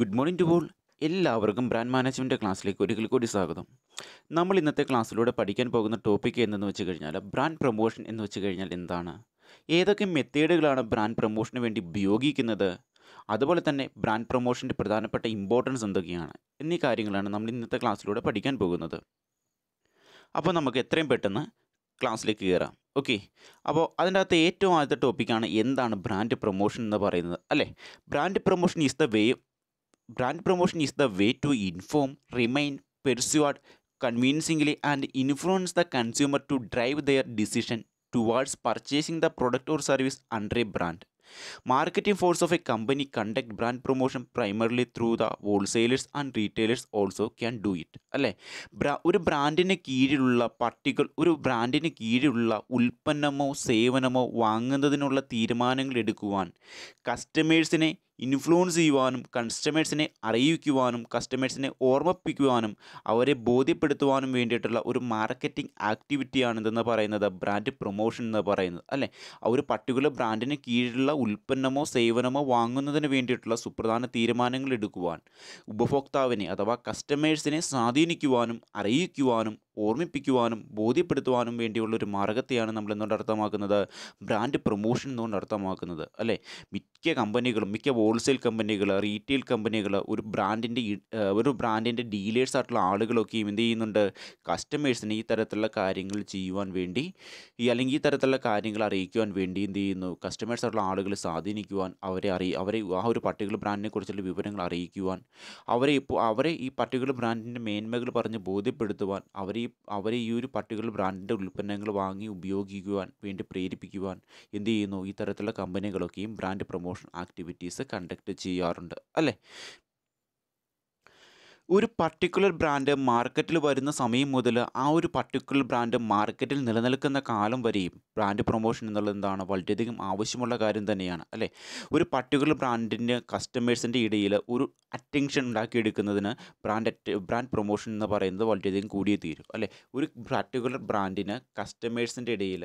Good morning to all എല്ലാവർക്കും brand management ക്ലാസ്സിലേക്ക് ഒരിക്കൽ കൂടി സ്വാഗതം നമ്മൾ ഇന്നത്തെ ക്ലാസ്സിലൂടെ പഠിക്കാൻ പോകുന്ന ടോപ്പിക്ക് എന്തെന്ന് വെച്ച് കഴിഞ്ഞാൽ ബ്രാൻഡ് പ്രൊമോഷൻ എന്ന് വെച്ച് കഴിഞ്ഞാൽ എന്താണ് ഏതൊക്കെ മെത്തേഡുകളാണ് ബ്രാൻഡ് പ്രൊമോഷന് വേണ്ടി ഉപയോഗിക്കുന്നത് അതുപോലെ തന്നെ ബ്രാൻഡ് പ്രൊമോഷൻ്റെ പ്രധാനപ്പെട്ട ഇമ്പോർട്ടൻസ് എന്തൊക്കെയാണ് എന്നീ കാര്യങ്ങളാണ് നമ്മൾ ഇന്നത്തെ ക്ലാസ്സിലൂടെ പഠിക്കാൻ പോകുന്നത് അപ്പോൾ നമുക്ക് എത്രയും പെട്ടെന്ന് ക്ലാസ്സിലേക്ക് കയറാം ഓക്കെ അപ്പോൾ അതിൻ്റെ അകത്ത് ഏറ്റവും ആദ്യത്തെ ടോപ്പിക്കാണ് എന്താണ് ബ്രാൻഡ് പ്രൊമോഷൻ എന്ന് പറയുന്നത് അല്ലേ brand promotion is the way brand promotion is the way to inform, remain, persuade convincingly and influence the consumer to drive their decision towards purchasing the product or service under a brand. Marketing force of a company conduct brand promotion primarily through the wholesalers and retailers also can do it. അല്ലേ ഒരു ബ്രാൻഡിന് കീഴിലുള്ള പർട്ടിക്കുൾ ഒരു ബ്രാൻഡിന് കീഴിലുള്ള ഉൽപ്പന്നമോ സേവനമോ വാങ്ങുന്നതിനുള്ള തീരുമാനങ്ങൾ എടുക്കുവാൻ കസ്റ്റമേഴ്സിനെ influence ചെയ്യുവാനും കസ്റ്റമേഴ്സിനെ അറിയിക്കുവാനും കസ്റ്റമേഴ്സിനെ ഓർമ്മിപ്പിക്കുവാനും അവരെ ബോധ്യപ്പെടുത്തുവാനും വേണ്ടിയിട്ടുള്ള ഒരു മാർക്കറ്റിംഗ് ആക്ടിവിറ്റിയാണ് ഇതെന്ന് പറയുന്നത് ബ്രാൻഡ് പ്രൊമോഷൻ എന്ന് പറയുന്നത് അല്ലേ ആ ഒരു പർട്ടിക്കുലർ ബ്രാൻഡിന് കീഴിലുള്ള ഉൽപ്പന്നമോ സേവനമോ വാങ്ങുന്നതിന് വേണ്ടിയിട്ടുള്ള സുപ്രധാന തീരുമാനങ്ങൾ എടുക്കുവാൻ ഉപഭോക്താവിനെ അഥവാ കസ്റ്റമേഴ്സിനെ സ്വാധീനിക്കുവാനും അറിയിക്കുവാനും ഓർമ്മിപ്പിക്കുവാനും ബോധ്യപ്പെടുത്തുവാനും വേണ്ടിയുള്ള ഒരു മാർഗത്തെയാണ് നമ്മൾ എന്തുകൊണ്ട് അർത്ഥമാക്കുന്നത് ബ്രാൻഡ് പ്രൊമോഷൻ എന്നുകൊണ്ട് അർത്ഥമാക്കുന്നത് അല്ലേ മിക്ക കമ്പനികളും മിക്ക ഹോൾസെയിൽ കമ്പനികൾ റീറ്റെയിൽ കമ്പനികൾ ഒരു ബ്രാൻഡിൻ്റെ ഒരു ബ്രാൻഡിൻ്റെ ഡീലേഴ്സ് ആയിട്ടുള്ള ആളുകളൊക്കെയും എന്ത് ചെയ്യുന്നുണ്ട് കസ്റ്റമേഴ്സിന് ഈ തരത്തിലുള്ള കാര്യങ്ങൾ ചെയ്യുവാൻ വേണ്ടി ഈ അല്ലെങ്കിൽ ഈ തരത്തിലുള്ള കാര്യങ്ങൾ അറിയിക്കുവാൻ വേണ്ടി എന്ത് ചെയ്യുന്നു കസ്റ്റമേഴ്സ് ആയിട്ടുള്ള ആളുകൾ സ്വാധീനിക്കുവാൻ അവരെ അറി അവരെ ആ ഒരു പർട്ടിക്കുലർ ബ്രാൻഡിനെ കുറിച്ചുള്ള വിവരങ്ങൾ അറിയിക്കുവാൻ അവരെ ഇപ്പോൾ അവരെ ഈ പർട്ടിക്കുലർ ബ്രാൻഡിൻ്റെ മേന്മകൾ പറഞ്ഞ് ബോധ്യപ്പെടുത്തുവാൻ അവരെ ഈ അവരെ ഈ ഒരു പർട്ടിക്കുലർ ബ്രാൻഡിൻ്റെ ഉൽപ്പന്നങ്ങൾ വാങ്ങി ഉപയോഗിക്കുവാൻ വേണ്ടി പ്രേരിപ്പിക്കുവാൻ എന്ത് ചെയ്യുന്നു ഈ തരത്തിലുള്ള കമ്പനികളൊക്കെയും ബ്രാൻഡ് പ്രൊമോഷൻ ആക്ടിവിറ്റീസ് കണ്ടക്ട് ചെയ്യാറുണ്ട് അല്ലേ ഒരു പർട്ടിക്കുലർ ബ്രാൻഡ് മാർക്കറ്റിൽ വരുന്ന സമയം മുതൽ ആ ഒരു പർട്ടിക്കുലർ ബ്രാൻഡ് മാർക്കറ്റിൽ നിലനിൽക്കുന്ന കാലം വരെയും ബ്രാൻഡ് പ്രൊമോഷൻ എന്നുള്ളത് എന്താണ് വളരെയധികം ആവശ്യമുള്ള കാര്യം തന്നെയാണ് അല്ലേ ഒരു പർട്ടിക്കുലർ ബ്രാൻഡിൻ്റെ കസ്റ്റമേഴ്സിൻ്റെ ഇടയിൽ ഒരു അറ്റൻഷൻ ഉണ്ടാക്കിയെടുക്കുന്നതിന് ബ്രാൻഡ് ബ്രാൻഡ് പ്രൊമോഷൻ എന്ന് പറയുന്നത് വളരെയധികം കൂടിയേ തീരും അല്ലേ ഒരു പർട്ടിക്കുലർ ബ്രാൻഡിന് കസ്റ്റമേഴ്സിൻ്റെ ഇടയിൽ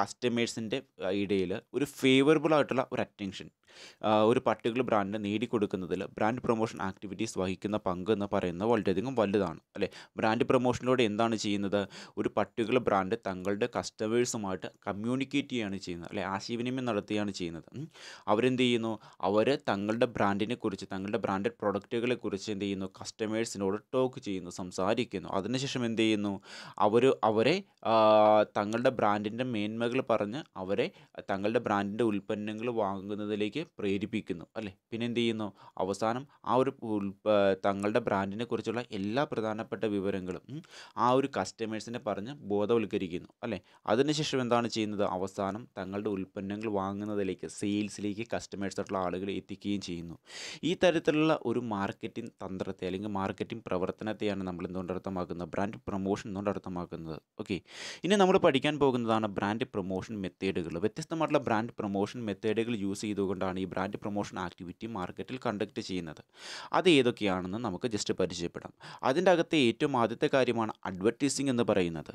കസ്റ്റമേഴ്സിൻ്റെ ഇടയിൽ ഒരു ഫേവറബിൾ ആയിട്ടുള്ള ഒരു അറ്റൻഷൻ ഒരു പർട്ടിക്കുലർ ബ്രാൻഡിന് നേടിക്കൊടുക്കുന്നതിൽ ബ്രാൻഡ് പ്രൊമോഷൻ ആക്ടിവിറ്റീസ് വഹിക്കുന്ന പങ്ക് എന്ന് പറയുന്നത് വളരെയധികം വലുതാണ് അല്ലേ ബ്രാൻഡ് പ്രൊമോഷനിലൂടെ എന്താണ് ചെയ്യുന്നത് ഒരു പർട്ടിക്കുലർ ബ്രാൻഡ് തങ്ങളുടെ കസ്റ്റമേഴ്സുമായിട്ട് കമ്മ്യൂണിക്കേറ്റ് ചെയ്യുകയാണ് ചെയ്യുന്നത് അല്ലെ ആശയവിനിമയം നടത്തുകയാണ് ചെയ്യുന്നത് അവരെന്ത് ചെയ്യുന്നു അവർ തങ്ങളുടെ ബ്രാൻഡിനെ കുറിച്ച് തങ്ങളുടെ ബ്രാൻഡഡ് പ്രൊഡക്റ്റുകളെ കുറിച്ച് എന്ത് ചെയ്യുന്നു കസ്റ്റമേഴ്സിനോട് ടോക്ക് ചെയ്യുന്നു സംസാരിക്കുന്നു അതിനുശേഷം എന്ത് ചെയ്യുന്നു അവർ അവരെ തങ്ങളുടെ ബ്രാൻഡിൻ്റെ മേന്മ നുണകൾ പറഞ്ഞ് അവരെ തങ്ങളുടെ ബ്രാൻഡിൻ്റെ ഉൽപ്പന്നങ്ങൾ വാങ്ങുന്നതിലേക്ക് പ്രേരിപ്പിക്കുന്നു അല്ലേ പിന്നെ എന്ത് ചെയ്യുന്നു അവസാനം ആ ഒരു തങ്ങളുടെ ബ്രാൻഡിനെ കുറിച്ചുള്ള എല്ലാ പ്രധാനപ്പെട്ട വിവരങ്ങളും ആ ഒരു കസ്റ്റമേഴ്സിനെ പറഞ്ഞ് ബോധവൽക്കരിക്കുന്നു അല്ലേ അതിനുശേഷം എന്താണ് ചെയ്യുന്നത് അവസാനം തങ്ങളുടെ ഉൽപ്പന്നങ്ങൾ വാങ്ങുന്നതിലേക്ക് സെയിൽസിലേക്ക് ആയിട്ടുള്ള ആളുകളെ എത്തിക്കുകയും ചെയ്യുന്നു ഈ തരത്തിലുള്ള ഒരു മാർക്കറ്റിംഗ് തന്ത്രത്തെ അല്ലെങ്കിൽ മാർക്കറ്റിംഗ് പ്രവർത്തനത്തെയാണ് നമ്മൾ എന്തുകൊണ്ട് അർത്ഥമാക്കുന്നത് ബ്രാൻഡ് പ്രൊമോഷൻ എന്തുകൊണ്ട് അർത്ഥമാക്കുന്നത് ഓക്കെ ഇനി നമ്മൾ പഠിക്കാൻ പോകുന്നതാണ് ബ്രാൻഡ് പ്രൊമോഷൻ മെത്തേഡുകൾ വ്യത്യസ്തമായിട്ടുള്ള ബ്രാൻഡ് പ്രൊമോഷൻ മെത്തേഡുകൾ യൂസ് ചെയ്തുകൊണ്ടാണ് ഈ ബ്രാൻഡ് പ്രൊമോഷൻ ആക്ടിവിറ്റി മാർക്കറ്റിൽ കണ്ടക്ട് ചെയ്യുന്നത് അത് ഏതൊക്കെയാണെന്ന് നമുക്ക് ജസ്റ്റ് പരിചയപ്പെടാം അതിൻ്റെ അകത്തെ ഏറ്റവും ആദ്യത്തെ കാര്യമാണ് അഡ്വർടൈസിംഗ് എന്ന് പറയുന്നത്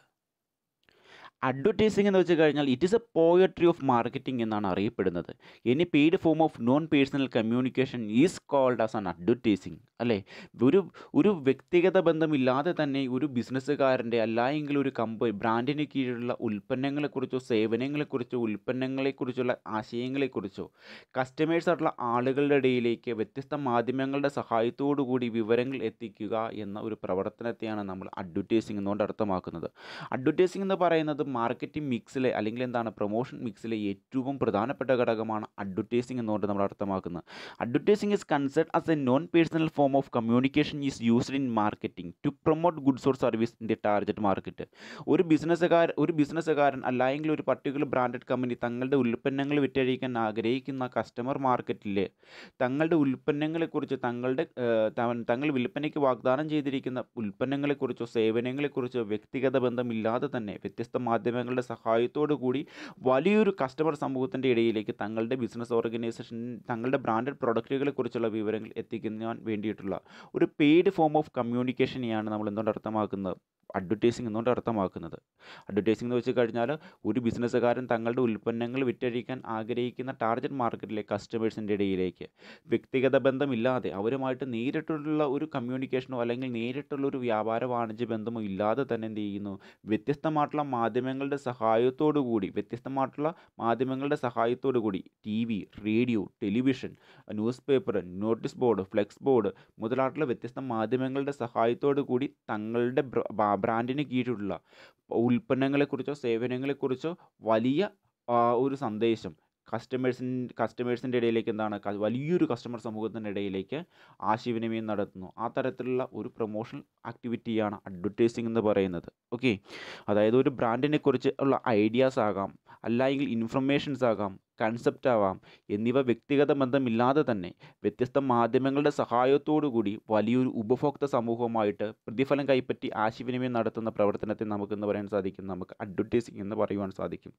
അഡ്വർടൈസിംഗ് എന്ന് വെച്ച് കഴിഞ്ഞാൽ it is a poetry of marketing എന്നാണ് അറിയപ്പെടുന്നത് ഇനി paid form of non personal communication is called as an advertising അല്ലേ ഒരു ഒരു വ്യക്തിഗത ബന്ധമില്ലാതെ തന്നെ ഒരു ബിസിനസ്സുകാരൻ്റെ അല്ലെങ്കിൽ ഒരു കമ്പനി ബ്രാൻഡിന് കീഴിലുള്ള ഉൽപ്പന്നങ്ങളെക്കുറിച്ചോ സേവനങ്ങളെക്കുറിച്ചോ ഉൽപ്പന്നങ്ങളെക്കുറിച്ചുള്ള ആശയങ്ങളെക്കുറിച്ചോ കസ്റ്റമേഴ്സ് ആയിട്ടുള്ള ആളുകളുടെ ഇടയിലേക്ക് വ്യത്യസ്ത മാധ്യമങ്ങളുടെ സഹായത്തോടു കൂടി വിവരങ്ങൾ എത്തിക്കുക എന്ന ഒരു പ്രവർത്തനത്തെയാണ് നമ്മൾ അഡ്വർടൈസിംഗ് എന്നുകൊണ്ട് അർത്ഥമാക്കുന്നത് അഡ്വർടൈസിംഗ് എന്ന് പറയുന്നത് മാർക്കറ്റിംഗ് മിക്സിലെ അല്ലെങ്കിൽ എന്താണ് പ്രൊമോഷൻ മിക്സിലെ ഏറ്റവും പ്രധാനപ്പെട്ട ഘടകമാണ് അഡ്വർടൈസിംഗ് എന്നുകൊണ്ട് നമ്മൾ അർത്ഥമാക്കുന്നത് advertising is concerned as a non personal form of communication is used in marketing to promote goods or service in the target market ഒരു ബിസിനസ്സുകാരൻ ഒരു ബിസിനസ്സുകാരൻ അല്ലെങ്കിൽ ഒരു പർട്ടിക്കുലർ ബ്രാൻഡഡ് കമ്പനി തങ്ങളുടെ ഉൽപ്പന്നങ്ങൾ വിറ്റഴിക്കാൻ ആഗ്രഹിക്കുന്ന കസ്റ്റമർ മാർക്കറ്റിൽ തങ്ങളുടെ ഉൽപ്പന്നങ്ങളെക്കുറിച്ച് തങ്ങളുടെ തങ്ങൾ വിൽപ്പനയ്ക്ക് വാഗ്ദാനം ചെയ്തിരിക്കുന്ന ഉൽപ്പന്നങ്ങളെക്കുറിച്ചോ സേവനങ്ങളെക്കുറിച്ചോ വ്യക്തിഗത ബന്ധമില്ലാതെ തന്നെ വ്യത്യസ്ത മാധ്യമങ്ങളുടെ സഹായത്തോടു കൂടി വലിയൊരു കസ്റ്റമർ സമൂഹത്തിൻ്റെ ഇടയിലേക്ക് തങ്ങളുടെ ബിസിനസ് ഓർഗനൈസേഷൻ തങ്ങളുടെ ബ്രാൻഡഡ് കുറിച്ചുള്ള വിവരങ്ങൾ എത്തിക്കുന്നതിന് വേണ്ടിയിട്ടുള്ള ഒരു പെയ്ഡ് ഫോം ഓഫ് കമ്മ്യൂണിക്കേഷനെയാണ് നമ്മൾ എന്തുകൊണ്ട് അർത്ഥമാക്കുന്നത് അഡ്വർടൈസിങ് എന്നുകൊണ്ട് അർത്ഥമാക്കുന്നത് അഡ്വർടൈസിംഗ് എന്ന് വെച്ച് കഴിഞ്ഞാൽ ഒരു ബിസിനസ്സുകാരൻ തങ്ങളുടെ ഉൽപ്പന്നങ്ങൾ വിറ്റഴിക്കാൻ ആഗ്രഹിക്കുന്ന ടാർഗറ്റ് മാർക്കറ്റിലെ കസ്റ്റമേഴ്സിൻ്റെ ഇടയിലേക്ക് വ്യക്തിഗത ബന്ധമില്ലാതെ അവരുമായിട്ട് നേരിട്ടുള്ള ഒരു കമ്മ്യൂണിക്കേഷനോ അല്ലെങ്കിൽ നേരിട്ടുള്ള ഒരു വ്യാപാര വാണിജ്യ ബന്ധമോ ഇല്ലാതെ തന്നെ എന്ത് ചെയ്യുന്നു വ്യത്യസ്തമായിട്ടുള്ള മാധ്യമങ്ങളുടെ സഹായത്തോടു കൂടി വ്യത്യസ്തമായിട്ടുള്ള മാധ്യമങ്ങളുടെ സഹായത്തോടു കൂടി T V radio television news paper notice board flex board മുതലായിട്ടുള്ള വ്യത്യസ്ത മാധ്യമങ്ങളുടെ സഹായത്തോടു കൂടി തങ്ങളുടെ ബ്രാൻഡിന് കീഴിലുള്ള ഉൽപ്പന്നങ്ങളെക്കുറിച്ചോ സേവനങ്ങളെക്കുറിച്ചോ വലിയ ഒരു സന്ദേശം കസ്റ്റമേഴ്സിൻ കസ്റ്റമേഴ്സിൻ്റെ ഇടയിലേക്ക് എന്താണ് വലിയൊരു കസ്റ്റമർ സമൂഹത്തിൻ്റെ ഇടയിലേക്ക് ആശയവിനിമയം നടത്തുന്നു ആ തരത്തിലുള്ള ഒരു പ്രൊമോഷണൽ ആക്ടിവിറ്റിയാണ് അഡ്വർടൈസിംഗ് എന്ന് പറയുന്നത് ഓക്കെ അതായത് ഒരു ബ്രാൻഡിനെ കുറിച്ച് ഉള്ള ഐഡിയാസ് ആകാം അല്ലെങ്കിൽ ഇൻഫർമേഷൻസ് ആകാം കൺസെപ്റ്റ് ആവാം എന്നിവ വ്യക്തിഗത ബന്ധമില്ലാതെ തന്നെ വ്യത്യസ്ത മാധ്യമങ്ങളുടെ കൂടി വലിയൊരു ഉപഭോക്തൃ സമൂഹവുമായിട്ട് പ്രതിഫലം കൈപ്പറ്റി ആശയവിനിമയം നടത്തുന്ന പ്രവർത്തനത്തെ നമുക്കെന്ന് പറയാൻ സാധിക്കും നമുക്ക് അഡ്വർടൈസിംഗ് എന്ന് പറയുവാൻ സാധിക്കും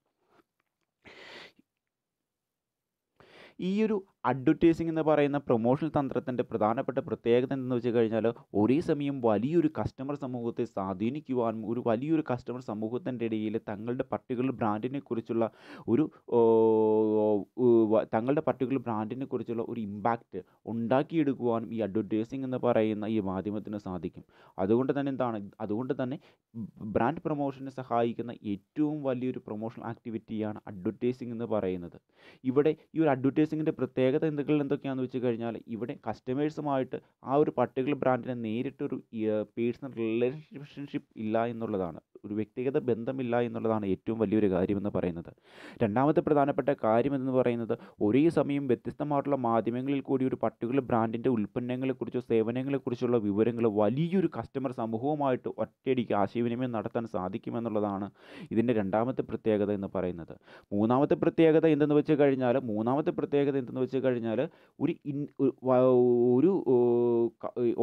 ഈയൊരു അഡ്വർടൈസിംഗ് എന്ന് പറയുന്ന പ്രൊമോഷൻ തന്ത്രത്തിൻ്റെ പ്രധാനപ്പെട്ട പ്രത്യേകത എന്തെന്ന് വെച്ച് കഴിഞ്ഞാൽ ഒരേ സമയം വലിയൊരു കസ്റ്റമർ സമൂഹത്തെ സ്വാധീനിക്കുവാനും ഒരു വലിയൊരു കസ്റ്റമർ സമൂഹത്തിൻ്റെ ഇടയിൽ തങ്ങളുടെ പർട്ടിക്കുലർ ബ്രാൻഡിനെ കുറിച്ചുള്ള ഒരു തങ്ങളുടെ പർട്ടിക്കുലർ ബ്രാൻഡിനെ കുറിച്ചുള്ള ഒരു ഇമ്പാക്റ്റ് ഉണ്ടാക്കിയെടുക്കുവാനും ഈ അഡ്വർടൈസിംഗ് എന്ന് പറയുന്ന ഈ മാധ്യമത്തിന് സാധിക്കും അതുകൊണ്ട് തന്നെ എന്താണ് അതുകൊണ്ട് തന്നെ ബ്രാൻഡ് പ്രൊമോഷനെ സഹായിക്കുന്ന ഏറ്റവും വലിയൊരു പ്രൊമോഷണൽ ആക്ടിവിറ്റിയാണ് അഡ്വർടൈസിംഗ് എന്ന് പറയുന്നത് ഇവിടെ ഈ ഒരു അഡ്വർടൈസിങ്ങിൻ്റെ പ്രത്യേക ഏകതന്ത്രികൾ എന്തൊക്കെയാണെന്ന് വെച്ച് കഴിഞ്ഞാൽ ഇവിടെ കസ്റ്റമേഴ്സുമായിട്ട് ആ ഒരു പർട്ടിക്കുലർ ബ്രാൻഡിനെ നേരിട്ടൊരു പേഴ്സണൽ റിലേഷൻഷിപ്പ് ഇല്ല എന്നുള്ളതാണ് ഒരു വ്യക്തിഗത ബന്ധമില്ല എന്നുള്ളതാണ് ഏറ്റവും വലിയൊരു കാര്യമെന്ന് പറയുന്നത് രണ്ടാമത്തെ പ്രധാനപ്പെട്ട കാര്യമെന്ന് പറയുന്നത് ഒരേ സമയം വ്യത്യസ്തമായിട്ടുള്ള മാധ്യമങ്ങളിൽ കൂടി ഒരു പർട്ടിക്കുലർ ബ്രാൻഡിൻ്റെ ഉൽപ്പന്നങ്ങളെക്കുറിച്ചോ സേവനങ്ങളെക്കുറിച്ചുള്ള വിവരങ്ങൾ വലിയൊരു കസ്റ്റമർ സമൂഹവുമായിട്ട് ഒറ്റയടിക്ക് ആശയവിനിമയം നടത്താൻ സാധിക്കുമെന്നുള്ളതാണ് ഇതിൻ്റെ രണ്ടാമത്തെ പ്രത്യേകത എന്ന് പറയുന്നത് മൂന്നാമത്തെ പ്രത്യേകത എന്തെന്ന് വെച്ച് കഴിഞ്ഞാൽ മൂന്നാമത്തെ പ്രത്യേകത എന്തെന്ന് വെച്ച് കഴിഞ്ഞാൽ ഒരു ഇൻ ഒരു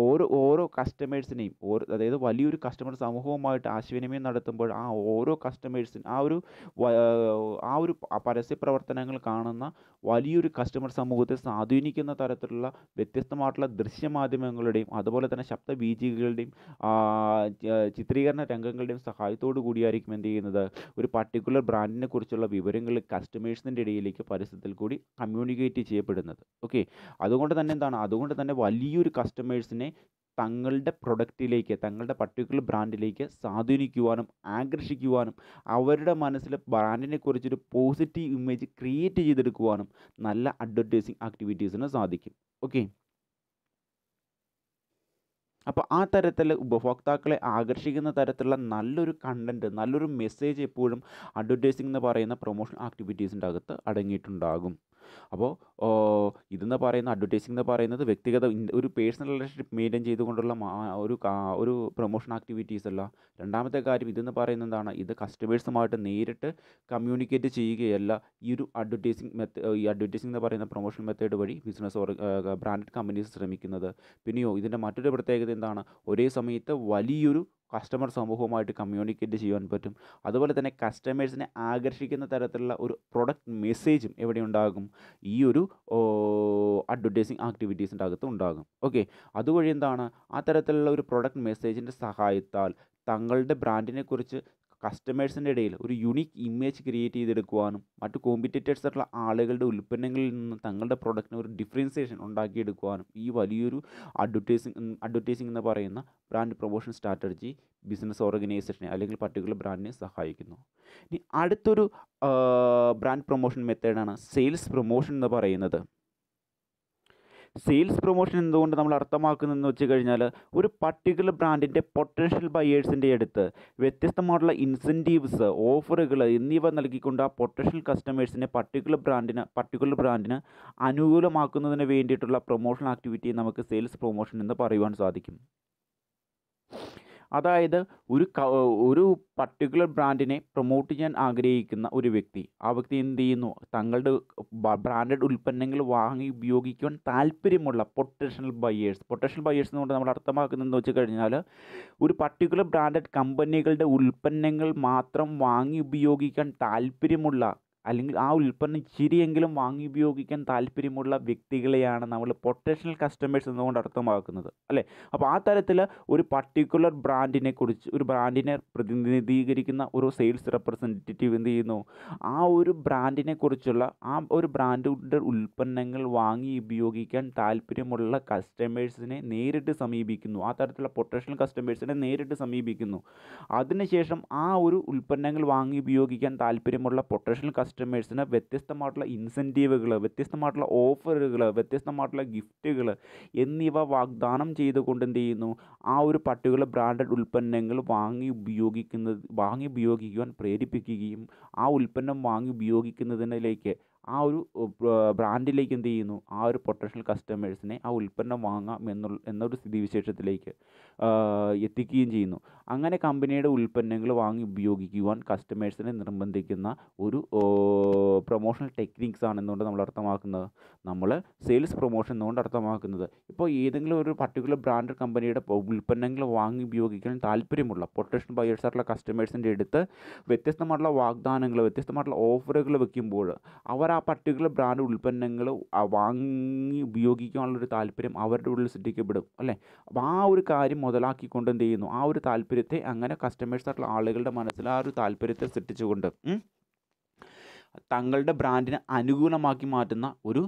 ഓരോ ഓരോ കസ്റ്റമേഴ്സിനെയും ഓരോ അതായത് വലിയൊരു കസ്റ്റമർ സമൂഹവുമായിട്ട് ആശയവിനിമയം നടത്തുമ്പോൾ ആ ഓരോ കസ്റ്റമേഴ്സിന് ആ ഒരു ആ ഒരു പരസ്യ പ്രവർത്തനങ്ങൾ കാണുന്ന വലിയൊരു കസ്റ്റമർ സമൂഹത്തെ സ്വാധീനിക്കുന്ന തരത്തിലുള്ള വ്യത്യസ്തമായിട്ടുള്ള ദൃശ്യമാധ്യമങ്ങളുടെയും അതുപോലെ തന്നെ ശബ്ദ വീചികകളുടെയും ചിത്രീകരണ രംഗങ്ങളുടെയും സഹായത്തോടു കൂടിയായിരിക്കും എന്ത് ചെയ്യുന്നത് ഒരു പർട്ടിക്കുലർ ബ്രാൻഡിനെ കുറിച്ചുള്ള വിവരങ്ങൾ കസ്റ്റമേഴ്സിൻ്റെ ഇടയിലേക്ക് പരസ്യത്തിൽ കൂടി കമ്മ്യൂണിക്കേറ്റ് ചെയ്യപ്പെടുന്നത് ഓക്കെ അതുകൊണ്ട് തന്നെ എന്താണ് അതുകൊണ്ട് തന്നെ വലിയൊരു കസ്റ്റമേഴ്സിനെ തങ്ങളുടെ പ്രൊഡക്റ്റിലേക്ക് തങ്ങളുടെ പർട്ടിക്കുലർ ബ്രാൻഡിലേക്ക് സ്വാധീനിക്കുവാനും ആകർഷിക്കുവാനും അവരുടെ മനസ്സിൽ ബ്രാൻഡിനെ കുറിച്ചൊരു പോസിറ്റീവ് ഇമേജ് ക്രിയേറ്റ് ചെയ്തെടുക്കുവാനും നല്ല അഡ്വർടൈസിങ് ആക്ടിവിറ്റീസിന് സാധിക്കും ഓക്കെ അപ്പോൾ ആ തരത്തിൽ ഉപഭോക്താക്കളെ ആകർഷിക്കുന്ന തരത്തിലുള്ള നല്ലൊരു കണ്ടൻറ്റ് നല്ലൊരു മെസ്സേജ് എപ്പോഴും അഡ്വർടൈസിംഗ് എന്ന് പറയുന്ന പ്രൊമോഷൻ ആക്ടിവിറ്റീസിൻ്റെ അകത്ത് അടങ്ങിയിട്ടുണ്ടാകും അപ്പോൾ ഇതെന്ന് പറയുന്ന അഡ്വർടൈസിംഗ് എന്ന് പറയുന്നത് വ്യക്തിഗത ഒരു പേഴ്സണൽ റിലേഷൻഷിപ്പ് മെയിൻറ്റെയിൻ ചെയ്തുകൊണ്ടുള്ള ഒരു ഒരു പ്രൊമോഷൻ ആക്ടിവിറ്റീസ് അല്ല രണ്ടാമത്തെ കാര്യം ഇതെന്ന് പറയുന്നത് എന്താണ് ഇത് കസ്റ്റമേഴ്സുമായിട്ട് നേരിട്ട് കമ്മ്യൂണിക്കേറ്റ് ചെയ്യുകയല്ല ഈ ഒരു അഡ്വർടൈസിംഗ് മെത്തേ ഈ അഡ്വർടൈസിംഗ് എന്ന് പറയുന്ന പ്രൊമോഷൻ മെത്തേഡ് വഴി ബിസിനസ് ഓർ ബ്രാൻഡഡ് കമ്പനീസ് ശ്രമിക്കുന്നത് പിന്നെയോ ഇതിൻ്റെ മറ്റൊരു പ്രത്യേകത എന്താണ് ഒരേ സമയത്ത് വലിയൊരു കസ്റ്റമർ സമൂഹവുമായിട്ട് കമ്മ്യൂണിക്കേറ്റ് ചെയ്യുവാൻ പറ്റും അതുപോലെ തന്നെ കസ്റ്റമേഴ്സിനെ ആകർഷിക്കുന്ന തരത്തിലുള്ള ഒരു പ്രൊഡക്റ്റ് മെസ്സേജും എവിടെ ഉണ്ടാകും ഈ ഒരു അഡ്വർടൈസിങ് ആക്ടിവിറ്റീസിൻ്റെ അകത്ത് ഉണ്ടാകും ഓക്കെ അതുവഴി എന്താണ് ആ തരത്തിലുള്ള ഒരു പ്രൊഡക്റ്റ് മെസ്സേജിൻ്റെ സഹായത്താൽ തങ്ങളുടെ ബ്രാൻഡിനെക്കുറിച്ച് കസ്റ്റമേഴ്സിൻ്റെ ഇടയിൽ ഒരു യുണീക്ക് ഇമേജ് ക്രിയേറ്റ് ചെയ്തെടുക്കുവാനും മറ്റു കോമ്പറ്റേറ്റേഴ്സ് ആയിട്ടുള്ള ആളുകളുടെ ഉൽപ്പന്നങ്ങളിൽ നിന്ന് തങ്ങളുടെ പ്രൊഡക്റ്റിന് ഒരു ഡിഫറൻസിയേഷൻ ഉണ്ടാക്കിയെടുക്കുവാനും ഈ വലിയൊരു അഡ്വർട്ടൈസിങ് അഡ്വർടൈസിംഗ് എന്ന് പറയുന്ന ബ്രാൻഡ് പ്രൊമോഷൻ സ്ട്രാറ്റജി ബിസിനസ് ഓർഗനൈസേഷനെ അല്ലെങ്കിൽ പർട്ടിക്കുലർ ബ്രാൻഡിനെ സഹായിക്കുന്നു ഇനി അടുത്തൊരു ബ്രാൻഡ് പ്രൊമോഷൻ മെത്തേഡാണ് സെയിൽസ് പ്രൊമോഷൻ എന്ന് പറയുന്നത് സെയിൽസ് പ്രൊമോഷൻ എന്തുകൊണ്ട് നമ്മൾ അർത്ഥമാക്കുന്നതെന്ന് വെച്ച് കഴിഞ്ഞാൽ ഒരു പർട്ടിക്കുലർ ബ്രാൻഡിൻ്റെ പൊട്ടൻഷ്യൽ ബയേഴ്സിൻ്റെ അടുത്ത് വ്യത്യസ്തമായിട്ടുള്ള ഇൻസെൻറ്റീവ്സ് ഓഫറുകൾ എന്നിവ നൽകിക്കൊണ്ട് ആ പൊട്ടൻഷ്യൽ കസ്റ്റമേഴ്സിനെ പർട്ടിക്കുലർ ബ്രാൻഡിന് പർട്ടിക്കുലർ ബ്രാൻഡിന് അനുകൂലമാക്കുന്നതിന് വേണ്ടിയിട്ടുള്ള പ്രൊമോഷൻ ആക്ടിവിറ്റി നമുക്ക് സെയിൽസ് പ്രൊമോഷൻ എന്ന് പറയുവാൻ സാധിക്കും അതായത് ഒരു ഒരു പർട്ടിക്കുലർ ബ്രാൻഡിനെ പ്രൊമോട്ട് ചെയ്യാൻ ആഗ്രഹിക്കുന്ന ഒരു വ്യക്തി ആ വ്യക്തി എന്ത് ചെയ്യുന്നു തങ്ങളുടെ ബ്രാൻഡഡ് ഉൽപ്പന്നങ്ങൾ വാങ്ങി ഉപയോഗിക്കുവാൻ താല്പര്യമുള്ള പൊട്ടൻഷ്യൽ ബയേഴ്സ് പൊട്ടൻഷ്യൽ ബയേഴ്സ് എന്ന് പറഞ്ഞാൽ നമ്മൾ അർത്ഥമാക്കുന്നതെന്ന് വെച്ച് കഴിഞ്ഞാൽ ഒരു പർട്ടിക്കുലർ ബ്രാൻഡഡ് കമ്പനികളുടെ ഉൽപ്പന്നങ്ങൾ മാത്രം വാങ്ങി ഉപയോഗിക്കാൻ താല്പര്യമുള്ള അല്ലെങ്കിൽ ആ ഉൽപ്പന്നം ചിരിയെങ്കിലും വാങ്ങി ഉപയോഗിക്കാൻ താല്പര്യമുള്ള വ്യക്തികളെയാണ് നമ്മൾ പൊട്ടൻഷ്യൽ കസ്റ്റമേഴ്സ് എന്നുകൊണ്ട് അർത്ഥമാക്കുന്നത് അല്ലേ അപ്പോൾ ആ തരത്തിൽ ഒരു പർട്ടിക്കുലർ ബ്രാൻഡിനെ കുറിച്ച് ഒരു ബ്രാൻഡിനെ പ്രതിനിധീകരിക്കുന്ന ഒരു സെയിൽസ് റെപ്രസെൻറ്റേറ്റീവ് എന്ത് ചെയ്യുന്നു ആ ഒരു ബ്രാൻഡിനെ കുറിച്ചുള്ള ആ ഒരു ബ്രാൻഡിൻ്റെ ഉൽപ്പന്നങ്ങൾ വാങ്ങി ഉപയോഗിക്കാൻ താല്പര്യമുള്ള കസ്റ്റമേഴ്സിനെ നേരിട്ട് സമീപിക്കുന്നു ആ തരത്തിലുള്ള പൊട്ടൻഷ്യൽ കസ്റ്റമേഴ്സിനെ നേരിട്ട് സമീപിക്കുന്നു അതിനുശേഷം ആ ഒരു ഉൽപ്പന്നങ്ങൾ വാങ്ങി ഉപയോഗിക്കാൻ താല്പര്യമുള്ള പൊട്ടൻഷ്യൽ കസ്റ്റമേഴ്സിന് വ്യത്യസ്തമായിട്ടുള്ള ഇൻസെൻറ്റീവുകൾ വ്യത്യസ്തമായിട്ടുള്ള ഓഫറുകൾ വ്യത്യസ്തമായിട്ടുള്ള ഗിഫ്റ്റുകൾ എന്നിവ വാഗ്ദാനം ചെയ്തുകൊണ്ട് എന്ത് ചെയ്യുന്നു ആ ഒരു പർട്ടിക്കുലർ ബ്രാൻഡഡ് ഉൽപ്പന്നങ്ങൾ വാങ്ങി ഉപയോഗിക്കുന്നത് വാങ്ങി ഉപയോഗിക്കുവാൻ പ്രേരിപ്പിക്കുകയും ആ ഉൽപ്പന്നം വാങ്ങി ഉപയോഗിക്കുന്നതിനിലേക്ക് ആ ഒരു ബ്രാൻഡിലേക്ക് എന്ത് ചെയ്യുന്നു ആ ഒരു പൊട്ടൻഷ്യൽ കസ്റ്റമേഴ്സിനെ ആ ഉൽപ്പന്നം വാങ്ങാം എന്നുള്ള എന്നൊരു സ്ഥിതിവിശേഷത്തിലേക്ക് എത്തിക്കുകയും ചെയ്യുന്നു അങ്ങനെ കമ്പനിയുടെ ഉൽപ്പന്നങ്ങൾ വാങ്ങി ഉപയോഗിക്കുവാൻ കസ്റ്റമേഴ്സിനെ നിർബന്ധിക്കുന്ന ഒരു പ്രൊമോഷണൽ ടെക്നിക്സ് ആണ് നമ്മൾ അർത്ഥമാക്കുന്നത് നമ്മൾ സെയിൽസ് പ്രൊമോഷൻ എന്നുകൊണ്ട് അർത്ഥമാക്കുന്നത് ഇപ്പോൾ ഏതെങ്കിലും ഒരു പർട്ടിക്കുലർ ബ്രാൻഡ് കമ്പനിയുടെ ഉൽപ്പന്നങ്ങൾ വാങ്ങി ഉപയോഗിക്കാൻ താല്പര്യമുള്ള പൊട്ടൻഷ്യൽ ബയേഴ്സ് കസ്റ്റമേഴ്സിൻ്റെ അടുത്ത് വ്യത്യസ്തമായിട്ടുള്ള വാഗ്ദാനങ്ങൾ വ്യത്യസ്തമായിട്ടുള്ള ഓഫറുകൾ വെക്കുമ്പോൾ അവർ ആ പർട്ടിക്കുലർ ബ്രാൻഡ് ഉൽപ്പന്നങ്ങൾ വാങ്ങി ഉപയോഗിക്കാനുള്ളൊരു താല്പര്യം അവരുടെ ഉള്ളിൽ സൃഷ്ടിക്കപ്പെടും അല്ലേ അപ്പോൾ ആ ഒരു കാര്യം മുതലാക്കിക്കൊണ്ട് എന്ത് ചെയ്യുന്നു ആ ഒരു താല്പര്യത്തെ അങ്ങനെ കസ്റ്റമേഴ്സ് ആയിട്ടുള്ള ആളുകളുടെ മനസ്സിൽ ആ ഒരു താല്പര്യത്തെ സൃഷ്ടിച്ചുകൊണ്ട് തങ്ങളുടെ ബ്രാൻഡിനെ അനുകൂലമാക്കി മാറ്റുന്ന ഒരു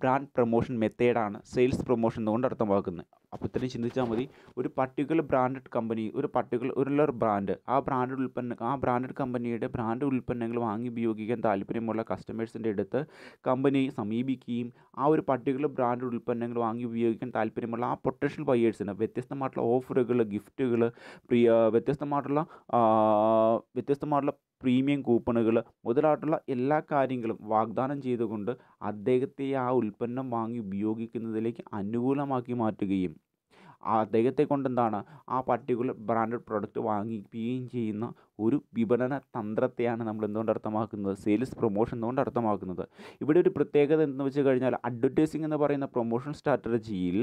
ബ്രാൻഡ് പ്രൊമോഷൻ മെത്തേഡാണ് സെയിൽസ് പ്രൊമോഷൻ എന്നുകൊണ്ട് അർത്ഥമാക്കുന്നത് അപ്പോൾ ഇത്രയും ചിന്തിച്ചാൽ മതി ഒരു പർട്ടിക്കുലർ ബ്രാൻഡഡ് കമ്പനി ഒരു പർട്ടിക്കുലർ ഒരു ബ്രാൻഡ് ആ ബ്രാൻഡഡ് ഉൽപ്പന്ന ആ ബ്രാൻഡഡ് കമ്പനിയുടെ ബ്രാൻഡ് ഉൽപ്പന്നങ്ങൾ വാങ്ങി ഉപയോഗിക്കാൻ താല്പര്യമുള്ള കസ്റ്റമേഴ്സിൻ്റെ അടുത്ത് കമ്പനി സമീപിക്കുകയും ആ ഒരു പർട്ടിക്കുലർ ബ്രാൻഡഡ് ഉൽപ്പന്നങ്ങൾ വാങ്ങി ഉപയോഗിക്കാൻ താല്പര്യമുള്ള ആ പൊട്ടൻഷ്യൽ ബയേഴ്സിന് വ്യത്യസ്തമായിട്ടുള്ള ഓഫറുകൾ ഗിഫ്റ്റുകൾ പ്രിയ വ്യത്യസ്തമായിട്ടുള്ള വ്യത്യസ്തമായിട്ടുള്ള പ്രീമിയം കൂപ്പണുകൾ മുതലായിട്ടുള്ള എല്ലാ കാര്യങ്ങളും വാഗ്ദാനം ചെയ്തുകൊണ്ട് അദ്ദേഹത്തെ ആ ഉൽപ്പന്നം വാങ്ങി ഉപയോഗിക്കുന്നതിലേക്ക് അനുകൂലമാക്കി മാറ്റുകയും അദ്ദേഹത്തെ കൊണ്ടെന്താണ് ആ പർട്ടിക്കുലർ ബ്രാൻഡഡ് പ്രൊഡക്റ്റ് വാങ്ങിക്കുകയും ചെയ്യുന്ന ഒരു വിപണന തന്ത്രത്തെയാണ് നമ്മൾ എന്തുകൊണ്ട് അർത്ഥമാക്കുന്നത് സെയിൽസ് പ്രൊമോഷൻ എന്തുകൊണ്ട് അർത്ഥമാക്കുന്നത് ഇവിടെ ഒരു പ്രത്യേകത എന്തെന്ന് വെച്ച് കഴിഞ്ഞാൽ അഡ്വർടൈസിംഗ് എന്ന് പറയുന്ന പ്രൊമോഷൻ സ്ട്രാറ്റജിയിൽ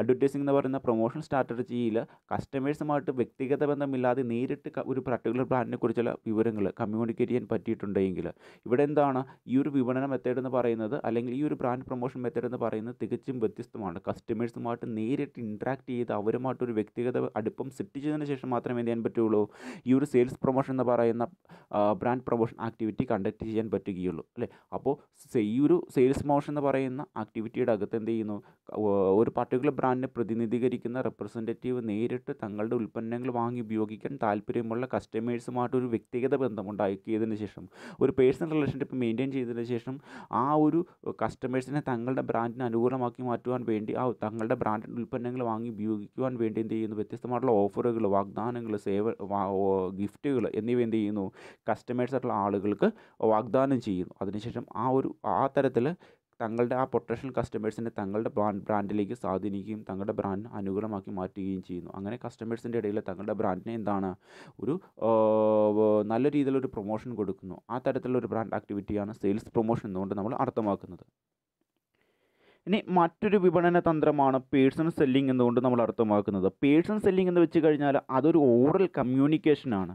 അഡ്വർടൈസിംഗ് എന്ന് പറയുന്ന പ്രൊമോഷൻ സ്ട്രാറ്റജിയിൽ കസ്റ്റമേഴ്സുമായിട്ട് വ്യക്തിഗത ബന്ധമില്ലാതെ നേരിട്ട് ഒരു പർട്ടിക്കുലർ ബ്രാൻഡിനെ കുറിച്ചുള്ള വിവരങ്ങൾ കമ്മ്യൂണിക്കേറ്റ് ചെയ്യാൻ പറ്റിയിട്ടുണ്ടെങ്കിൽ ഇവിടെ എന്താണ് ഈ ഒരു വിപണന മെത്തേഡ് എന്ന് പറയുന്നത് അല്ലെങ്കിൽ ഈ ഒരു ബ്രാൻഡ് പ്രൊമോഷൻ മെത്തേഡ് എന്ന് പറയുന്നത് തികച്ചും വ്യത്യസ്തമാണ് കസ്റ്റമേഴ്സുമായിട്ട് നേരിട്ട് ഇൻട്രാക്ട് ചെയ്ത് അവരുമായിട്ട് ഒരു വ്യക്തിഗത അടുപ്പം ചെയ്തതിന് ശേഷം മാത്രമേ എന്ത് ചെയ്യാൻ പറ്റുകയുള്ളൂ ഈ ഒരു സെയിൽസ് പ്രൊമോഷൻ എന്ന് പറയുന്ന ബ്രാൻഡ് പ്രൊമോഷൻ ആക്ടിവിറ്റി കണ്ടക്ട് ചെയ്യാൻ പറ്റുകയുള്ളൂ അല്ലേ അപ്പോൾ ഈ ഒരു സെയിൽസ് പ്രൊമോഷൻ എന്ന് പറയുന്ന ആക്ടിവിറ്റിയുടെ അകത്ത് എന്ത് ചെയ്യുന്നു ഒരു പർട്ടിക്കുലർ ബ്രാൻഡിനെ പ്രതിനിധീകരിക്കുന്ന റെപ്രസെൻറ്റേറ്റീവ് നേരിട്ട് തങ്ങളുടെ ഉൽപ്പന്നങ്ങൾ വാങ്ങി ഉപയോഗിക്കാൻ താല്പര്യമുള്ള കസ്റ്റമേഴ്സുമായിട്ടൊരു ഒരു വ്യക്തിഗത ബന്ധം ഉണ്ടാക്കിയതിന് ശേഷം ഒരു പേഴ്സണൽ റിലേഷൻഷിപ്പ് മെയിൻറ്റെയിൻ ചെയ്തതിന് ശേഷം ആ ഒരു കസ്റ്റമേഴ്സിനെ തങ്ങളുടെ ബ്രാൻഡിന് അനുകൂലമാക്കി മാറ്റുവാൻ വേണ്ടി ആ തങ്ങളുടെ ബ്രാൻഡിൻ്റെ ഉൽപ്പന്നങ്ങൾ വാങ്ങി ഉപയോഗിക്കുവാൻ വേണ്ടി എന്ത് ചെയ്യുന്നു വ്യത്യസ്തമായിട്ടുള്ള ഓഫറുകൾ വാഗ്ദാനങ്ങൾ സേവ ഗിഫ്റ്റുകൾ എന്നിവ എന്ത് ചെയ്യുന്നു ആയിട്ടുള്ള ആളുകൾക്ക് വാഗ്ദാനം ചെയ്യുന്നു അതിനുശേഷം ആ ഒരു ആ തരത്തിൽ തങ്ങളുടെ ആ പൊട്ടൻഷ്യൽ കസ്റ്റമേഴ്സിനെ തങ്ങളുടെ ബ്രാൻഡിലേക്ക് സ്വാധീനിക്കുകയും തങ്ങളുടെ ബ്രാൻഡിന് അനുകൂലമാക്കി മാറ്റുകയും ചെയ്യുന്നു അങ്ങനെ കസ്റ്റമേഴ്സിൻ്റെ ഇടയിൽ തങ്ങളുടെ ബ്രാൻഡിനെ എന്താണ് ഒരു നല്ല രീതിയിലൊരു പ്രൊമോഷൻ കൊടുക്കുന്നു ആ തരത്തിലുള്ള ഒരു ബ്രാൻഡ് ആക്ടിവിറ്റിയാണ് സെയിൽസ് പ്രൊമോഷൻ എന്നുകൊണ്ട് നമ്മൾ അർത്ഥമാക്കുന്നത് ഇനി മറ്റൊരു വിപണന തന്ത്രമാണ് പേഴ്സൺ സെല്ലിംഗ് എന്നുകൊണ്ട് നമ്മൾ അർത്ഥമാക്കുന്നത് പേഴ്സൺ സെല്ലിംഗ് എന്ന് വെച്ച് കഴിഞ്ഞാൽ അതൊരു ഓറൽ കമ്മ്യൂണിക്കേഷനാണ്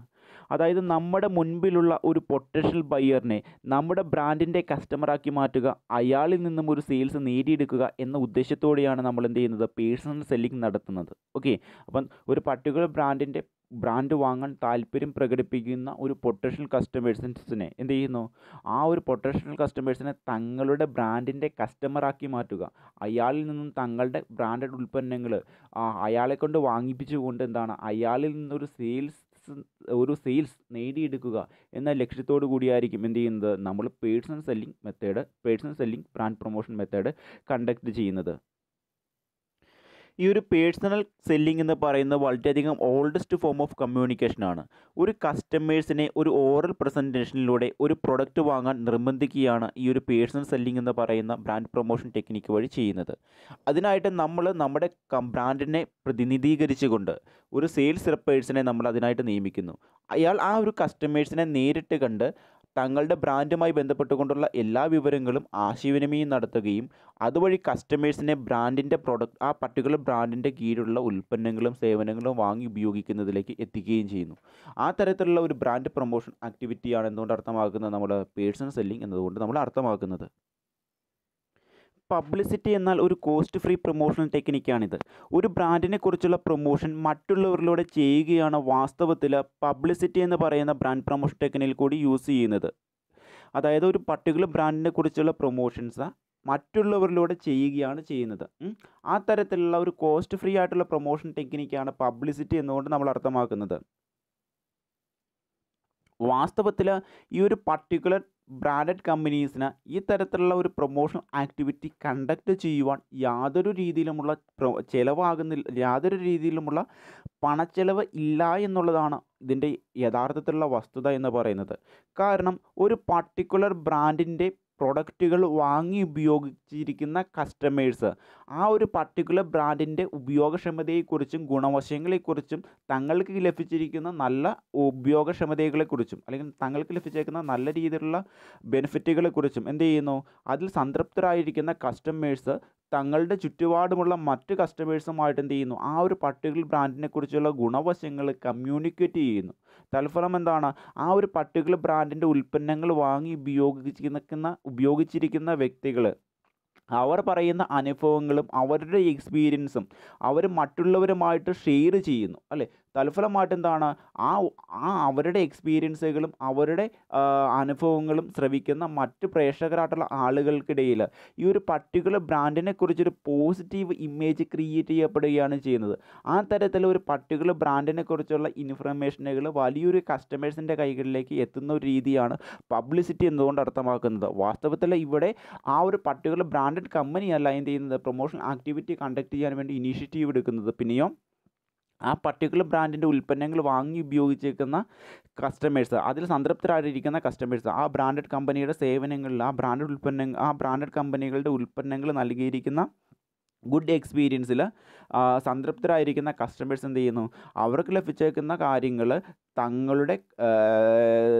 അതായത് നമ്മുടെ മുൻപിലുള്ള ഒരു പൊട്ടൻഷ്യൽ ബയ്യറിനെ നമ്മുടെ ബ്രാൻഡിൻ്റെ കസ്റ്റമറാക്കി മാറ്റുക അയാളിൽ നിന്നും ഒരു സെയിൽസ് നേടിയെടുക്കുക എന്ന ഉദ്ദേശത്തോടെയാണ് നമ്മൾ എന്ത് ചെയ്യുന്നത് പേഴ്സണൽ സെല്ലിംഗ് നടത്തുന്നത് ഓക്കെ അപ്പം ഒരു പർട്ടിക്കുലർ ബ്രാൻഡിൻ്റെ ബ്രാൻഡ് വാങ്ങാൻ താല്പര്യം പ്രകടിപ്പിക്കുന്ന ഒരു പൊട്ടൻഷ്യൽ കസ്റ്റമേഴ്സിനെ എന്ത് ചെയ്യുന്നു ആ ഒരു പൊട്ടൻഷ്യൽ കസ്റ്റമേഴ്സിനെ തങ്ങളുടെ ബ്രാൻഡിൻ്റെ കസ്റ്റമറാക്കി മാറ്റുക അയാളിൽ നിന്നും തങ്ങളുടെ ബ്രാൻഡഡ് ഉൽപ്പന്നങ്ങൾ അയാളെ കൊണ്ട് വാങ്ങിപ്പിച്ചുകൊണ്ട് എന്താണ് അയാളിൽ നിന്നൊരു സെയിൽസ് സെയിൽസ് ഒരു സെയിൽസ് നേടിയെടുക്കുക എന്ന ലക്ഷ്യത്തോടു കൂടിയായിരിക്കും എന്ത് ചെയ്യുന്നത് നമ്മൾ personal selling method personal selling brand promotion method conduct ചെയ്യുന്നത് ഈ ഒരു പേഴ്സണൽ സെല്ലിംഗ് എന്ന് പറയുന്നത് വളരെയധികം ഓൾഡസ്റ്റ് ഫോം ഓഫ് കമ്മ്യൂണിക്കേഷനാണ് ഒരു കസ്റ്റമേഴ്സിനെ ഒരു ഓറൽ പ്രസൻറ്റേഷനിലൂടെ ഒരു പ്രൊഡക്റ്റ് വാങ്ങാൻ നിർബന്ധിക്കുകയാണ് ഈ ഒരു പേഴ്സണൽ സെല്ലിംഗ് എന്ന് പറയുന്ന ബ്രാൻഡ് പ്രൊമോഷൻ ടെക്നിക്ക് വഴി ചെയ്യുന്നത് അതിനായിട്ട് നമ്മൾ നമ്മുടെ ബ്രാൻഡിനെ പ്രതിനിധീകരിച്ചുകൊണ്ട് ഒരു സെയിൽസ് റെപ്പേഴ്സിനെ നമ്മൾ അതിനായിട്ട് നിയമിക്കുന്നു അയാൾ ആ ഒരു കസ്റ്റമേഴ്സിനെ നേരിട്ട് കണ്ട് തങ്ങളുടെ ബ്രാൻഡുമായി ബന്ധപ്പെട്ടുകൊണ്ടുള്ള എല്ലാ വിവരങ്ങളും ആശയവിനിമയം നടത്തുകയും അതുവഴി കസ്റ്റമേഴ്സിനെ ബ്രാൻഡിൻ്റെ പ്രൊഡക്റ്റ് ആ പർട്ടിക്കുലർ ബ്രാൻഡിൻ്റെ കീഴിലുള്ള ഉൽപ്പന്നങ്ങളും സേവനങ്ങളും വാങ്ങി ഉപയോഗിക്കുന്നതിലേക്ക് എത്തിക്കുകയും ചെയ്യുന്നു ആ തരത്തിലുള്ള ഒരു ബ്രാൻഡ് പ്രൊമോഷൻ ആക്ടിവിറ്റിയാണ് എന്തുകൊണ്ട് അർത്ഥമാക്കുന്നത് നമ്മൾ പേഴ്സണൽ സെല്ലിംഗ് എന്നതുകൊണ്ട് നമ്മൾ അർത്ഥമാക്കുന്നത് പബ്ലിസിറ്റി എന്നാൽ ഒരു കോസ്റ്റ് ഫ്രീ പ്രൊമോഷണൽ ടെക്നിക്കാണിത് ഒരു ബ്രാൻഡിനെ കുറിച്ചുള്ള പ്രൊമോഷൻ മറ്റുള്ളവരിലൂടെ ചെയ്യുകയാണ് വാസ്തവത്തിൽ പബ്ലിസിറ്റി എന്ന് പറയുന്ന ബ്രാൻഡ് പ്രൊമോഷൻ ടെക്നിക്കിൽ കൂടി യൂസ് ചെയ്യുന്നത് അതായത് ഒരു പർട്ടിക്കുലർ ബ്രാൻഡിനെ കുറിച്ചുള്ള പ്രൊമോഷൻസ് മറ്റുള്ളവരിലൂടെ ചെയ്യുകയാണ് ചെയ്യുന്നത് ആ തരത്തിലുള്ള ഒരു കോസ്റ്റ് ഫ്രീ ആയിട്ടുള്ള പ്രൊമോഷൻ ടെക്നിക്കാണ് പബ്ലിസിറ്റി എന്നുകൊണ്ട് നമ്മൾ അർത്ഥമാക്കുന്നത് വാസ്തവത്തിൽ ഈ ഒരു പർട്ടിക്കുലർ ബ്രാൻഡഡ് കമ്പനീസിന് ഈ തരത്തിലുള്ള ഒരു പ്രൊമോഷൻ ആക്ടിവിറ്റി കണ്ടക്ട് ചെയ്യുവാൻ യാതൊരു രീതിയിലുമുള്ള ചിലവാകുന്നില്ല യാതൊരു രീതിയിലുമുള്ള പണച്ചെലവ് ഇല്ല എന്നുള്ളതാണ് ഇതിൻ്റെ യഥാർത്ഥത്തിലുള്ള വസ്തുത എന്ന് പറയുന്നത് കാരണം ഒരു പർട്ടിക്കുലർ ബ്രാൻഡിൻ്റെ പ്രൊഡക്റ്റുകൾ വാങ്ങി ഉപയോഗിച്ചിരിക്കുന്ന കസ്റ്റമേഴ്സ് ആ ഒരു പർട്ടിക്കുലർ ബ്രാൻഡിൻ്റെ ഉപയോഗക്ഷമതയെക്കുറിച്ചും ഗുണവശങ്ങളെക്കുറിച്ചും തങ്ങൾക്ക് ലഭിച്ചിരിക്കുന്ന നല്ല ഉപയോഗക്ഷമതകളെക്കുറിച്ചും അല്ലെങ്കിൽ തങ്ങൾക്ക് ലഭിച്ചേക്കുന്ന നല്ല രീതിയിലുള്ള ബെനിഫിറ്റുകളെക്കുറിച്ചും എന്ത് ചെയ്യുന്നു അതിൽ സംതൃപ്തരായിരിക്കുന്ന കസ്റ്റമേഴ്സ് തങ്ങളുടെ ചുറ്റുപാടുമുള്ള മറ്റ് കസ്റ്റമേഴ്സുമായിട്ട് എന്ത് ചെയ്യുന്നു ആ ഒരു പർട്ടിക്കുലർ ബ്രാൻഡിനെ കുറിച്ചുള്ള ഗുണവശങ്ങൾ കമ്മ്യൂണിക്കേറ്റ് ചെയ്യുന്നു തൽഫലം എന്താണ് ആ ഒരു പർട്ടിക്കുലർ ബ്രാൻഡിൻ്റെ ഉൽപ്പന്നങ്ങൾ വാങ്ങി ഉപയോഗിച്ചിരിക്കുന്ന ഉപയോഗിച്ചിരിക്കുന്ന വ്യക്തികൾ അവർ പറയുന്ന അനുഭവങ്ങളും അവരുടെ എക്സ്പീരിയൻസും അവർ മറ്റുള്ളവരുമായിട്ട് ഷെയർ ചെയ്യുന്നു അല്ലേ തൽഫലമായിട്ട് എന്താണ് ആ ആ അവരുടെ എക്സ്പീരിയൻസുകളും അവരുടെ അനുഭവങ്ങളും ശ്രവിക്കുന്ന മറ്റ് പ്രേക്ഷകരായിട്ടുള്ള ആളുകൾക്കിടയിൽ ഈ ഒരു പർട്ടിക്കുലർ ബ്രാൻഡിനെ കുറിച്ചൊരു പോസിറ്റീവ് ഇമേജ് ക്രിയേറ്റ് ചെയ്യപ്പെടുകയാണ് ചെയ്യുന്നത് ആ തരത്തിൽ ഒരു പർട്ടിക്കുലർ ബ്രാൻഡിനെ കുറിച്ചുള്ള ഇൻഫർമേഷനുകൾ വലിയൊരു കസ്റ്റമേഴ്സിൻ്റെ കൈകളിലേക്ക് എത്തുന്ന ഒരു രീതിയാണ് പബ്ലിസിറ്റി എന്നതുകൊണ്ട് അർത്ഥമാക്കുന്നത് വാസ്തവത്തിൽ ഇവിടെ ആ ഒരു പർട്ടിക്കുലർ ബ്രാൻഡഡ് കമ്പനിയല്ല എന്ത് ചെയ്യുന്നത് പ്രൊമോഷൻ ആക്ടിവിറ്റി കണ്ടക്ട് ചെയ്യാൻ വേണ്ടി ഇനീഷ്യേറ്റീവ് എടുക്കുന്നത് പിന്നെയോ ആ പർട്ടിക്കുലർ ബ്രാൻഡിൻ്റെ ഉൽപ്പന്നങ്ങൾ വാങ്ങി ഉപയോഗിച്ചേക്കുന്ന കസ്റ്റമേഴ്സ് അതിൽ സംതൃപ്തരായിട്ടിരിക്കുന്ന കസ്റ്റമേഴ്സ് ആ ബ്രാൻഡഡ് കമ്പനിയുടെ സേവനങ്ങളിൽ ആ ബ്രാൻഡഡ് ഉൽപ്പന്ന ആ ബ്രാൻഡഡ് കമ്പനികളുടെ ഉൽപ്പന്നങ്ങൾ നൽകിയിരിക്കുന്ന ഗുഡ് എക്സ്പീരിയൻസിൽ സംതൃപ്തരായിരിക്കുന്ന കസ്റ്റമേഴ്സ് എന്ത് ചെയ്യുന്നു അവർക്ക് ലഭിച്ചേക്കുന്ന കാര്യങ്ങൾ തങ്ങളുടെ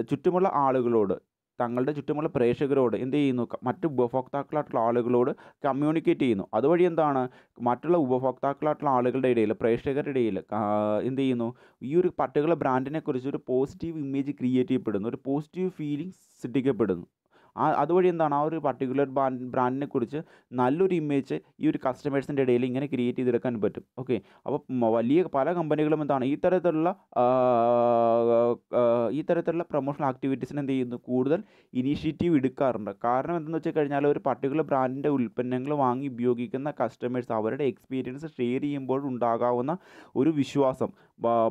ചുറ്റുമുള്ള ആളുകളോട് തങ്ങളുടെ ചുറ്റുമുള്ള പ്രേക്ഷകരോട് എന്ത് ചെയ്യുന്നു മറ്റ് ഉപഭോക്താക്കളായിട്ടുള്ള ആളുകളോട് കമ്മ്യൂണിക്കേറ്റ് ചെയ്യുന്നു അതുവഴി എന്താണ് മറ്റുള്ള ഉപഭോക്താക്കളായിട്ടുള്ള ആളുകളുടെ ഇടയിൽ പ്രേക്ഷകരുടെ ഇടയിൽ എന്ത് ചെയ്യുന്നു ഈ ഒരു പർട്ടിക്കുലർ ബ്രാൻഡിനെക്കുറിച്ച് ഒരു പോസിറ്റീവ് ഇമേജ് ക്രിയേറ്റ് ചെയ്യപ്പെടുന്നു ഒരു പോസിറ്റീവ് ഫീലിംഗ് സൃഷ്ടിക്കപ്പെടുന്നു ആ അതുവഴി എന്താണ് ആ ഒരു പർട്ടിക്കുലർ ബ്രാൻഡ് ബ്രാൻഡിനെ കുറിച്ച് നല്ലൊരു ഇമേജ് ഈ ഒരു കസ്റ്റമേഴ്സിൻ്റെ ഇടയിൽ ഇങ്ങനെ ക്രിയേറ്റ് ചെയ്തെടുക്കാൻ പറ്റും ഓക്കെ അപ്പോൾ വലിയ പല കമ്പനികളും എന്താണ് ഈ തരത്തിലുള്ള ഈ തരത്തിലുള്ള പ്രൊമോഷണൽ ആക്ടിവിറ്റീസിന് എന്ത് ചെയ്യുന്നു കൂടുതൽ ഇനീഷ്യേറ്റീവ് എടുക്കാറുണ്ട് കാരണം എന്തെന്ന് വെച്ച് കഴിഞ്ഞാൽ ഒരു പർട്ടിക്കുലർ ബ്രാൻഡിൻ്റെ ഉൽപ്പന്നങ്ങൾ വാങ്ങി ഉപയോഗിക്കുന്ന കസ്റ്റമേഴ്സ് അവരുടെ എക്സ്പീരിയൻസ് ഷെയർ ചെയ്യുമ്പോൾ ഉണ്ടാകാവുന്ന ഒരു വിശ്വാസം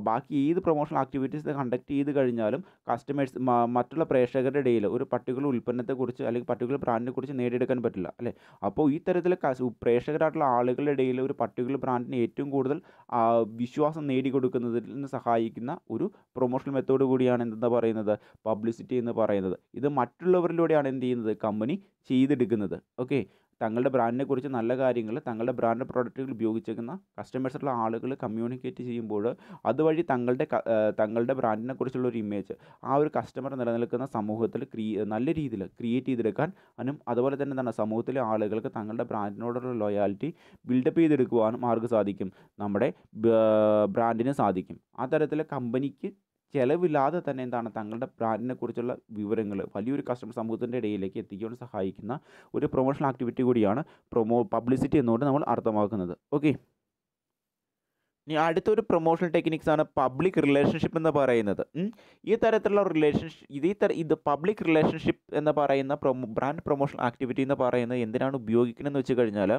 ബാക്കി ഏത് പ്രൊമോഷണൽ ആക്ടിവിറ്റീസ് കണ്ടക്ട് ചെയ്ത് കഴിഞ്ഞാലും കസ്റ്റമേഴ്സ് മറ്റുള്ള പ്രേക്ഷകരുടെ ഇടയിൽ ഒരു പർട്ടിക്കുലർ ഉൽപ്പന്നത്തെക്കുറിച്ച് അല്ലെങ്കിൽ പർട്ടിക്കുലർ ബ്രാൻഡിനെ കുറിച്ച് നേടിയെടുക്കാൻ പറ്റില്ല അല്ലേ അപ്പോൾ ഈ തരത്തിൽ പ്രേക്ഷകരായിട്ടുള്ള ആളുകളുടെ ഇടയിൽ ഒരു പർട്ടിക്കുലർ ബ്രാൻഡിന് ഏറ്റവും കൂടുതൽ വിശ്വാസം നിന്ന് സഹായിക്കുന്ന ഒരു പ്രൊമോഷണൽ മെത്തേഡ് കൂടിയാണ് എന്താ പറയുന്നത് പബ്ലിസിറ്റി എന്ന് പറയുന്നത് ഇത് മറ്റുള്ളവരിലൂടെയാണ് എന്ത് ചെയ്യുന്നത് കമ്പനി ചെയ്തെടുക്കുന്നത് ഓക്കെ തങ്ങളുടെ ബ്രാൻഡിനെ കുറിച്ച് നല്ല കാര്യങ്ങൾ തങ്ങളുടെ ബ്രാൻഡ് പ്രോഡക്റ്റുകൾ ഉപയോഗിച്ചേക്കുന്ന കസ്റ്റമേഴ്സുള്ള ആളുകൾ കമ്മ്യൂണിക്കേറ്റ് ചെയ്യുമ്പോൾ അതുവഴി തങ്ങളുടെ തങ്ങളുടെ ബ്രാൻഡിനെക്കുറിച്ചുള്ള ഒരു ഇമേജ് ആ ഒരു കസ്റ്റമർ നിലനിൽക്കുന്ന സമൂഹത്തിൽ ക്രീ നല്ല രീതിയിൽ ക്രിയേറ്റ് ചെയ്തെടുക്കാൻ അതിനും അതുപോലെ തന്നെ എന്താണ് സമൂഹത്തിലെ ആളുകൾക്ക് തങ്ങളുടെ ബ്രാൻഡിനോടുള്ള ലോയാലിറ്റി ബിൽഡപ്പ് ചെയ്തെടുക്കുവാനും ആർക്ക് സാധിക്കും നമ്മുടെ ബ്രാൻഡിന് സാധിക്കും ആ തരത്തിൽ കമ്പനിക്ക് ചിലവില്ലാതെ തന്നെ എന്താണ് തങ്ങളുടെ ബ്രാൻഡിനെ കുറിച്ചുള്ള വിവരങ്ങൾ വലിയൊരു കസ്റ്റമർ സമൂഹത്തിൻ്റെ ഇടയിലേക്ക് എത്തിക്കാൻ സഹായിക്കുന്ന ഒരു പ്രൊമോഷണൽ ആക്ടിവിറ്റി കൂടിയാണ് പ്രൊമോ പബ്ലിസിറ്റി എന്നുകൊണ്ട് നമ്മൾ അർത്ഥമാക്കുന്നത് ഓക്കെ ഇനി അടുത്തൊരു പ്രൊമോഷണൽ ടെക്നിക്സാണ് പബ്ലിക് റിലേഷൻഷിപ്പ് എന്ന് പറയുന്നത് ഈ തരത്തിലുള്ള റിലേഷൻഷിപ്പ് ഇതേ തര ഇത് പബ്ലിക് റിലേഷൻഷിപ്പ് എന്ന് പറയുന്ന പ്രൊമോ ബ്രാൻഡ് പ്രൊമോഷണൽ ആക്ടിവിറ്റി എന്ന് പറയുന്നത് എന്തിനാണ് ഉപയോഗിക്കുന്നതെന്ന് വെച്ച് കഴിഞ്ഞാൽ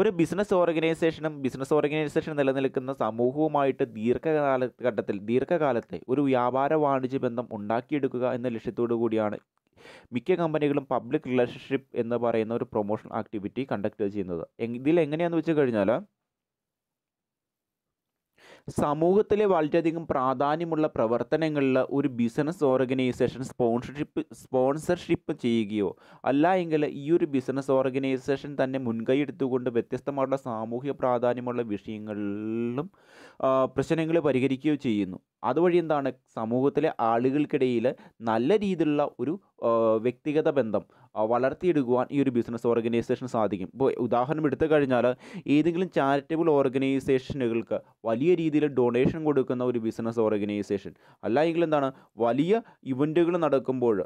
ഒരു ബിസിനസ് ഓർഗനൈസേഷനും ബിസിനസ് ഓർഗനൈസേഷൻ നിലനിൽക്കുന്ന സമൂഹവുമായിട്ട് ദീർഘകാല ഘട്ടത്തിൽ ദീർഘകാലത്തെ ഒരു വ്യാപാര വാണിജ്യ ബന്ധം ഉണ്ടാക്കിയെടുക്കുക എന്ന ലക്ഷ്യത്തോടു കൂടിയാണ് മിക്ക കമ്പനികളും പബ്ലിക് റിലേഷൻഷിപ്പ് എന്ന് പറയുന്ന ഒരു പ്രൊമോഷൻ ആക്ടിവിറ്റി കണ്ടക്ട് ചെയ്യുന്നത് ഇതിൽ എങ്ങനെയാണെന്ന് വെച്ച് കഴിഞ്ഞാൽ സമൂഹത്തിലെ വളരെയധികം പ്രാധാന്യമുള്ള പ്രവർത്തനങ്ങളിൽ ഒരു ബിസിനസ് ഓർഗനൈസേഷൻ സ്പോൺസർഷിപ്പ് സ്പോൺസർഷിപ്പ് ചെയ്യുകയോ അല്ല എങ്കിൽ ഈ ഒരു ബിസിനസ് ഓർഗനൈസേഷൻ തന്നെ മുൻകൈ എടുത്തുകൊണ്ട് വ്യത്യസ്തമായിട്ടുള്ള സാമൂഹ്യ പ്രാധാന്യമുള്ള വിഷയങ്ങളിലും പ്രശ്നങ്ങൾ പരിഹരിക്കുകയോ ചെയ്യുന്നു അതുവഴി എന്താണ് സമൂഹത്തിലെ ആളുകൾക്കിടയിൽ നല്ല രീതിയിലുള്ള ഒരു വ്യക്തിഗത ബന്ധം വളർത്തിയെടുക്കുവാൻ ഈ ഒരു ബിസിനസ് ഓർഗനൈസേഷൻ സാധിക്കും ഇപ്പോൾ ഉദാഹരണം എടുത്തു കഴിഞ്ഞാൽ ഏതെങ്കിലും ചാരിറ്റബിൾ ഓർഗനൈസേഷനുകൾക്ക് വലിയ രീതിയിൽ ഡൊണേഷൻ കൊടുക്കുന്ന ഒരു ബിസിനസ് ഓർഗനൈസേഷൻ അല്ല എന്താണ് വലിയ ഇവൻറ്റുകൾ നടക്കുമ്പോൾ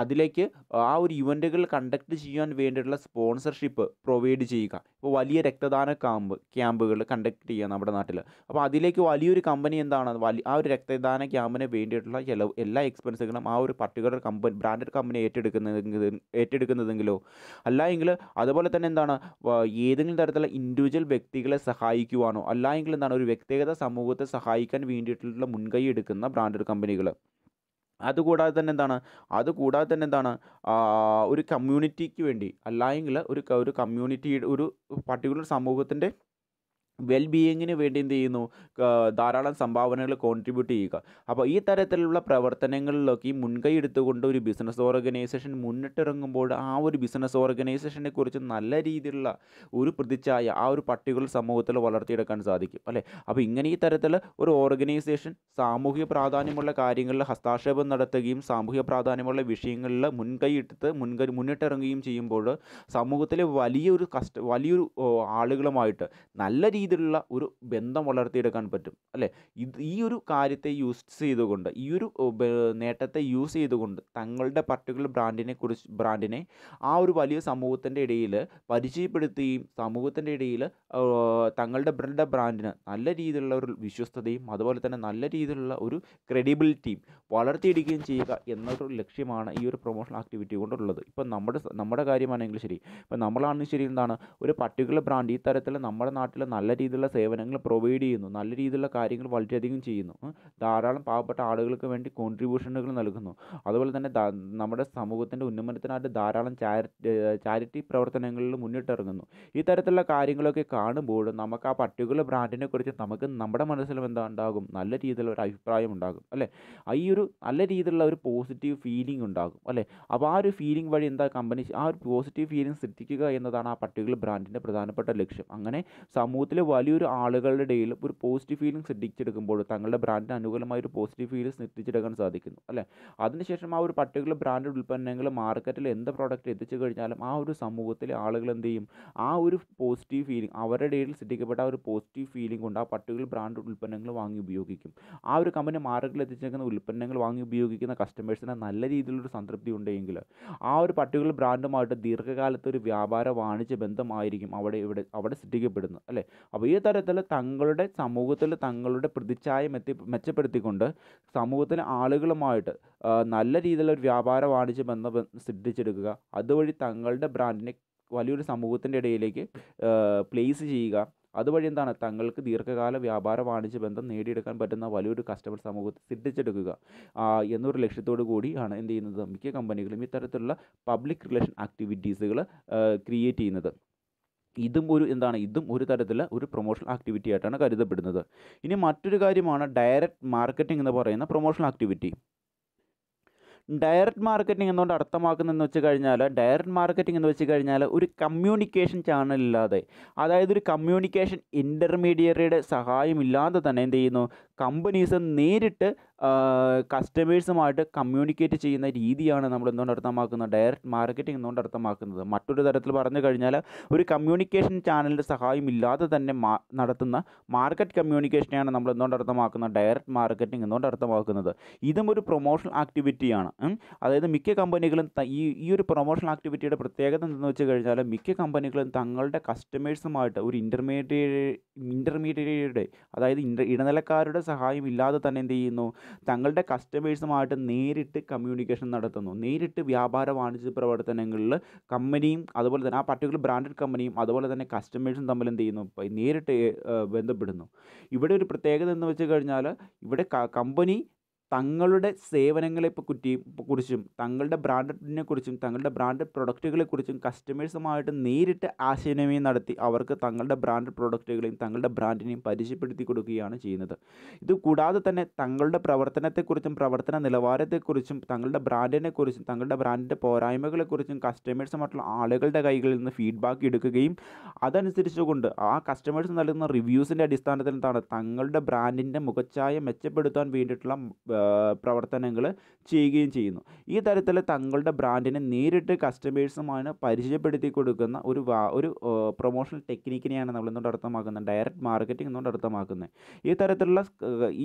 അതിലേക്ക് ആ ഒരു ഇവൻറ്റുകൾ കണ്ടക്ട് ചെയ്യാൻ വേണ്ടിയിട്ടുള്ള സ്പോൺസർഷിപ്പ് പ്രൊവൈഡ് ചെയ്യുക ഇപ്പോൾ വലിയ രക്തദാന ക്യാമ്പ് ക്യാമ്പുകൾ കണ്ടക്ട് ചെയ്യുക നമ്മുടെ നാട്ടിൽ അപ്പോൾ അതിലേക്ക് വലിയൊരു കമ്പനി എന്താണ് വലിയ ആ ഒരു രക്തദാന ക്യാമ്പിന് വേണ്ടിയിട്ടുള്ള എല്ലാ എക്സ്പെൻസുകളും ആ ഒരു പർട്ടിക്കുലർ കമ്പനി ബ്രാൻഡഡ് കമ്പനി ഏറ്റെടുക്കുന്ന ഏറ്റെടുക്കുന്നത് ഏറ്റെടുക്കുന്നതെങ്കിലോ അല്ല എങ്കിൽ അതുപോലെ തന്നെ എന്താണ് ഏതെങ്കിലും തരത്തിലുള്ള ഇൻഡിവിജ്വൽ വ്യക്തികളെ സഹായിക്കുവാനോ അല്ല എങ്കിൽ എന്താണ് ഒരു വ്യക്തിഗത സമൂഹത്തെ സഹായിക്കാൻ വേണ്ടിയിട്ടുള്ള മുൻകൈ എടുക്കുന്ന ബ്രാൻഡഡ് കമ്പനികൾ അതുകൂടാതെ തന്നെ എന്താണ് അതുകൂടാതെ തന്നെ എന്താണ് ഒരു കമ്മ്യൂണിറ്റിക്ക് വേണ്ടി അല്ലായെങ്കിൽ ഒരു ഒരു കമ്മ്യൂണിറ്റിയുടെ ഒരു പർട്ടിക്കുലർ സമൂഹത്തിൻ്റെ വെൽ ബീയിങ്ങിന് വേണ്ടി എന്ത് ചെയ്യുന്നു ധാരാളം സംഭാവനകൾ കോൺട്രിബ്യൂട്ട് ചെയ്യുക അപ്പോൾ ഈ തരത്തിലുള്ള പ്രവർത്തനങ്ങളിലൊക്കെ ഈ മുൻകൈ എടുത്തുകൊണ്ട് ഒരു ബിസിനസ് ഓർഗനൈസേഷൻ മുന്നിട്ടിറങ്ങുമ്പോൾ ആ ഒരു ബിസിനസ് ഓർഗനൈസേഷനെ കുറിച്ച് നല്ല രീതിയിലുള്ള ഒരു പ്രതിച്ഛായ ആ ഒരു പർട്ടിക്കുലർ സമൂഹത്തിൽ വളർത്തിയെടുക്കാൻ സാധിക്കും അല്ലേ അപ്പോൾ ഇങ്ങനെ ഈ തരത്തിൽ ഒരു ഓർഗനൈസേഷൻ സാമൂഹിക പ്രാധാന്യമുള്ള കാര്യങ്ങളിൽ ഹസ്താക്ഷേപം നടത്തുകയും സാമൂഹിക പ്രാധാന്യമുള്ള വിഷയങ്ങളിൽ മുൻകൈ എടുത്ത് മുൻകൈ മുന്നിട്ടിറങ്ങുകയും ചെയ്യുമ്പോൾ സമൂഹത്തിലെ വലിയൊരു കസ്റ്റ വലിയൊരു ആളുകളുമായിട്ട് നല്ല രീതി രീതിയിലുള്ള ഒരു ബന്ധം വളർത്തിയെടുക്കാൻ പറ്റും അല്ലേ ഇത് ഈ ഒരു കാര്യത്തെ യൂസ് ചെയ്തുകൊണ്ട് ഈ ഒരു നേട്ടത്തെ യൂസ് ചെയ്തുകൊണ്ട് തങ്ങളുടെ പർട്ടിക്കുലർ ബ്രാൻഡിനെ കുറിച്ച് ബ്രാൻഡിനെ ആ ഒരു വലിയ സമൂഹത്തിൻ്റെ ഇടയിൽ പരിചയപ്പെടുത്തുകയും സമൂഹത്തിൻ്റെ ഇടയിൽ തങ്ങളുടെ ബ്രാൻഡ് ബ്രാൻഡിന് നല്ല രീതിയിലുള്ള ഒരു വിശ്വസ്തതയും അതുപോലെ തന്നെ നല്ല രീതിയിലുള്ള ഒരു ക്രെഡിബിലിറ്റിയും വളർത്തിയെടുക്കുകയും ചെയ്യുക എന്നൊരു ലക്ഷ്യമാണ് ഈ ഒരു പ്രൊമോഷണൽ ആക്ടിവിറ്റി കൊണ്ടുള്ളത് ഇപ്പം നമ്മുടെ നമ്മുടെ കാര്യമാണെങ്കിൽ ശരി ഇപ്പം നമ്മളാണെങ്കിൽ ശരി എന്താണ് ഒരു പർട്ടിക്കുലർ ബ്രാൻഡ് ഈ തരത്തിൽ നമ്മുടെ നാട്ടിൽ നല്ല രീതിയിലുള്ള സേവനങ്ങൾ പ്രൊവൈഡ് ചെയ്യുന്നു നല്ല രീതിയിലുള്ള കാര്യങ്ങൾ വളരെയധികം ചെയ്യുന്നു ധാരാളം പാവപ്പെട്ട ആളുകൾക്ക് വേണ്ടി കോൺട്രിബ്യൂഷനുകൾ നൽകുന്നു അതുപോലെ തന്നെ നമ്മുടെ സമൂഹത്തിൻ്റെ ഉന്നമനത്തിനായിട്ട് ധാരാളം ചാരിറ്റി പ്രവർത്തനങ്ങളിൽ മുന്നിട്ടിറങ്ങുന്നു ഇത്തരത്തിലുള്ള കാര്യങ്ങളൊക്കെ കാണുമ്പോൾ നമുക്ക് ആ പർട്ടിക്കുലർ ബ്രാൻഡിനെ കുറിച്ച് നമുക്ക് നമ്മുടെ മനസ്സിലും എന്താ ഉണ്ടാകും നല്ല രീതിയിലുള്ള ഒരു അഭിപ്രായം ഉണ്ടാകും അല്ലേ ഈ ഒരു നല്ല രീതിയിലുള്ള ഒരു പോസിറ്റീവ് ഫീലിംഗ് ഉണ്ടാകും അല്ലേ അപ്പോൾ ആ ഒരു ഫീലിംഗ് വഴി എന്താ കമ്പനി ആ ഒരു പോസിറ്റീവ് ഫീലിംഗ് സൃഷ്ടിക്കുക എന്നതാണ് ആ പർട്ടിക്കുലർ ബ്രാൻഡിൻ്റെ പ്രധാനപ്പെട്ട ലക്ഷ്യം അങ്ങനെ സമൂഹത്തിൽ വലിയൊരു ആളുകളുടെ ഇടയിൽ ഒരു പോസിറ്റീവ് ഫീലിംഗ് സൃഷ്ടിച്ചെടുക്കുമ്പോൾ തങ്ങളുടെ ബ്രാൻഡിന് അനുകൂലമായ ഒരു പോസിറ്റീവ് ഫീലിംഗ് സൃഷ്ടിച്ചെടുക്കാൻ സാധിക്കുന്നു അല്ലേ അതിനുശേഷം ആ ഒരു പർട്ടിക്കുലർ ബ്രാൻഡ് ഉൽപ്പന്നങ്ങൾ മാർക്കറ്റിൽ എന്ത് പ്രോഡക്റ്റ് എത്തിച്ചു കഴിഞ്ഞാലും ആ ഒരു സമൂഹത്തിലെ ആളുകൾ എന്ത് ചെയ്യും ആ ഒരു പോസിറ്റീവ് ഫീലിംഗ് അവരുടെ ഇടയിൽ സൃഷ്ടിക്കപ്പെട്ട ആ ഒരു പോസിറ്റീവ് ഫീലിംഗ് കൊണ്ട് ആ പർട്ടിക്കുലർ ബ്രാൻഡ് ഉൽപ്പന്നങ്ങൾ വാങ്ങി ഉപയോഗിക്കും ആ ഒരു കമ്പനി മാർക്കറ്റിൽ എത്തിച്ചേക്കുന്ന ഉൽപ്പന്നങ്ങൾ വാങ്ങി ഉപയോഗിക്കുന്ന കസ്റ്റമേഴ്സിന് നല്ല രീതിയിലൊരു സംതൃപ്തി ഉണ്ടെങ്കിൽ ആ ഒരു പർട്ടിക്കുലർ ബ്രാൻഡുമായിട്ട് ദീർഘകാലത്തെ ഒരു വ്യാപാര വാണിജ്യ ബന്ധമായിരിക്കും അവിടെ ഇവിടെ അവിടെ സൃഷ്ടിക്കപ്പെടുന്നത് അല്ലേ അപ്പോൾ ഈ തരത്തിൽ തങ്ങളുടെ സമൂഹത്തിൽ തങ്ങളുടെ പ്രതിച്ഛായ മെത്തി മെച്ചപ്പെടുത്തിക്കൊണ്ട് സമൂഹത്തിലെ ആളുകളുമായിട്ട് നല്ല രീതിയിലുള്ള ഒരു വ്യാപാര വാണിജ്യ ബന്ധം സിദ്ധിച്ചെടുക്കുക അതുവഴി തങ്ങളുടെ ബ്രാൻഡിനെ വലിയൊരു സമൂഹത്തിൻ്റെ ഇടയിലേക്ക് പ്ലേസ് ചെയ്യുക അതുവഴി എന്താണ് തങ്ങൾക്ക് ദീർഘകാല വ്യാപാര വാണിജ്യ ബന്ധം നേടിയെടുക്കാൻ പറ്റുന്ന വലിയൊരു കസ്റ്റമർ സമൂഹത്തെ സിദ്ധിച്ചെടുക്കുക എന്നൊരു ലക്ഷ്യത്തോടു കൂടിയാണ് എന്ത് ചെയ്യുന്നത് മിക്ക കമ്പനികളും ഇത്തരത്തിലുള്ള പബ്ലിക് റിലേഷൻ ആക്ടിവിറ്റീസുകൾ ക്രിയേറ്റ് ചെയ്യുന്നത് ഇതും ഒരു എന്താണ് ഇതും ഒരു തരത്തിലുള്ള ഒരു പ്രൊമോഷണൽ ആക്ടിവിറ്റി ആയിട്ടാണ് കരുതപ്പെടുന്നത് ഇനി മറ്റൊരു കാര്യമാണ് ഡയറക്റ്റ് മാർക്കറ്റിംഗ് എന്ന് പറയുന്ന പ്രൊമോഷണൽ ആക്ടിവിറ്റി ഡയറക്റ്റ് മാർക്കറ്റിംഗ് എന്നുകൊണ്ട് അർത്ഥമാക്കുന്നതെന്ന് വെച്ച് കഴിഞ്ഞാൽ ഡയറക്റ്റ് മാർക്കറ്റിംഗ് എന്ന് വെച്ച് കഴിഞ്ഞാൽ ഒരു കമ്മ്യൂണിക്കേഷൻ ചാനൽ ഇല്ലാതെ അതായത് ഒരു കമ്മ്യൂണിക്കേഷൻ ഇൻ്റർമീഡിയറിയുടെ സഹായമില്ലാതെ തന്നെ എന്ത് ചെയ്യുന്നു കമ്പനീസ് നേരിട്ട് കസ്റ്റമേഴ്സുമായിട്ട് കമ്മ്യൂണിക്കേറ്റ് ചെയ്യുന്ന രീതിയാണ് നമ്മൾ എന്തുകൊണ്ട് അർത്ഥമാക്കുന്നത് ഡയറക്റ്റ് മാർക്കറ്റിംഗ് എന്തുകൊണ്ട് അർത്ഥമാക്കുന്നത് മറ്റൊരു തരത്തിൽ പറഞ്ഞു കഴിഞ്ഞാൽ ഒരു കമ്മ്യൂണിക്കേഷൻ ചാനലിൻ്റെ സഹായം ഇല്ലാതെ തന്നെ നടത്തുന്ന മാർക്കറ്റ് കമ്മ്യൂണിക്കേഷനെയാണ് നമ്മൾ എന്തുകൊണ്ട് അർത്ഥമാക്കുന്നത് ഡയറക്റ്റ് മാർക്കറ്റിംഗ് എന്തുകൊണ്ട് അർത്ഥമാക്കുന്നത് ഇതും ഒരു പ്രൊമോഷണൽ ആക്ടിവിറ്റിയാണ് അതായത് മിക്ക കമ്പനികളും ഈ ഈ ഒരു പ്രൊമോഷണൽ ആക്ടിവിറ്റിയുടെ പ്രത്യേകത എന്തെന്ന് വെച്ച് കഴിഞ്ഞാൽ മിക്ക കമ്പനികളും തങ്ങളുടെ കസ്റ്റമേഴ്സുമായിട്ട് ഒരു ഇൻ്റർമീഡിയറ്റ് ഇൻ്റർമീഡിയറ്റ് അതായത് ഇടനിലക്കാരുടെ സഹായം ഇല്ലാതെ തന്നെ എന്ത് ചെയ്യുന്നു തങ്ങളുടെ കസ്റ്റമേഴ്സുമായിട്ട് നേരിട്ട് കമ്മ്യൂണിക്കേഷൻ നടത്തുന്നു നേരിട്ട് വ്യാപാര വാണിജ്യ പ്രവർത്തനങ്ങളിൽ കമ്പനിയും അതുപോലെ തന്നെ ആ പർട്ടിക്കുലർ ബ്രാൻഡഡ് കമ്പനിയും അതുപോലെ തന്നെ കസ്റ്റമേഴ്സും തമ്മിൽ എന്ത് ചെയ്യുന്നു നേരിട്ട് ബന്ധപ്പെടുന്നു ഇവിടെ ഒരു പ്രത്യേകത എന്ന് വെച്ച് കഴിഞ്ഞാൽ ഇവിടെ കമ്പനി തങ്ങളുടെ സേവനങ്ങളെ കുറ്റിയും കുറിച്ചും തങ്ങളുടെ ബ്രാൻഡിനെ കുറിച്ചും തങ്ങളുടെ ബ്രാൻഡഡ് കുറിച്ചും കസ്റ്റമേഴ്സുമായിട്ട് നേരിട്ട് ആശയവിനിമയം നടത്തി അവർക്ക് തങ്ങളുടെ ബ്രാൻഡ് പ്രൊഡക്റ്റുകളെയും തങ്ങളുടെ ബ്രാൻഡിനെയും പരിചയപ്പെടുത്തി കൊടുക്കുകയാണ് ചെയ്യുന്നത് ഇത് കൂടാതെ തന്നെ തങ്ങളുടെ പ്രവർത്തനത്തെക്കുറിച്ചും പ്രവർത്തന നിലവാരത്തെക്കുറിച്ചും തങ്ങളുടെ ബ്രാൻഡിനെക്കുറിച്ചും തങ്ങളുടെ ബ്രാൻഡിൻ്റെ പോരായ്മകളെക്കുറിച്ചും കസ്റ്റമേഴ്സുമായിട്ടുള്ള ആളുകളുടെ കൈകളിൽ നിന്ന് ഫീഡ്ബാക്ക് എടുക്കുകയും അതനുസരിച്ചുകൊണ്ട് ആ കസ്റ്റമേഴ്സ് നൽകുന്ന റിവ്യൂസിൻ്റെ അടിസ്ഥാനത്തിൽ എന്താണ് തങ്ങളുടെ ബ്രാൻഡിൻ്റെ മുഖച്ഛായ മെച്ചപ്പെടുത്താൻ വേണ്ടിയിട്ടുള്ള പ്രവർത്തനങ്ങൾ ചെയ്യുകയും ചെയ്യുന്നു ഈ തരത്തിൽ തങ്ങളുടെ ബ്രാൻഡിനെ നേരിട്ട് കസ്റ്റമേഴ്സുമായി പരിചയപ്പെടുത്തി കൊടുക്കുന്ന ഒരു ഒരു പ്രൊമോഷണൽ ടെക്നിക്കിനെയാണ് നമ്മൾ എന്തുകൊണ്ട് അർത്ഥമാക്കുന്നത് ഡയറക്റ്റ് മാർക്കറ്റിംഗ് എന്നുകൊണ്ട് അർത്ഥമാക്കുന്നത് ഈ തരത്തിലുള്ള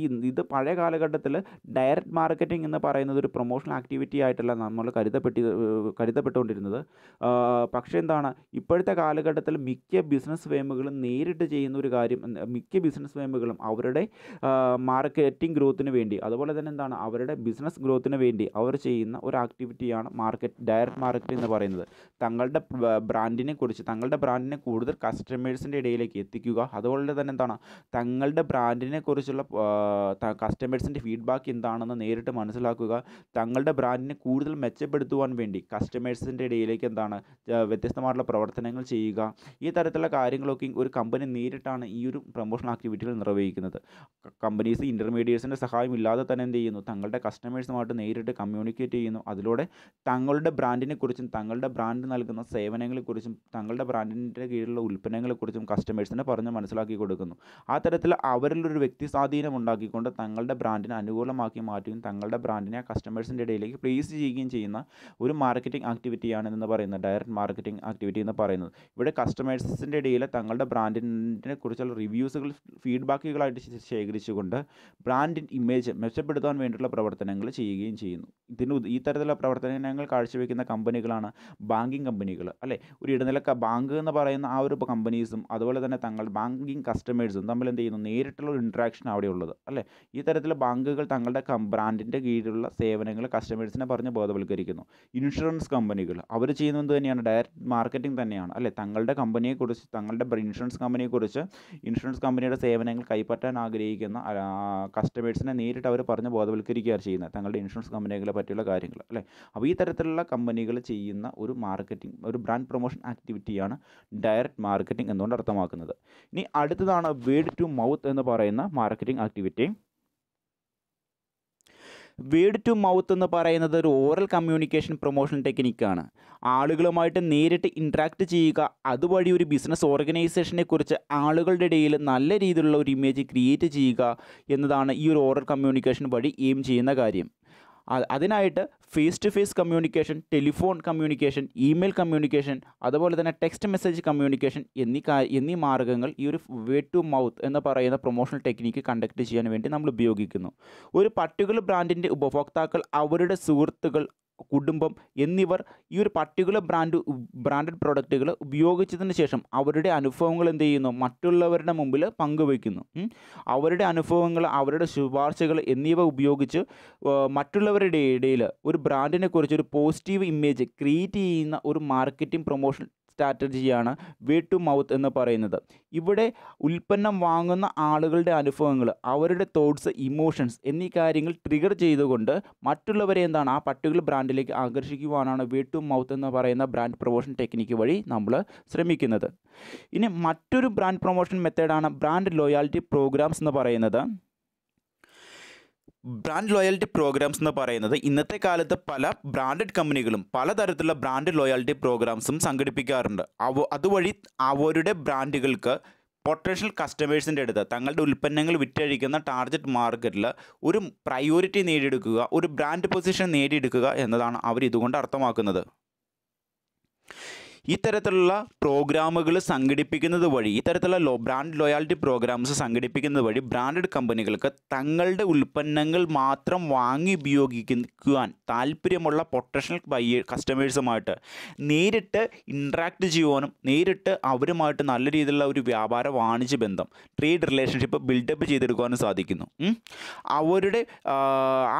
ഈ ഇത് പഴയ കാലഘട്ടത്തിൽ ഡയറക്റ്റ് മാർക്കറ്റിംഗ് എന്ന് പറയുന്നത് ഒരു പ്രൊമോഷണൽ ആക്ടിവിറ്റി ആയിട്ടല്ല നമ്മൾ കരുതപ്പെട്ടി കരുതപ്പെട്ടുകൊണ്ടിരുന്നത് പക്ഷേ എന്താണ് ഇപ്പോഴത്തെ കാലഘട്ടത്തിൽ മിക്ക ബിസിനസ് ഫേമുകളും നേരിട്ട് ചെയ്യുന്ന ഒരു കാര്യം മിക്ക ബിസിനസ് ഫേമുകളും അവരുടെ മാർക്കറ്റിംഗ് ഗ്രോത്തിന് വേണ്ടി അതുപോലെ തന്നെ തന്നെ എന്താണ് അവരുടെ ബിസിനസ് ഗ്രോത്തിന് വേണ്ടി അവർ ചെയ്യുന്ന ഒരു ആക്ടിവിറ്റിയാണ് മാർക്കറ്റ് ഡയറക്റ്റ് മാർക്കറ്റ് എന്ന് പറയുന്നത് തങ്ങളുടെ ബ്രാൻഡിനെ കുറിച്ച് തങ്ങളുടെ ബ്രാൻഡിനെ കൂടുതൽ കസ്റ്റമേഴ്സിൻ്റെ ഇടയിലേക്ക് എത്തിക്കുക അതുപോലെ തന്നെ എന്താണ് തങ്ങളുടെ ബ്രാൻഡിനെ കുറിച്ചുള്ള കസ്റ്റമേഴ്സിൻ്റെ ഫീഡ്ബാക്ക് എന്താണെന്ന് നേരിട്ട് മനസ്സിലാക്കുക തങ്ങളുടെ ബ്രാൻഡിനെ കൂടുതൽ മെച്ചപ്പെടുത്തുവാൻ വേണ്ടി കസ്റ്റമേഴ്സിൻ്റെ ഇടയിലേക്ക് എന്താണ് വ്യത്യസ്തമായിട്ടുള്ള പ്രവർത്തനങ്ങൾ ചെയ്യുക ഈ തരത്തിലുള്ള കാര്യങ്ങളൊക്കെ ഒരു കമ്പനി നേരിട്ടാണ് ഈ ഒരു പ്രൊമോഷണൽ ആക്ടിവിറ്റികൾ നിർവഹിക്കുന്നത് കമ്പനീസ് ഇൻ്റർമീഡിയറ്റ്സിൻ്റെ സഹായമില്ലാതെ തന്നെ എന്ത് ചെയ്യുന്നു തങ്ങളുടെ കസ്റ്റമേഴ്സുമായിട്ട് നേരിട്ട് കമ്മ്യൂണിക്കേറ്റ് ചെയ്യുന്നു അതിലൂടെ തങ്ങളുടെ ബ്രാൻഡിനെക്കുറിച്ചും തങ്ങളുടെ ബ്രാൻഡ് നൽകുന്ന സേവനങ്ങളെക്കുറിച്ചും തങ്ങളുടെ ബ്രാൻഡിൻ്റെ കീഴിലുള്ള ഉൽപ്പന്നങ്ങളെക്കുറിച്ചും കസ്റ്റമേഴ്സിനെ പറഞ്ഞ് മനസ്സിലാക്കി കൊടുക്കുന്നു ആ തരത്തിൽ അവരിലൊരു വ്യക്തി സ്വാധീനം ഉണ്ടാക്കിക്കൊണ്ട് തങ്ങളുടെ ബ്രാൻഡിനെ അനുകൂലമാക്കി മാറ്റുകയും തങ്ങളുടെ ബ്രാൻഡിനെ ആ കസ്റ്റമേഴ്സിൻ്റെ ഇടയിലേക്ക് പ്ലേസ് ചെയ്യുകയും ചെയ്യുന്ന ഒരു മാർക്കറ്റിംഗ് ആക്ടിവിറ്റിയാണ് എന്ന് പറയുന്നത് ഡയറക്റ്റ് മാർക്കറ്റിംഗ് ആക്ടിവിറ്റി എന്ന് പറയുന്നത് ഇവിടെ കസ്റ്റമേഴ്സിൻ്റെ ഇടയിൽ തങ്ങളുടെ ബ്രാൻഡിനെ കുറിച്ചുള്ള റിവ്യൂസുകൾ ഫീഡ്ബാക്കുകളായിട്ട് ശേഖരിച്ചുകൊണ്ട് ബ്രാൻഡിൻ്റെ ഇമേജ് മെച്ചപ്പെടുത്തും മെച്ചപ്പെടുത്താൻ വേണ്ടിയിട്ടുള്ള പ്രവർത്തനങ്ങൾ ചെയ്യുകയും ചെയ്യുന്നു ഇതിന് ഈ തരത്തിലുള്ള പ്രവർത്തനങ്ങൾ കാഴ്ചവെക്കുന്ന കമ്പനികളാണ് ബാങ്കിങ് കമ്പനികൾ അല്ലേ ഒരു ഇടനിലക്ക ബാങ്ക് എന്ന് പറയുന്ന ആ ഒരു കമ്പനീസും അതുപോലെ തന്നെ തങ്ങൾ ബാങ്കിങ് കസ്റ്റമേഴ്സും തമ്മിൽ എന്ത് ചെയ്യുന്നു നേരിട്ടുള്ള ഒരു ഇൻട്രാക്ഷൻ അവിടെ ഉള്ളത് അല്ലേ ഈ തരത്തിലുള്ള ബാങ്കുകൾ തങ്ങളുടെ ബ്രാൻഡിൻ്റെ കീഴിലുള്ള സേവനങ്ങൾ കസ്റ്റമേഴ്സിനെ പറഞ്ഞ് ബോധവൽക്കരിക്കുന്നു ഇൻഷുറൻസ് കമ്പനികൾ അവർ ചെയ്യുന്നത് തന്നെയാണ് ഡയറക്റ്റ് മാർക്കറ്റിംഗ് തന്നെയാണ് അല്ലേ തങ്ങളുടെ കമ്പനിയെക്കുറിച്ച് തങ്ങളുടെ ഇൻഷുറൻസ് കമ്പനിയെക്കുറിച്ച് ഇൻഷുറൻസ് കമ്പനിയുടെ സേവനങ്ങൾ കൈപ്പറ്റാൻ ആഗ്രഹിക്കുന്ന കസ്റ്റമേഴ്സിനെ നേരിട്ട് അവർ പറഞ്ഞ് ബോധവൽക്കരിക്കുകയാണ് ചെയ്യുന്നത് തങ്ങളുടെ ഇൻഷുറൻസ് കമ്പനികളെ പറ്റിയുള്ള കാര്യങ്ങൾ അല്ലേ അപ്പോൾ ഈ തരത്തിലുള്ള കമ്പനികൾ ചെയ്യുന്ന ഒരു മാർക്കറ്റിംഗ് ഒരു ബ്രാൻഡ് പ്രൊമോഷൻ ആക്ടിവിറ്റിയാണ് ഡയറക്റ്റ് മാർക്കറ്റിംഗ് എന്നുകൊണ്ട് അർത്ഥമാക്കുന്നത് ഇനി അടുത്തതാണ് വേഡ് ടു മൗത്ത് എന്ന് പറയുന്ന marketing activity word to mouth എന്ന് പറയുന്നത് ഒരു ഓറൽ കമ്മ്യൂണിക്കേഷൻ പ്രൊമോഷൻ ടെക്നിക്കാണ് ആളുകളുമായിട്ട് നേരിട്ട് ഇൻട്രാക്ട് ചെയ്യുക അതുവഴി ഒരു ബിസിനസ് ഓർഗനൈസേഷനെ കുറിച്ച് ആളുകളുടെ ഇടയിൽ നല്ല രീതിയിലുള്ള ഒരു ഇമേജ് ക്രിയേറ്റ് ചെയ്യുക എന്നതാണ് ഈ ഒരു ഓറൽ കമ്മ്യൂണിക്കേഷൻ വഴി എയിം ചെയ്യുന്ന കാര്യം അതിനായിട്ട് face to face communication telephone communication email communication അതുപോലെ തന്നെ ടെക്സ്റ്റ് മെസ്സേജ് കമ്മ്യൂണിക്കേഷൻ എന്നീ എന്നീ മാർഗ്ഗങ്ങൾ ഈ ഒരു വേ ടു മൗത്ത് എന്ന് പറയുന്ന പ്രൊമോഷണൽ ടെക്നിക്ക് കണ്ടക്ട് ചെയ്യാൻ വേണ്ടി നമ്മൾ ഉപയോഗിക്കുന്നു ഒരു പർട്ടിക്കുലർ ബ്രാൻഡിൻ്റെ ഉപഭോക്താക്കൾ അവരുടെ സുഹൃത്തുക്കൾ കുടുംബം എന്നിവർ ഈ ഒരു പർട്ടിക്കുലർ ബ്രാൻഡ് ബ്രാൻഡഡ് പ്രോഡക്റ്റുകൾ ഉപയോഗിച്ചതിന് ശേഷം അവരുടെ അനുഭവങ്ങൾ എന്ത് ചെയ്യുന്നു മറ്റുള്ളവരുടെ മുമ്പിൽ പങ്കുവയ്ക്കുന്നു അവരുടെ അനുഭവങ്ങൾ അവരുടെ ശുപാർശകൾ എന്നിവ ഉപയോഗിച്ച് മറ്റുള്ളവരുടെ ഇടയിൽ ഒരു ബ്രാൻഡിനെക്കുറിച്ച് ഒരു പോസിറ്റീവ് ഇമേജ് ക്രിയേറ്റ് ചെയ്യുന്ന ഒരു മാർക്കറ്റിംഗ് പ്രൊമോഷൻ സ്ട്രാറ്റജിയാണ് വേ ടു മൗത്ത് എന്ന് പറയുന്നത് ഇവിടെ ഉൽപ്പന്നം വാങ്ങുന്ന ആളുകളുടെ അനുഭവങ്ങൾ അവരുടെ തോട്ട്സ് ഇമോഷൻസ് എന്നീ കാര്യങ്ങൾ ട്രിഗർ ചെയ്തുകൊണ്ട് മറ്റുള്ളവരെ എന്താണ് ആ പർട്ടിക്കുലർ ബ്രാൻഡിലേക്ക് ആകർഷിക്കുവാനാണ് വേ ടു മൗത്ത് എന്ന് പറയുന്ന ബ്രാൻഡ് പ്രൊമോഷൻ ടെക്നിക്ക് വഴി നമ്മൾ ശ്രമിക്കുന്നത് ഇനി മറ്റൊരു ബ്രാൻഡ് പ്രൊമോഷൻ മെത്തേഡാണ് ബ്രാൻഡ് ലോയാലിറ്റി പ്രോഗ്രാംസ് എന്ന് പറയുന്നത് ബ്രാൻഡ് ലോയൽറ്റി പ്രോഗ്രാംസ് എന്ന് പറയുന്നത് ഇന്നത്തെ കാലത്ത് പല ബ്രാൻഡഡ് കമ്പനികളും പലതരത്തിലുള്ള ബ്രാൻഡ് ലോയൽറ്റി പ്രോഗ്രാംസും സംഘടിപ്പിക്കാറുണ്ട് അവ അതുവഴി അവരുടെ ബ്രാൻഡുകൾക്ക് പൊട്ടൻഷ്യൽ കസ്റ്റമേഴ്സിൻ്റെ അടുത്ത് തങ്ങളുടെ ഉൽപ്പന്നങ്ങൾ വിറ്റഴിക്കുന്ന ടാർഗറ്റ് മാർക്കറ്റിൽ ഒരു പ്രയോറിറ്റി നേടിയെടുക്കുക ഒരു ബ്രാൻഡ് പൊസിഷൻ നേടിയെടുക്കുക എന്നതാണ് അവർ ഇതുകൊണ്ട് അർത്ഥമാക്കുന്നത് ഇത്തരത്തിലുള്ള പ്രോഗ്രാമുകൾ സംഘടിപ്പിക്കുന്നത് വഴി ഇത്തരത്തിലുള്ള ലോ ബ്രാൻഡ് ലോയാലിറ്റി പ്രോഗ്രാംസ് സംഘടിപ്പിക്കുന്നത് വഴി ബ്രാൻഡഡ് കമ്പനികൾക്ക് തങ്ങളുടെ ഉൽപ്പന്നങ്ങൾ മാത്രം വാങ്ങി ഉപയോഗിക്കുവാൻ താല്പര്യമുള്ള പൊട്ടൻഷ്യൽ ബൈ കസ്റ്റമേഴ്സുമായിട്ട് നേരിട്ട് ഇൻട്രാക്ട് ചെയ്യുവാനും നേരിട്ട് അവരുമായിട്ട് നല്ല രീതിയിലുള്ള ഒരു വ്യാപാര വാണിജ്യ ബന്ധം ട്രേഡ് റിലേഷൻഷിപ്പ് ബിൽഡപ്പ് ചെയ്തെടുക്കുവാനും സാധിക്കുന്നു അവരുടെ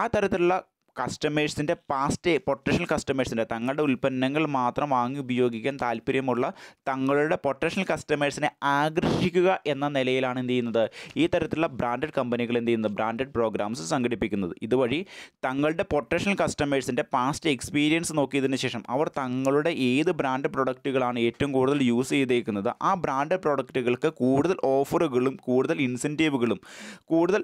ആ തരത്തിലുള്ള കസ്റ്റമേഴ്സിൻ്റെ പാസ്റ്റ് പൊട്ടൻഷ്യൽ കസ്റ്റമേഴ്സിൻ്റെ തങ്ങളുടെ ഉൽപ്പന്നങ്ങൾ മാത്രം വാങ്ങി ഉപയോഗിക്കാൻ താല്പര്യമുള്ള തങ്ങളുടെ പൊട്ടൻഷ്യൽ കസ്റ്റമേഴ്സിനെ ആകർഷിക്കുക എന്ന നിലയിലാണ് എന്ത് ചെയ്യുന്നത് ഈ തരത്തിലുള്ള ബ്രാൻഡഡ് കമ്പനികൾ എന്ത് ചെയ്യുന്നത് ബ്രാൻഡഡ് പ്രോഗ്രാംസ് സംഘടിപ്പിക്കുന്നത് ഇതുവഴി തങ്ങളുടെ പൊട്ടൻഷ്യൽ കസ്റ്റമേഴ്സിൻ്റെ പാസ്റ്റ് എക്സ്പീരിയൻസ് നോക്കിയതിന് ശേഷം അവർ തങ്ങളുടെ ഏത് ബ്രാൻഡ് പ്രൊഡക്റ്റുകളാണ് ഏറ്റവും കൂടുതൽ യൂസ് ചെയ്തേക്കുന്നത് ആ ബ്രാൻഡ് പ്രൊഡക്റ്റുകൾക്ക് കൂടുതൽ ഓഫറുകളും കൂടുതൽ ഇൻസെൻറ്റീവുകളും കൂടുതൽ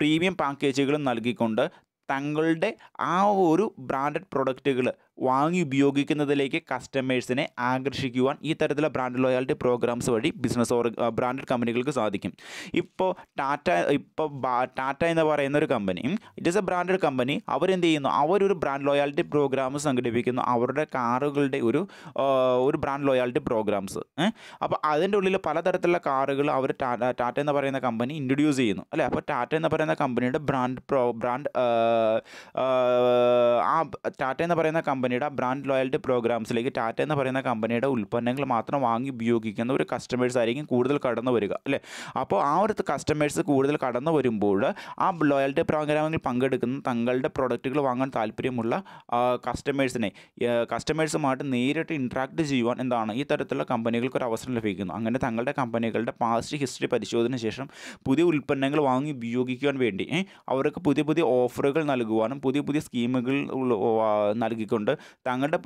പ്രീമിയം പാക്കേജുകളും നൽകിക്കൊണ്ട് തങ്ങളുടെ ആ ഒരു ബ്രാൻഡഡ് പ്രൊഡക്റ്റുകൾ വാങ്ങി ഉപയോഗിക്കുന്നതിലേക്ക് കസ്റ്റമേഴ്സിനെ ആകർഷിക്കുവാൻ ഈ തരത്തിലുള്ള ബ്രാൻഡ് ലോയാലിറ്റി പ്രോഗ്രാംസ് വഴി ബിസിനസ് ഓർ ബ്രാൻഡഡ് കമ്പനികൾക്ക് സാധിക്കും ഇപ്പോൾ ടാറ്റ ഇപ്പോൾ ടാറ്റ എന്ന് പറയുന്ന ഒരു company it is a branded company അവരെന്ത് ചെയ്യുന്നു അവരൊരു ബ്രാൻഡ് ലോയാലിറ്റി പ്രോഗ്രാം സംഘടിപ്പിക്കുന്നു അവരുടെ കാറുകളുടെ ഒരു ഒരു ബ്രാൻഡ് ലോയാലിറ്റി പ്രോഗ്രാംസ് അപ്പോൾ അതിൻ്റെ ഉള്ളിൽ പലതരത്തിലുള്ള കാറുകൾ അവർ ടാറ്റ എന്ന് പറയുന്ന കമ്പനി ഇൻട്രൊഡ്യൂസ് ചെയ്യുന്നു അല്ലേ അപ്പോൾ ടാറ്റ എന്ന് പറയുന്ന കമ്പനിയുടെ ബ്രാൻഡ് പ്രോ ബ്രാൻഡ് ആ ടാറ്റ എന്ന് പറയുന്ന കമ്പനി കമ്പനിയുടെ ബ്രാൻഡ് ലോയൽറ്റി പ്രോഗ്രാംസിലേക്ക് ടാറ്റ എന്ന് പറയുന്ന കമ്പനിയുടെ ഉൽപ്പന്നങ്ങൾ മാത്രം വാങ്ങി ഉപയോഗിക്കുന്ന ഒരു കസ്റ്റമേഴ്സ് ആയിരിക്കും കൂടുതൽ കടന്നു വരിക അല്ലേ അപ്പോൾ ആ ഒരു കസ്റ്റമേഴ്സ് കൂടുതൽ കടന്നു വരുമ്പോൾ ആ ലോയൽറ്റി പ്രോഗ്രാമിൽ പങ്കെടുക്കുന്ന തങ്ങളുടെ പ്രൊഡക്റ്റുകൾ വാങ്ങാൻ താല്പര്യമുള്ള കസ്റ്റമേഴ്സിനെ കസ്റ്റമേഴ്സുമായിട്ട് നേരിട്ട് ഇൻട്രാക്ട് ചെയ്യുവാൻ എന്താണ് ഈ തരത്തിലുള്ള കമ്പനികൾക്ക് ഒരു അവസരം ലഭിക്കുന്നു അങ്ങനെ തങ്ങളുടെ കമ്പനികളുടെ പാസ്റ്റ് ഹിസ്റ്ററി പരിശോധന ശേഷം പുതിയ ഉൽപ്പന്നങ്ങൾ വാങ്ങി ഉപയോഗിക്കുവാൻ വേണ്ടി അവർക്ക് പുതിയ പുതിയ ഓഫറുകൾ നൽകുവാനും പുതിയ പുതിയ സ്കീമുകൾ നൽകിക്കൊണ്ട് തങ്ങളുടെ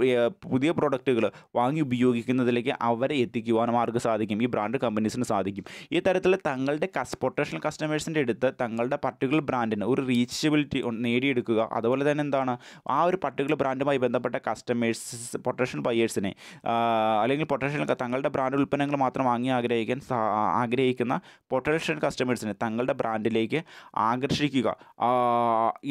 പുതിയ പ്രോഡക്റ്റുകൾ വാങ്ങി ഉപയോഗിക്കുന്നതിലേക്ക് അവരെ എത്തിക്കുവാനും അവർക്ക് സാധിക്കും ഈ ബ്രാൻഡ് കമ്പനീസിന് സാധിക്കും ഈ തരത്തിൽ തങ്ങളുടെ പൊട്ടൻഷ്യൽ കസ്റ്റമേഴ്സിൻ്റെ അടുത്ത് തങ്ങളുടെ പർട്ടിക്കുലർ ബ്രാൻഡിന് ഒരു റീച്ചബിലിറ്റി നേടിയെടുക്കുക അതുപോലെ തന്നെ എന്താണ് ആ ഒരു പർട്ടിക്കുലർ ബ്രാൻഡുമായി ബന്ധപ്പെട്ട കസ്റ്റമേഴ്സ് പൊട്ടേഷൻ ബയേഴ്സിനെ അല്ലെങ്കിൽ പൊട്ടേഷൻ തങ്ങളുടെ ബ്രാൻഡ് ഉൽപ്പന്നങ്ങൾ മാത്രം വാങ്ങി ആഗ്രഹിക്കാൻ ആഗ്രഹിക്കുന്ന പൊട്ടേഷൻ കസ്റ്റമേഴ്സിനെ തങ്ങളുടെ ബ്രാൻഡിലേക്ക് ആകർഷിക്കുക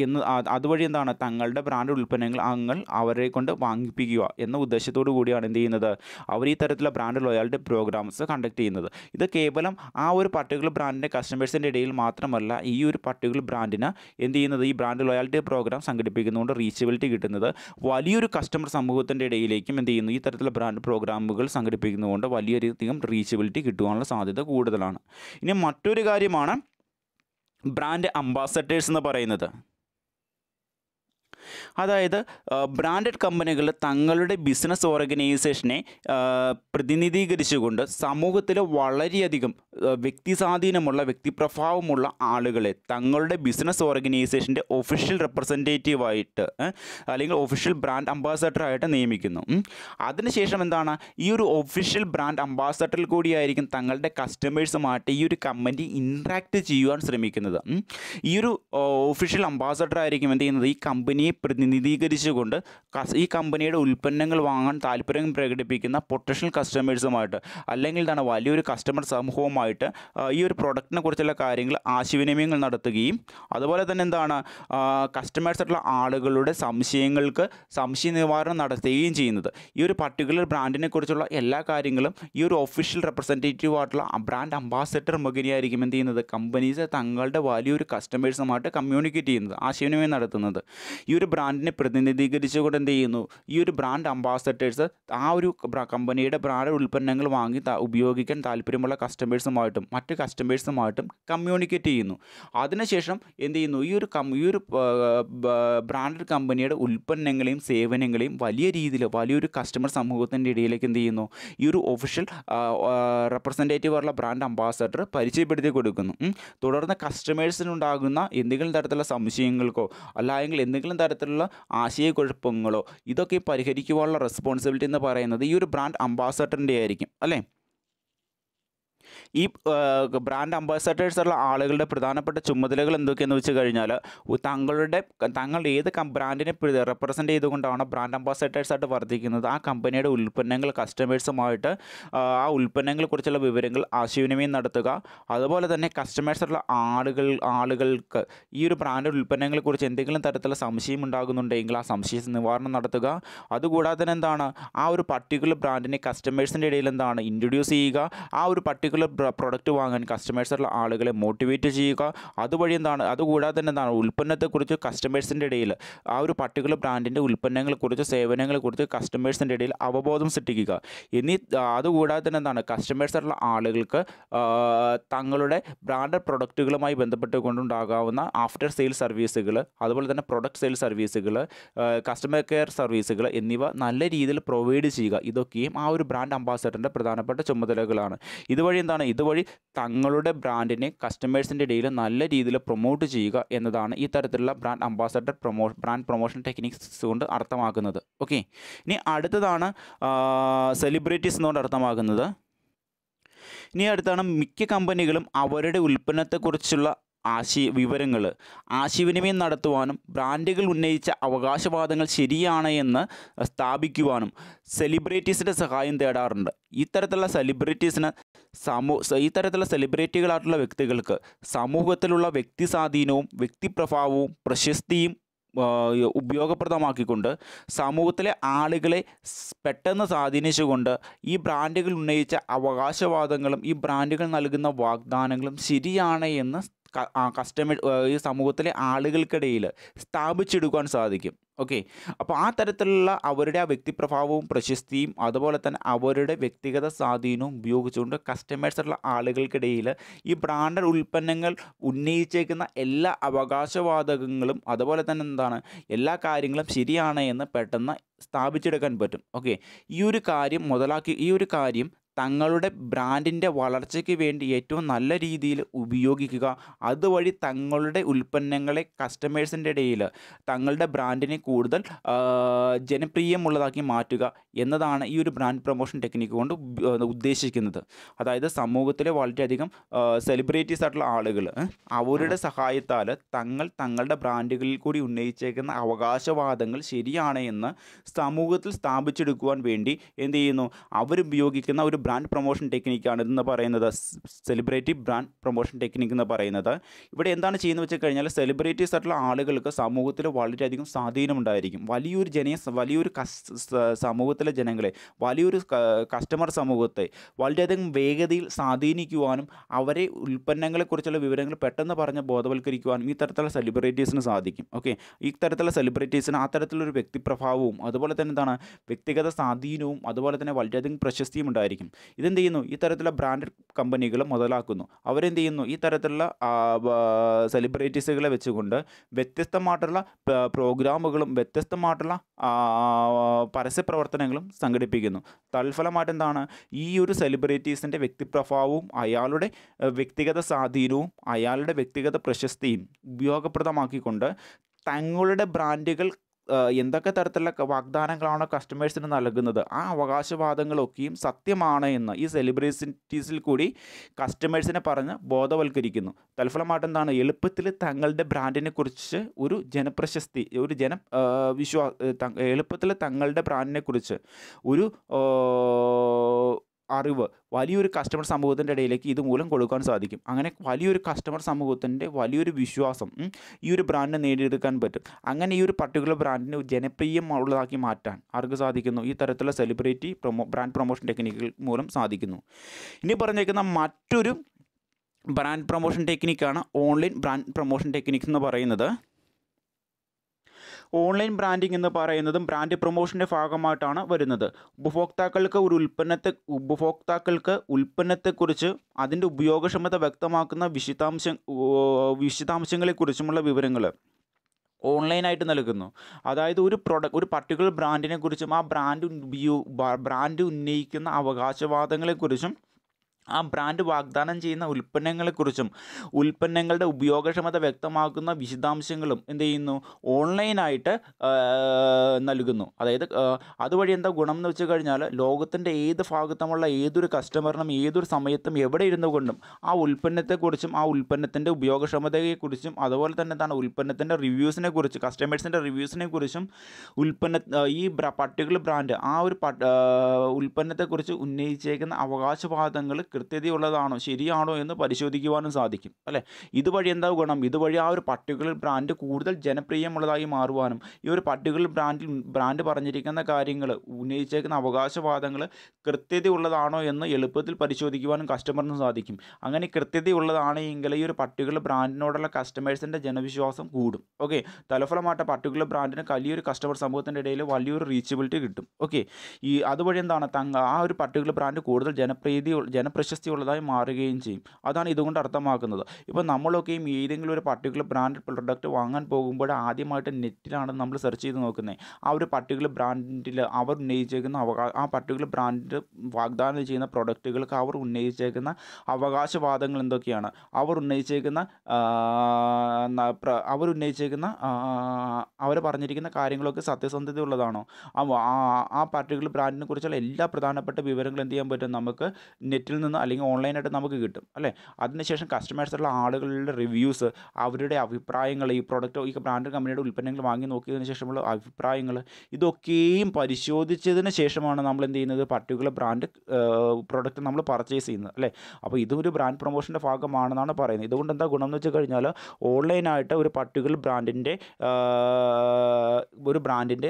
എന്ന് അതുവഴി എന്താണ് തങ്ങളുടെ ബ്രാൻഡ് ഉൽപ്പന്നങ്ങൾ അങ്ങൾ അവരെ അവരെ കൊണ്ട് വാങ്ങിപ്പിക്കുക എന്ന ഉദ്ദേശത്തോടു കൂടിയാണ് എന്ത് ചെയ്യുന്നത് അവർ ഈ തരത്തിലുള്ള ബ്രാൻഡ് ലോയാലിറ്റി പ്രോഗ്രാംസ് കണ്ടക്ട് ചെയ്യുന്നത് ഇത് കേവലം ആ ഒരു പർട്ടിക്കുലർ ബ്രാൻഡിൻ്റെ കസ്റ്റമേഴ്സിൻ്റെ ഇടയിൽ മാത്രമല്ല ഈ ഒരു പർട്ടിക്കുലർ ബ്രാൻഡിന് എന്ത് ചെയ്യുന്നത് ഈ ബ്രാൻഡ് ലോയാലിറ്റി പ്രോഗ്രാം സംഘടിപ്പിക്കുന്നതുകൊണ്ട് റീച്ചബിലിറ്റി കിട്ടുന്നത് വലിയൊരു കസ്റ്റമർ സമൂഹത്തിൻ്റെ ഇടയിലേക്കും എന്ത് ചെയ്യുന്നു ഈ തരത്തിലുള്ള ബ്രാൻഡ് പ്രോഗ്രാമുകൾ സംഘടിപ്പിക്കുന്നതുകൊണ്ട് വലിയധികം റീച്ചബിലിറ്റി കിട്ടുവാനുള്ള സാധ്യത കൂടുതലാണ് ഇനി മറ്റൊരു കാര്യമാണ് ബ്രാൻഡ് അംബാസഡേഴ്സ് എന്ന് പറയുന്നത് അതായത് ബ്രാൻഡഡ് കമ്പനികൾ തങ്ങളുടെ ബിസിനസ് ഓർഗനൈസേഷനെ പ്രതിനിധീകരിച്ചുകൊണ്ട് സമൂഹത്തിൽ വളരെയധികം വ്യക്തി സ്വാധീനമുള്ള വ്യക്തിപ്രഭാവമുള്ള ആളുകളെ തങ്ങളുടെ ബിസിനസ് ഓർഗനൈസേഷൻ്റെ ഒഫീഷ്യൽ റെപ്രസെൻറ്റേറ്റീവായിട്ട് അല്ലെങ്കിൽ ഒഫീഷ്യൽ ബ്രാൻഡ് അംബാസഡറായിട്ട് നിയമിക്കുന്നു അതിനുശേഷം എന്താണ് ഈ ഒരു ഒഫീഷ്യൽ ബ്രാൻഡ് അംബാസഡറിൽ കൂടിയായിരിക്കും തങ്ങളുടെ കസ്റ്റമേഴ്സുമായിട്ട് ഈ ഒരു കമ്പനി ഇൻട്രാക്ട് ചെയ്യുവാൻ ശ്രമിക്കുന്നത് ഈ ഒരു ഒഫീഷ്യൽ അംബാസഡറായിരിക്കും എന്ത് ചെയ്യുന്നത് ഈ കമ്പനിയെ പ്രതിനിധീകരിച്ചുകൊണ്ട് ഈ കമ്പനിയുടെ ഉൽപ്പന്നങ്ങൾ വാങ്ങാൻ താല്പര്യം പ്രകടിപ്പിക്കുന്ന പൊട്ടൻഷ്യൽ കസ്റ്റമേഴ്സുമായിട്ട് അല്ലെങ്കിൽ എന്താണ് വലിയൊരു കസ്റ്റമർ സമൂഹവുമായിട്ട് ഈ ഒരു പ്രൊഡക്റ്റിനെ കുറിച്ചുള്ള കാര്യങ്ങൾ ആശയവിനിമയങ്ങൾ നടത്തുകയും അതുപോലെ തന്നെ എന്താണ് കസ്റ്റമേഴ്സായിട്ടുള്ള ആളുകളുടെ സംശയങ്ങൾക്ക് സംശയ നിവാരണം നടത്തുകയും ചെയ്യുന്നത് ഈ ഒരു പർട്ടിക്കുലർ ബ്രാൻഡിനെ കുറിച്ചുള്ള എല്ലാ കാര്യങ്ങളും ഈ ഒരു ഒഫീഷ്യൽ റെപ്രസെൻറ്റേറ്റീവ് ആയിട്ടുള്ള ബ്രാൻഡ് അംബാസഡർ മുഖേനയായിരിക്കും എന്ത് ചെയ്യുന്നത് കമ്പനീസ് തങ്ങളുടെ വലിയൊരു കസ്റ്റമേഴ്സുമായിട്ട് കമ്മ്യൂണിക്കേറ്റ് ചെയ്യുന്നത് ആശയവിനിമയം നടത്തുന്നത് ഈ ഒരു ഒരു ബ്രാൻഡിനെ പ്രതിനിധീകരിച്ചുകൊണ്ട് എന്ത് ചെയ്യുന്നു ഈ ഒരു ബ്രാൻഡ് അംബാസഡേഴ്സ് ആ ഒരു കമ്പനിയുടെ ബ്രാൻഡ് ഉൽപ്പന്നങ്ങൾ വാങ്ങി ഉപയോഗിക്കാൻ താല്പര്യമുള്ള കസ്റ്റമേഴ്സുമായിട്ടും മറ്റ് കസ്റ്റമേഴ്സുമായിട്ടും കമ്മ്യൂണിക്കേറ്റ് ചെയ്യുന്നു അതിനുശേഷം എന്ത് ചെയ്യുന്നു ഈ ഒരു ഈ ഒരു ബ്രാൻഡഡ് കമ്പനിയുടെ ഉൽപ്പന്നങ്ങളെയും സേവനങ്ങളെയും വലിയ രീതിയിൽ വലിയൊരു കസ്റ്റമർ സമൂഹത്തിൻ്റെ ഇടയിലേക്ക് എന്ത് ചെയ്യുന്നു ഈ ഒരു ഒഫീഷ്യൽ റെപ്രസെൻറ്റേറ്റീവ് ആയിട്ടുള്ള ബ്രാൻഡ് അംബാസഡർ പരിചയപ്പെടുത്തി കൊടുക്കുന്നു തുടർന്ന് കസ്റ്റമേഴ്സിനുണ്ടാകുന്ന എന്തെങ്കിലും തരത്തിലുള്ള സംശയങ്ങൾക്കോ അല്ലെങ്കിൽ എന്തെങ്കിലും തരത്തിൽ തരത്തിലുള്ള ആശയക്കുഴപ്പങ്ങളോ ഇതൊക്കെ പരിഹരിക്കുവാനുള്ള റെസ്പോൺസിബിലിറ്റി എന്ന് പറയുന്നത് ഈ ഒരു ബ്രാൻഡ് അംബാസഡറിൻ്റെ ആയിരിക്കും അല്ലേ ഈ ബ്രാൻഡ് അംബാസഡേഴ്സ് ഉള്ള ആളുകളുടെ പ്രധാനപ്പെട്ട ചുമതലകൾ എന്തൊക്കെയെന്ന് വെച്ച് കഴിഞ്ഞാൽ തങ്ങളുടെ തങ്ങൾ ഏത് ബ്രാൻഡിനെ റെപ്രസെൻ്റ് ചെയ്തുകൊണ്ടാണ് ബ്രാൻഡ് അംബാസഡേഴ്സ് ആയിട്ട് വർദ്ധിക്കുന്നത് ആ കമ്പനിയുടെ ഉൽപ്പന്നങ്ങൾ കസ്റ്റമേഴ്സുമായിട്ട് ആ ഉൽപ്പന്നങ്ങളെക്കുറിച്ചുള്ള വിവരങ്ങൾ ആശയവിനിമയം നടത്തുക അതുപോലെ തന്നെ കസ്റ്റമേഴ്സുള്ള ആളുകൾ ആളുകൾക്ക് ഈ ഒരു ബ്രാൻഡ് ഉൽപ്പന്നങ്ങളെക്കുറിച്ച് എന്തെങ്കിലും തരത്തിലുള്ള സംശയം ഉണ്ടാകുന്നുണ്ടെങ്കിൽ ആ സംശയ നിവാരണം നടത്തുക അതുകൂടാതെ തന്നെ എന്താണ് ആ ഒരു പർട്ടിക്കുലർ ബ്രാൻഡിനെ കസ്റ്റമേഴ്സിൻ്റെ ഇടയിൽ എന്താണ് ഇൻട്രൊഡ്യൂസ് ചെയ്യുക ആ ഒരു പർട്ടിക്കുലർ പ്രൊഡക്റ്റ് വാങ്ങാൻ കസ്റ്റമേഴ്സുള്ള ആളുകളെ മോട്ടിവേറ്റ് ചെയ്യുക അതുവഴി എന്താണ് അതുകൂടാതെ തന്നെ എന്താണ് ഉൽപ്പന്നത്തെക്കുറിച്ച് കസ്റ്റമേഴ്സിൻ്റെ ഇടയിൽ ആ ഒരു പർട്ടിക്കുലർ ബ്രാൻഡിൻ്റെ ഉൽപ്പന്നങ്ങളെക്കുറിച്ച് സേവനങ്ങളെക്കുറിച്ച് കസ്റ്റമേഴ്സിൻ്റെ ഇടയിൽ അവബോധം സൃഷ്ടിക്കുക എന്നീ അതുകൂടാതെ തന്നെ എന്താണ് കസ്റ്റമേഴ്സുള്ള ആളുകൾക്ക് തങ്ങളുടെ ബ്രാൻഡഡ് പ്രൊഡക്റ്റുകളുമായി കൊണ്ടുണ്ടാകാവുന്ന ആഫ്റ്റർ സെയിൽ സർവീസുകൾ അതുപോലെ തന്നെ പ്രൊഡക്റ്റ് സെയിൽ സർവീസുകൾ കസ്റ്റമർ കെയർ സർവീസുകൾ എന്നിവ നല്ല രീതിയിൽ പ്രൊവൈഡ് ചെയ്യുക ഇതൊക്കെയും ആ ഒരു ബ്രാൻഡ് അംബാസഡറിൻ്റെ പ്രധാനപ്പെട്ട ചുമതലകളാണ് ഇതുവഴി എന്താണ് ഇതുവഴി തങ്ങളുടെ ബ്രാൻഡിനെ കസ്റ്റമേഴ്സിൻ്റെ ഇടയിൽ നല്ല രീതിയിൽ പ്രൊമോട്ട് ചെയ്യുക എന്നതാണ് ഈ തരത്തിലുള്ള brand ambassador promo brand promotion techniques കൊണ്ട് അർത്ഥമാക്കുന്നത് ഓക്കെ ഇനി അടുത്തതാണ് സെലിബ്രിറ്റീസ് എന്നുകൊണ്ട് അർത്ഥമാക്കുന്നത് ഇനി അടുത്താണ് മിക്ക കമ്പനികളും അവരുടെ ഉൽപ്പന്നത്തെക്കുറിച്ചുള്ള ആശയ വിവരങ്ങൾ ആശയവിനിമയം നടത്തുവാനും ബ്രാൻഡുകൾ ഉന്നയിച്ച അവകാശവാദങ്ങൾ ശരിയാണ് എന്ന് സ്ഥാപിക്കുവാനും സെലിബ്രിറ്റീസിൻ്റെ സഹായം തേടാറുണ്ട് ഇത്തരത്തിലുള്ള സെലിബ്രിറ്റീസിന് സമൂഹ ഇത്തരത്തിലുള്ള സെലിബ്രിറ്റികളായിട്ടുള്ള വ്യക്തികൾക്ക് സമൂഹത്തിലുള്ള വ്യക്തി സ്വാധീനവും വ്യക്തിപ്രഭാവവും പ്രശസ്തിയും ഉപയോഗപ്രദമാക്കിക്കൊണ്ട് സമൂഹത്തിലെ ആളുകളെ പെട്ടെന്ന് സ്വാധീനിച്ചുകൊണ്ട് ഈ ബ്രാൻഡുകൾ ഉന്നയിച്ച അവകാശവാദങ്ങളും ഈ ബ്രാൻഡുകൾ നൽകുന്ന വാഗ്ദാനങ്ങളും ശരിയാണ് എന്ന് കസ്റ്റമർ ഈ സമൂഹത്തിലെ ആളുകൾക്കിടയിൽ സ്ഥാപിച്ചെടുക്കുവാൻ സാധിക്കും ഓക്കെ അപ്പോൾ ആ തരത്തിലുള്ള അവരുടെ ആ വ്യക്തിപ്രഭാവവും പ്രശസ്തിയും അതുപോലെ തന്നെ അവരുടെ വ്യക്തിഗത സ്വാധീനവും ഉപയോഗിച്ചുകൊണ്ട് കസ്റ്റമേഴ്സുള്ള ആളുകൾക്കിടയിൽ ഈ ബ്രാൻഡഡ് ഉൽപ്പന്നങ്ങൾ ഉന്നയിച്ചേക്കുന്ന എല്ലാ അവകാശവാദകങ്ങളും അതുപോലെ തന്നെ എന്താണ് എല്ലാ കാര്യങ്ങളും ശരിയാണ് എന്ന് പെട്ടെന്ന് സ്ഥാപിച്ചെടുക്കാൻ പറ്റും ഓക്കെ ഈ ഒരു കാര്യം മുതലാക്കി ഈ ഒരു കാര്യം തങ്ങളുടെ ബ്രാൻഡിൻ്റെ വളർച്ചയ്ക്ക് വേണ്ടി ഏറ്റവും നല്ല രീതിയിൽ ഉപയോഗിക്കുക അതുവഴി തങ്ങളുടെ ഉൽപ്പന്നങ്ങളെ കസ്റ്റമേഴ്സിൻ്റെ ഇടയിൽ തങ്ങളുടെ ബ്രാൻഡിനെ കൂടുതൽ ജനപ്രിയമുള്ളതാക്കി മാറ്റുക എന്നതാണ് ഈ ഒരു ബ്രാൻഡ് പ്രൊമോഷൻ ടെക്നിക്ക് കൊണ്ട് ഉദ്ദേശിക്കുന്നത് അതായത് സമൂഹത്തിലെ വളരെയധികം സെലിബ്രിറ്റീസ് ആയിട്ടുള്ള ആളുകൾ അവരുടെ സഹായത്താൽ തങ്ങൾ തങ്ങളുടെ ബ്രാൻഡുകളിൽ കൂടി ഉന്നയിച്ചേക്കുന്ന അവകാശവാദങ്ങൾ ശരിയാണ് എന്ന് സമൂഹത്തിൽ സ്ഥാപിച്ചെടുക്കുവാൻ വേണ്ടി എന്ത് ചെയ്യുന്നു അവരുപയോഗിക്കുന്ന ഒരു ബ്രാൻഡ് പ്രൊമോഷൻ ടെക്നിക്കാണ് ഇതെന്ന് പറയുന്നത് സെലിബ്രിറ്റി ബ്രാൻഡ് പ്രൊമോഷൻ ടെക്നിക്ക് എന്ന് പറയുന്നത് ഇവിടെ എന്താണ് ചെയ്യുന്നത് വെച്ച് കഴിഞ്ഞാൽ സെലിബ്രിറ്റീസ് ആയിട്ടുള്ള ആളുകൾക്ക് സമൂഹത്തിൽ വളരെയധികം സ്വാധീനമുണ്ടായിരിക്കും വലിയൊരു ജനീയ വലിയൊരു സമൂഹത്തിലെ ജനങ്ങളെ വലിയൊരു കസ്റ്റമർ സമൂഹത്തെ വളരെയധികം വേഗതയിൽ സ്വാധീനിക്കുവാനും അവരെ ഉൽപ്പന്നങ്ങളെക്കുറിച്ചുള്ള വിവരങ്ങൾ പെട്ടെന്ന് പറഞ്ഞ് ബോധവൽക്കരിക്കുവാനും ഈ തരത്തിലുള്ള സെലിബ്രിറ്റീസിന് സാധിക്കും ഓക്കെ ഈ തരത്തിലുള്ള സെലിബ്രിറ്റീസിന് ആ തരത്തിലൊരു വ്യക്തിപ്രഭാവവും അതുപോലെ തന്നെ എന്താണ് വ്യക്തിഗത സ്വാധീനവും അതുപോലെ തന്നെ വളരെയധികം പ്രശസ്തിയും ഉണ്ടായിരിക്കും ഇതെന്ത് ചെയ്യുന്നു ഈ തരത്തിലുള്ള ബ്രാൻഡഡ് കമ്പനികൾ മുതലാക്കുന്നു അവരെന്ത് ചെയ്യുന്നു ഈ തരത്തിലുള്ള സെലിബ്രിറ്റീസുകളെ വെച്ചുകൊണ്ട് വ്യത്യസ്തമായിട്ടുള്ള പ്രോഗ്രാമുകളും വ്യത്യസ്തമായിട്ടുള്ള പരസ്യ പ്രവർത്തനങ്ങളും സംഘടിപ്പിക്കുന്നു തൽഫലമായിട്ട് എന്താണ് ഈ ഒരു സെലിബ്രിറ്റീസിൻ്റെ വ്യക്തിപ്രഭാവവും അയാളുടെ വ്യക്തിഗത സ്വാധീനവും അയാളുടെ വ്യക്തിഗത പ്രശസ്തിയും ഉപയോഗപ്രദമാക്കിക്കൊണ്ട് തങ്ങളുടെ ബ്രാൻഡുകൾ എന്തൊക്കെ തരത്തിലുള്ള വാഗ്ദാനങ്ങളാണ് കസ്റ്റമേഴ്സിന് നൽകുന്നത് ആ അവകാശവാദങ്ങളൊക്കെയും സത്യമാണ് എന്ന് ഈ സെലിബ്രിറ്റീസിൽ കൂടി കസ്റ്റമേഴ്സിനെ പറഞ്ഞ് ബോധവൽക്കരിക്കുന്നു തൽഫലമായിട്ട് എന്താണ് എളുപ്പത്തിൽ തങ്ങളുടെ ബ്രാൻഡിനെ കുറിച്ച് ഒരു ജനപ്രശസ്തി ഒരു ജന വിശ്വാ എളുപ്പത്തിൽ തങ്ങളുടെ ബ്രാൻഡിനെ കുറിച്ച് ഒരു അറിവ് വലിയൊരു കസ്റ്റമർ സമൂഹത്തിൻ്റെ ഇടയിലേക്ക് ഇതുമൂലം കൊടുക്കാൻ സാധിക്കും അങ്ങനെ വലിയൊരു കസ്റ്റമർ സമൂഹത്തിൻ്റെ വലിയൊരു വിശ്വാസം ഈ ഒരു ബ്രാൻഡിനെ നേടിയെടുക്കാൻ പറ്റും അങ്ങനെ ഈ ഒരു പർട്ടിക്കുലർ ബ്രാൻഡിനെ ജനപ്രിയം ഉള്ളതാക്കി മാറ്റാൻ ആർക്ക് സാധിക്കുന്നു ഈ തരത്തിലുള്ള സെലിബ്രിറ്റി പ്രൊമോ ബ്രാൻഡ് പ്രൊമോഷൻ ടെക്നിക്കുകൾ മൂലം സാധിക്കുന്നു ഇനി പറഞ്ഞേക്കുന്ന മറ്റൊരു ബ്രാൻഡ് പ്രൊമോഷൻ ടെക്നിക്കാണ് ഓൺലൈൻ ബ്രാൻഡ് പ്രൊമോഷൻ ടെക്നിക്സ് എന്ന് പറയുന്നത് ഓൺലൈൻ ബ്രാൻഡിംഗ് എന്ന് പറയുന്നതും ബ്രാൻഡ് പ്രൊമോഷൻ്റെ ഭാഗമായിട്ടാണ് വരുന്നത് ഉപഭോക്താക്കൾക്ക് ഒരു ഉൽപ്പന്നത്തെ ഉപഭോക്താക്കൾക്ക് ഉൽപ്പന്നത്തെക്കുറിച്ച് അതിൻ്റെ ഉപയോഗക്ഷമത വ്യക്തമാക്കുന്ന വിശദാംശ വിശദാംശങ്ങളെക്കുറിച്ചുമുള്ള വിവരങ്ങൾ ഓൺലൈനായിട്ട് നൽകുന്നു അതായത് ഒരു പ്രൊഡക്റ്റ് ഒരു പർട്ടിക്കുലർ ബ്രാൻഡിനെക്കുറിച്ചും ആ ബ്രാൻഡ് ബ്രാൻഡ് ഉന്നയിക്കുന്ന അവകാശവാദങ്ങളെക്കുറിച്ചും ആ ബ്രാൻഡ് വാഗ്ദാനം ചെയ്യുന്ന ഉൽപ്പന്നങ്ങളെക്കുറിച്ചും ഉൽപ്പന്നങ്ങളുടെ ഉപയോഗക്ഷമത വ്യക്തമാക്കുന്ന വിശദാംശങ്ങളും എന്ത് ചെയ്യുന്നു ഓൺലൈനായിട്ട് നൽകുന്നു അതായത് അതുവഴി എന്താ ഗുണം എന്ന് വെച്ച് കഴിഞ്ഞാൽ ലോകത്തിൻ്റെ ഏത് ഭാഗത്തുമുള്ള ഏതൊരു കസ്റ്റമറിനും ഏതൊരു സമയത്തും എവിടെ ഇരുന്നു കൊണ്ടും ആ ഉൽപ്പന്നത്തെക്കുറിച്ചും ആ ഉൽപ്പന്നത്തിൻ്റെ ഉപയോഗക്ഷമതയെക്കുറിച്ചും അതുപോലെ തന്നെ എന്താണ് ഉൽപ്പന്നത്തിൻ്റെ റിവ്യൂസിനെ കുറിച്ച് കസ്റ്റമേഴ്സിൻ്റെ റിവ്യൂസിനെ കുറിച്ചും ഉൽപ്പന്ന ഈ പർട്ടിക്കുലർ ബ്രാൻഡ് ആ ഒരു ഉൽപ്പന്നത്തെക്കുറിച്ച് ഉന്നയിച്ചേക്കുന്ന അവകാശവാദങ്ങൾ കൃത്യതയുള്ളതാണോ ശരിയാണോ എന്ന് പരിശോധിക്കുവാനും സാധിക്കും അല്ലേ ഇതുവഴി എന്താ ഗുണം ഇതുവഴി ആ ഒരു പർട്ടിക്കുലർ ബ്രാൻഡ് കൂടുതൽ ജനപ്രിയമുള്ളതായി മാറുവാനും ഈ ഒരു പർട്ടിക്കുലർ ബ്രാൻഡിൽ ബ്രാൻഡ് പറഞ്ഞിരിക്കുന്ന കാര്യങ്ങൾ ഉന്നയിച്ചേക്കുന്ന അവകാശവാദങ്ങൾ കൃത്യതയുള്ളതാണോ എന്ന് എളുപ്പത്തിൽ പരിശോധിക്കുവാനും കസ്റ്റമറിനും സാധിക്കും അങ്ങനെ കൃത്യതയുള്ളതാണ് എങ്കിൽ ഈ ഒരു പർട്ടിക്കുലർ ബ്രാൻഡിനോടുള്ള കസ്റ്റമേഴ്സിൻ്റെ ജനവിശ്വാസം കൂടും ഓക്കെ തലഫലമായിട്ട് പർട്ടിക്കുലർ ബ്രാൻഡിന് വലിയൊരു കസ്റ്റമർ സമൂഹത്തിൻ്റെ ഇടയിൽ വലിയൊരു റീച്ചബിലിറ്റി കിട്ടും ഓക്കെ ഈ അതുവഴി എന്താണ് തങ്ങ ആ ഒരു പർട്ടിക്കുലർ ബ്രാൻഡ് കൂടുതൽ ജനപ്രീതി ജനപ്രശ് പ്രശസ്തിയുള്ളതായി മാറുകയും ചെയ്യും അതാണ് ഇതുകൊണ്ട് അർത്ഥമാക്കുന്നത് ഇപ്പോൾ നമ്മളൊക്കെയും ഏതെങ്കിലും ഒരു പർട്ടിക്കുലർ ബ്രാൻഡ് പ്രൊഡക്റ്റ് വാങ്ങാൻ പോകുമ്പോൾ ആദ്യമായിട്ട് നെറ്റിലാണ് നമ്മൾ സെർച്ച് ചെയ്ത് നോക്കുന്നത് ആ ഒരു പർട്ടിക്കുലർ ബ്രാൻഡിൽ അവർ ഉന്നയിച്ചേക്കുന്ന അവകാശ ആ പർട്ടിക്കുലർ ബ്രാൻഡ് വാഗ്ദാനം ചെയ്യുന്ന പ്രൊഡക്റ്റുകൾക്ക് അവർ ഉന്നയിച്ചേക്കുന്ന അവകാശവാദങ്ങൾ എന്തൊക്കെയാണ് അവർ ഉന്നയിച്ചേക്കുന്ന അവർ ഉന്നയിച്ചേക്കുന്ന അവർ പറഞ്ഞിരിക്കുന്ന കാര്യങ്ങളൊക്കെ സത്യസന്ധത ഉള്ളതാണോ ആ പർട്ടിക്കുലർ ബ്രാൻഡിനെ കുറിച്ചുള്ള എല്ലാ പ്രധാനപ്പെട്ട വിവരങ്ങളും എന്ത് ചെയ്യാൻ പറ്റും നമുക്ക് നെറ്റിൽ നിന്ന് അല്ലെങ്കിൽ ഓൺലൈനായിട്ട് നമുക്ക് കിട്ടും അല്ലേ അതിനുശേഷം കസ്റ്റമേഴ്സുള്ള ആളുകളുടെ റിവ്യൂസ് അവരുടെ അഭിപ്രായങ്ങൾ ഈ പ്രോഡക്റ്റ് ഈ ബ്രാൻഡ് കമ്പനിയുടെ ഉൽപ്പന്നങ്ങൾ വാങ്ങി നോക്കിയതിന് ശേഷമുള്ള അഭിപ്രായങ്ങൾ ഇതൊക്കെയും പരിശോധിച്ചതിന് ശേഷമാണ് നമ്മൾ എന്ത് ചെയ്യുന്നത് പർട്ടിക്കുലർ ബ്രാൻഡ് പ്രോഡക്റ്റ് നമ്മൾ പർച്ചേസ് ചെയ്യുന്നത് അല്ലേ അപ്പോൾ ഇതും ഒരു ബ്രാൻഡ് പ്രൊമോഷൻ്റെ ഭാഗമാണെന്നാണ് പറയുന്നത് ഇതുകൊണ്ട് എന്താ ഗുണം എന്ന് വെച്ച് കഴിഞ്ഞാൽ ഓൺലൈനായിട്ട് ഒരു പർട്ടിക്കുലർ ബ്രാൻഡിൻ്റെ ഒരു ബ്രാൻഡിൻ്റെ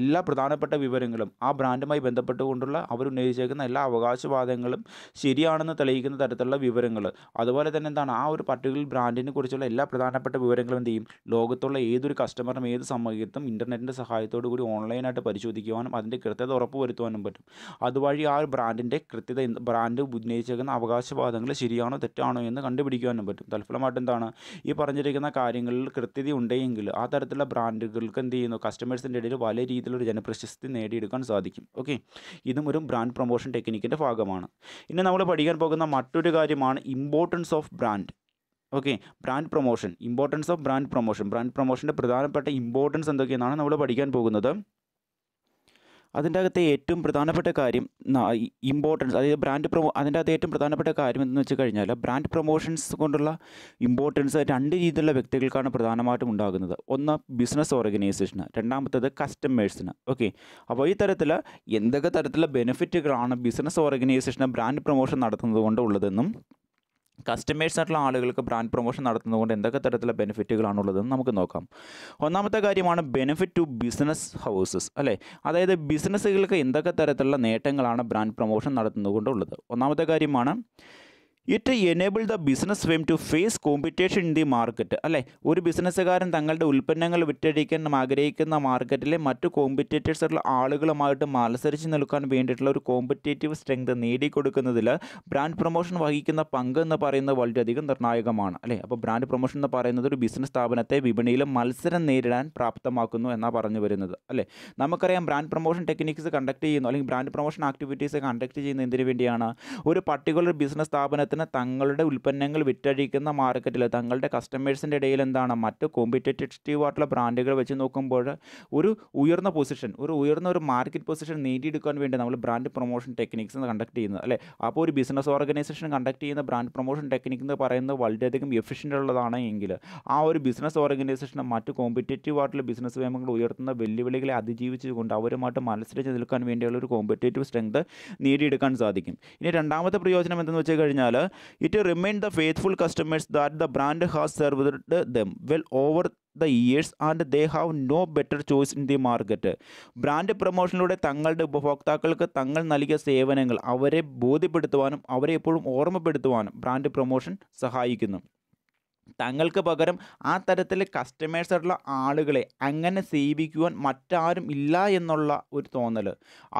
എല്ലാ പ്രധാനപ്പെട്ട വിവരങ്ങളും ആ ബ്രാൻഡുമായി ബന്ധപ്പെട്ടുകൊണ്ടുള്ള ഉന്നയിച്ചേക്കുന്ന എല്ലാ അവകാശവാദങ്ങളും ശരിയാണെന്ന് തെളിയിക്കുന്ന തരത്തിലുള്ള വിവരങ്ങൾ അതുപോലെ തന്നെ എന്താണ് ആ ഒരു പർട്ടിക്കുലർ ബ്രാൻഡിനെ കുറിച്ചുള്ള എല്ലാ പ്രധാനപ്പെട്ട വിവരങ്ങളും എന്ത് ചെയ്യും ലോകത്തുള്ള ഏതൊരു കസ്റ്റമറും ഏത് സമയത്തും ഇൻ്റർനെറ്റിൻ്റെ സഹായത്തോടു കൂടി ഓൺലൈനായിട്ട് പരിശോധിക്കുവാനും അതിൻ്റെ കൃത്യത ഉറപ്പുവരുത്തുവാനും പറ്റും അതുവഴി ആ ഒരു ബ്രാൻഡിൻ്റെ കൃത്യത ബ്രാൻഡ് ഉന്നയിച്ചേക്കുന്ന അവകാശവാദങ്ങൾ ശരിയാണോ തെറ്റാണോ എന്ന് കണ്ടുപിടിക്കുവാനും പറ്റും തൽഫലമായിട്ട് എന്താണ് ഈ പറഞ്ഞിരിക്കുന്ന കാര്യങ്ങളിൽ കൃത്യത ഉണ്ടെങ്കിൽ ആ തരത്തിലുള്ള ബ്രാൻഡുകൾക്ക് എന്ത് ചെയ്യുന്നു കസ്റ്റമേഴ്സിൻ്റെ ഇടയിൽ വലിയ പല രീതിയിലൊരു ജനപ്രശസ്തി നേടിയെടുക്കാൻ സാധിക്കും ഓക്കെ ഇതും ഒരു ബ്രാൻഡ് പ്രൊമോഷൻ ടെക്നിക്കിൻ്റെ ഭാഗമാണ് ഇനി നമ്മൾ പഠിക്കാൻ പോകുന്ന മറ്റൊരു കാര്യമാണ് importance of brand okay brand promotion importance of brand promotion brand പ്രൊമോഷൻ്റെ പ്രധാനപ്പെട്ട ഇമ്പോർട്ടൻസ് എന്തൊക്കെയെന്നാണ് നമ്മൾ പഠിക്കാൻ പോകുന്നത് അതിൻ്റെ അകത്തെ ഏറ്റവും പ്രധാനപ്പെട്ട കാര്യം ഇമ്പോർട്ടൻസ് അതായത് ബ്രാൻഡ് പ്രൊമോ അതിൻ്റെ അകത്ത് ഏറ്റവും പ്രധാനപ്പെട്ട കാര്യം എന്ന് വെച്ച് കഴിഞ്ഞാൽ ബ്രാൻഡ് പ്രൊമോഷൻസ് കൊണ്ടുള്ള ഇമ്പോർട്ടൻസ് രണ്ട് രീതിയിലുള്ള വ്യക്തികൾക്കാണ് പ്രധാനമായിട്ടും ഉണ്ടാകുന്നത് ഒന്ന് ബിസിനസ് ഓർഗനൈസേഷന് രണ്ടാമത്തത് കസ്റ്റമേഴ്സിന് ഓക്കെ അപ്പോൾ ഈ തരത്തിൽ എന്തൊക്കെ തരത്തിലുള്ള ബെനിഫിറ്റുകളാണ് ബിസിനസ് ഓർഗനൈസേഷന് ബ്രാൻഡ് പ്രൊമോഷൻ നടത്തുന്നത് കൊണ്ടുള്ളതെന്നും കസ്റ്റമേഴ്സ് ആയിട്ടുള്ള ആളുകൾക്ക് ബ്രാൻഡ് പ്രൊമോഷൻ നടത്തുന്നതുകൊണ്ട് എന്തൊക്കെ തരത്തിലുള്ള ബെനിഫിറ്റുകളാണുള്ളതെന്ന് നമുക്ക് നോക്കാം ഒന്നാമത്തെ കാര്യമാണ് ബെനിഫിറ്റ് ടു ബിസിനസ് ഹൗസസ് അല്ലേ അതായത് ബിസിനസ്സുകൾക്ക് എന്തൊക്കെ തരത്തിലുള്ള നേട്ടങ്ങളാണ് ബ്രാൻഡ് പ്രൊമോഷൻ നടത്തുന്നതുകൊണ്ടുള്ളത് ഒന്നാമത്തെ കാര്യമാണ് it enable the business firm to face competition in the market അല്ലേ ഒരു ബിസിനസ്സുകാരൻ തങ്ങളുടെ ഉൽപ്പന്നങ്ങൾ വിറ്റഴിക്കാൻ ആഗ്രഹിക്കുന്ന മാർക്കറ്റിലെ മറ്റു കോമ്പറ്റേറ്റേഴ്സ് ആയിട്ടുള്ള ആളുകളുമായിട്ട് മത്സരിച്ച് നിൽക്കാൻ വേണ്ടിയിട്ടുള്ള ഒരു കോമ്പറ്റേറ്റീവ് സ്ട്രെങ്ത് നേടിക്കൊടുക്കുന്നതിൽ ബ്രാൻഡ് പ്രൊമോഷൻ വഹിക്കുന്ന പങ്ക് എന്ന് പറയുന്നത് വളരെയധികം നിർണായകമാണ് അല്ലേ അപ്പോൾ ബ്രാൻഡ് പ്രൊമോഷൻ എന്ന് പറയുന്നത് ഒരു ബിസിനസ് സ്ഥാപനത്തെ വിപണിയിൽ മത്സരം നേരിടാൻ പ്രാപ്തമാക്കുന്നു എന്നാണ് പറഞ്ഞു വരുന്നത് അല്ലേ നമുക്കറിയാം ബ്രാൻഡ് പ്രൊമോഷൻ ടെക്നിക്സ് കണ്ടക്ട് ചെയ്യുന്നു അല്ലെങ്കിൽ ബ്രാൻഡ് പ്രൊമോഷൻ ആക്ടിവിറ്റീസ് കണ്ടക്ട് ചെയ്യുന്ന എന്തിനു വേണ്ടിയാണ് ഒരു പർട്ടിക്കുലർ ബിസിനസ് സ്ഥാപനത്തിന് തന്നെ തങ്ങളുടെ ഉൽപ്പന്നങ്ങൾ വിറ്റഴിക്കുന്ന മാർക്കറ്റിൽ തങ്ങളുടെ കസ്റ്റമേഴ്സിൻ്റെ ഇടയിൽ എന്താണ് മറ്റ് കോമ്പറ്റേറ്റീവ് ആയിട്ടുള്ള ബ്രാൻഡുകൾ വെച്ച് നോക്കുമ്പോൾ ഒരു ഉയർന്ന പൊസിഷൻ ഒരു ഉയർന്ന ഒരു മാർക്കറ്റ് പൊസിഷൻ നേടിയെടുക്കാൻ വേണ്ടി നമ്മൾ ബ്രാൻഡ് പ്രൊമോഷൻ ടെക്നിക്സ് കണ്ടക്ട് ചെയ്യുന്നത് അല്ലേ അപ്പോൾ ഒരു ബിസിനസ് ഓർഗനൈസേഷൻ കണ്ടക്ട് ചെയ്യുന്ന ബ്രാൻഡ് പ്രൊമോഷൻ ടെക്നിക് എന്ന് പറയുന്നത് വളരെയധികം എഫിഷ്യൻ്റ് ഉള്ളതാണ് എങ്കിൽ ആ ഒരു ബിസിനസ് ഓർഗനൈസേഷന് മറ്റ് കോമ്പറ്റേറ്റീവ് ആയിട്ടുള്ള ബിസിനസ് വേമങ്ങൾ ഉയർത്തുന്ന വെല്ലുവിളികളെ അതിജീവിച്ചുകൊണ്ട് അവരുമായിട്ട് മത്സരിച്ച് നിൽക്കാൻ വേണ്ടിയുള്ള ഒരു കോമ്പറ്റേറ്റീവ് സ്ട്രെങ്ത് നേടിയെടുക്കാൻ സാധിക്കും ഇനി രണ്ടാമത്തെ പ്രയോജനം എന്തെന്ന് വെച്ച് കഴിഞ്ഞാൽ it remind the faithful customers that the brand has served them well over the years and they have no better choice in the market brand പ്രൊമോഷനിലൂടെ തങ്ങളുടെ ഉപഭോക്താക്കൾക്ക് തങ്ങൾ നൽകിയ സേവനങ്ങൾ അവരെ ബോധ്യപ്പെടുത്തുവാനും അവരെ എപ്പോഴും ഓർമ്മപ്പെടുത്തുവാനും ബ്രാൻഡ് പ്രൊമോഷൻ സഹായിക്കുന്നു തങ്ങൾക്ക് പകരം ആ തരത്തിൽ കസ്റ്റമേഴ്സ് ആയിട്ടുള്ള ആളുകളെ അങ്ങനെ സേവിക്കുവാൻ മറ്റാരും ഇല്ല എന്നുള്ള ഒരു തോന്നൽ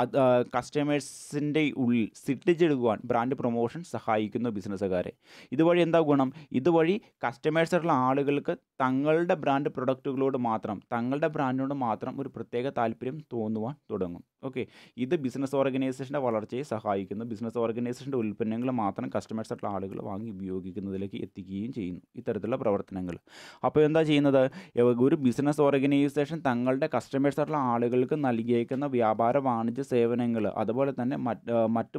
അത് കസ്റ്റമേഴ്സിൻ്റെ ഉള്ളിൽ സിട്ടിച്ചെടുക്കുവാൻ ബ്രാൻഡ് പ്രൊമോഷൻ സഹായിക്കുന്നു ബിസിനസ്സുകാരെ ഇതുവഴി എന്താ ഗുണം ഇതുവഴി കസ്റ്റമേഴ്സ് ആയിട്ടുള്ള ആളുകൾക്ക് തങ്ങളുടെ ബ്രാൻഡ് പ്രൊഡക്റ്റുകളോട് മാത്രം തങ്ങളുടെ ബ്രാൻഡിനോട് മാത്രം ഒരു പ്രത്യേക താല്പര്യം തോന്നുവാൻ തുടങ്ങും ഓക്കെ ഇത് ബിസിനസ് ഓർഗനൈസേഷൻ്റെ വളർച്ചയെ സഹായിക്കുന്നു ബിസിനസ് ഓർഗനൈസേഷൻ്റെ ഉൽപ്പന്നങ്ങൾ മാത്രം കസ്റ്റമേഴ്സ് ആയിട്ടുള്ള ആളുകൾ വാങ്ങി ഉപയോഗിക്കുന്നതിലേക്ക് എത്തിക്കുകയും ചെയ്യുന്നു ഇത്തരത്തിൽ തരത്തിലുള്ള പ്രവർത്തനങ്ങൾ അപ്പോൾ എന്താ ചെയ്യുന്നത് ഒരു ബിസിനസ് ഓർഗനൈസേഷൻ തങ്ങളുടെ കസ്റ്റമേഴ്സായിട്ടുള്ള ആളുകൾക്ക് നൽകിയേക്കുന്ന വ്യാപാര വാണിജ്യ സേവനങ്ങൾ അതുപോലെ തന്നെ മറ്റു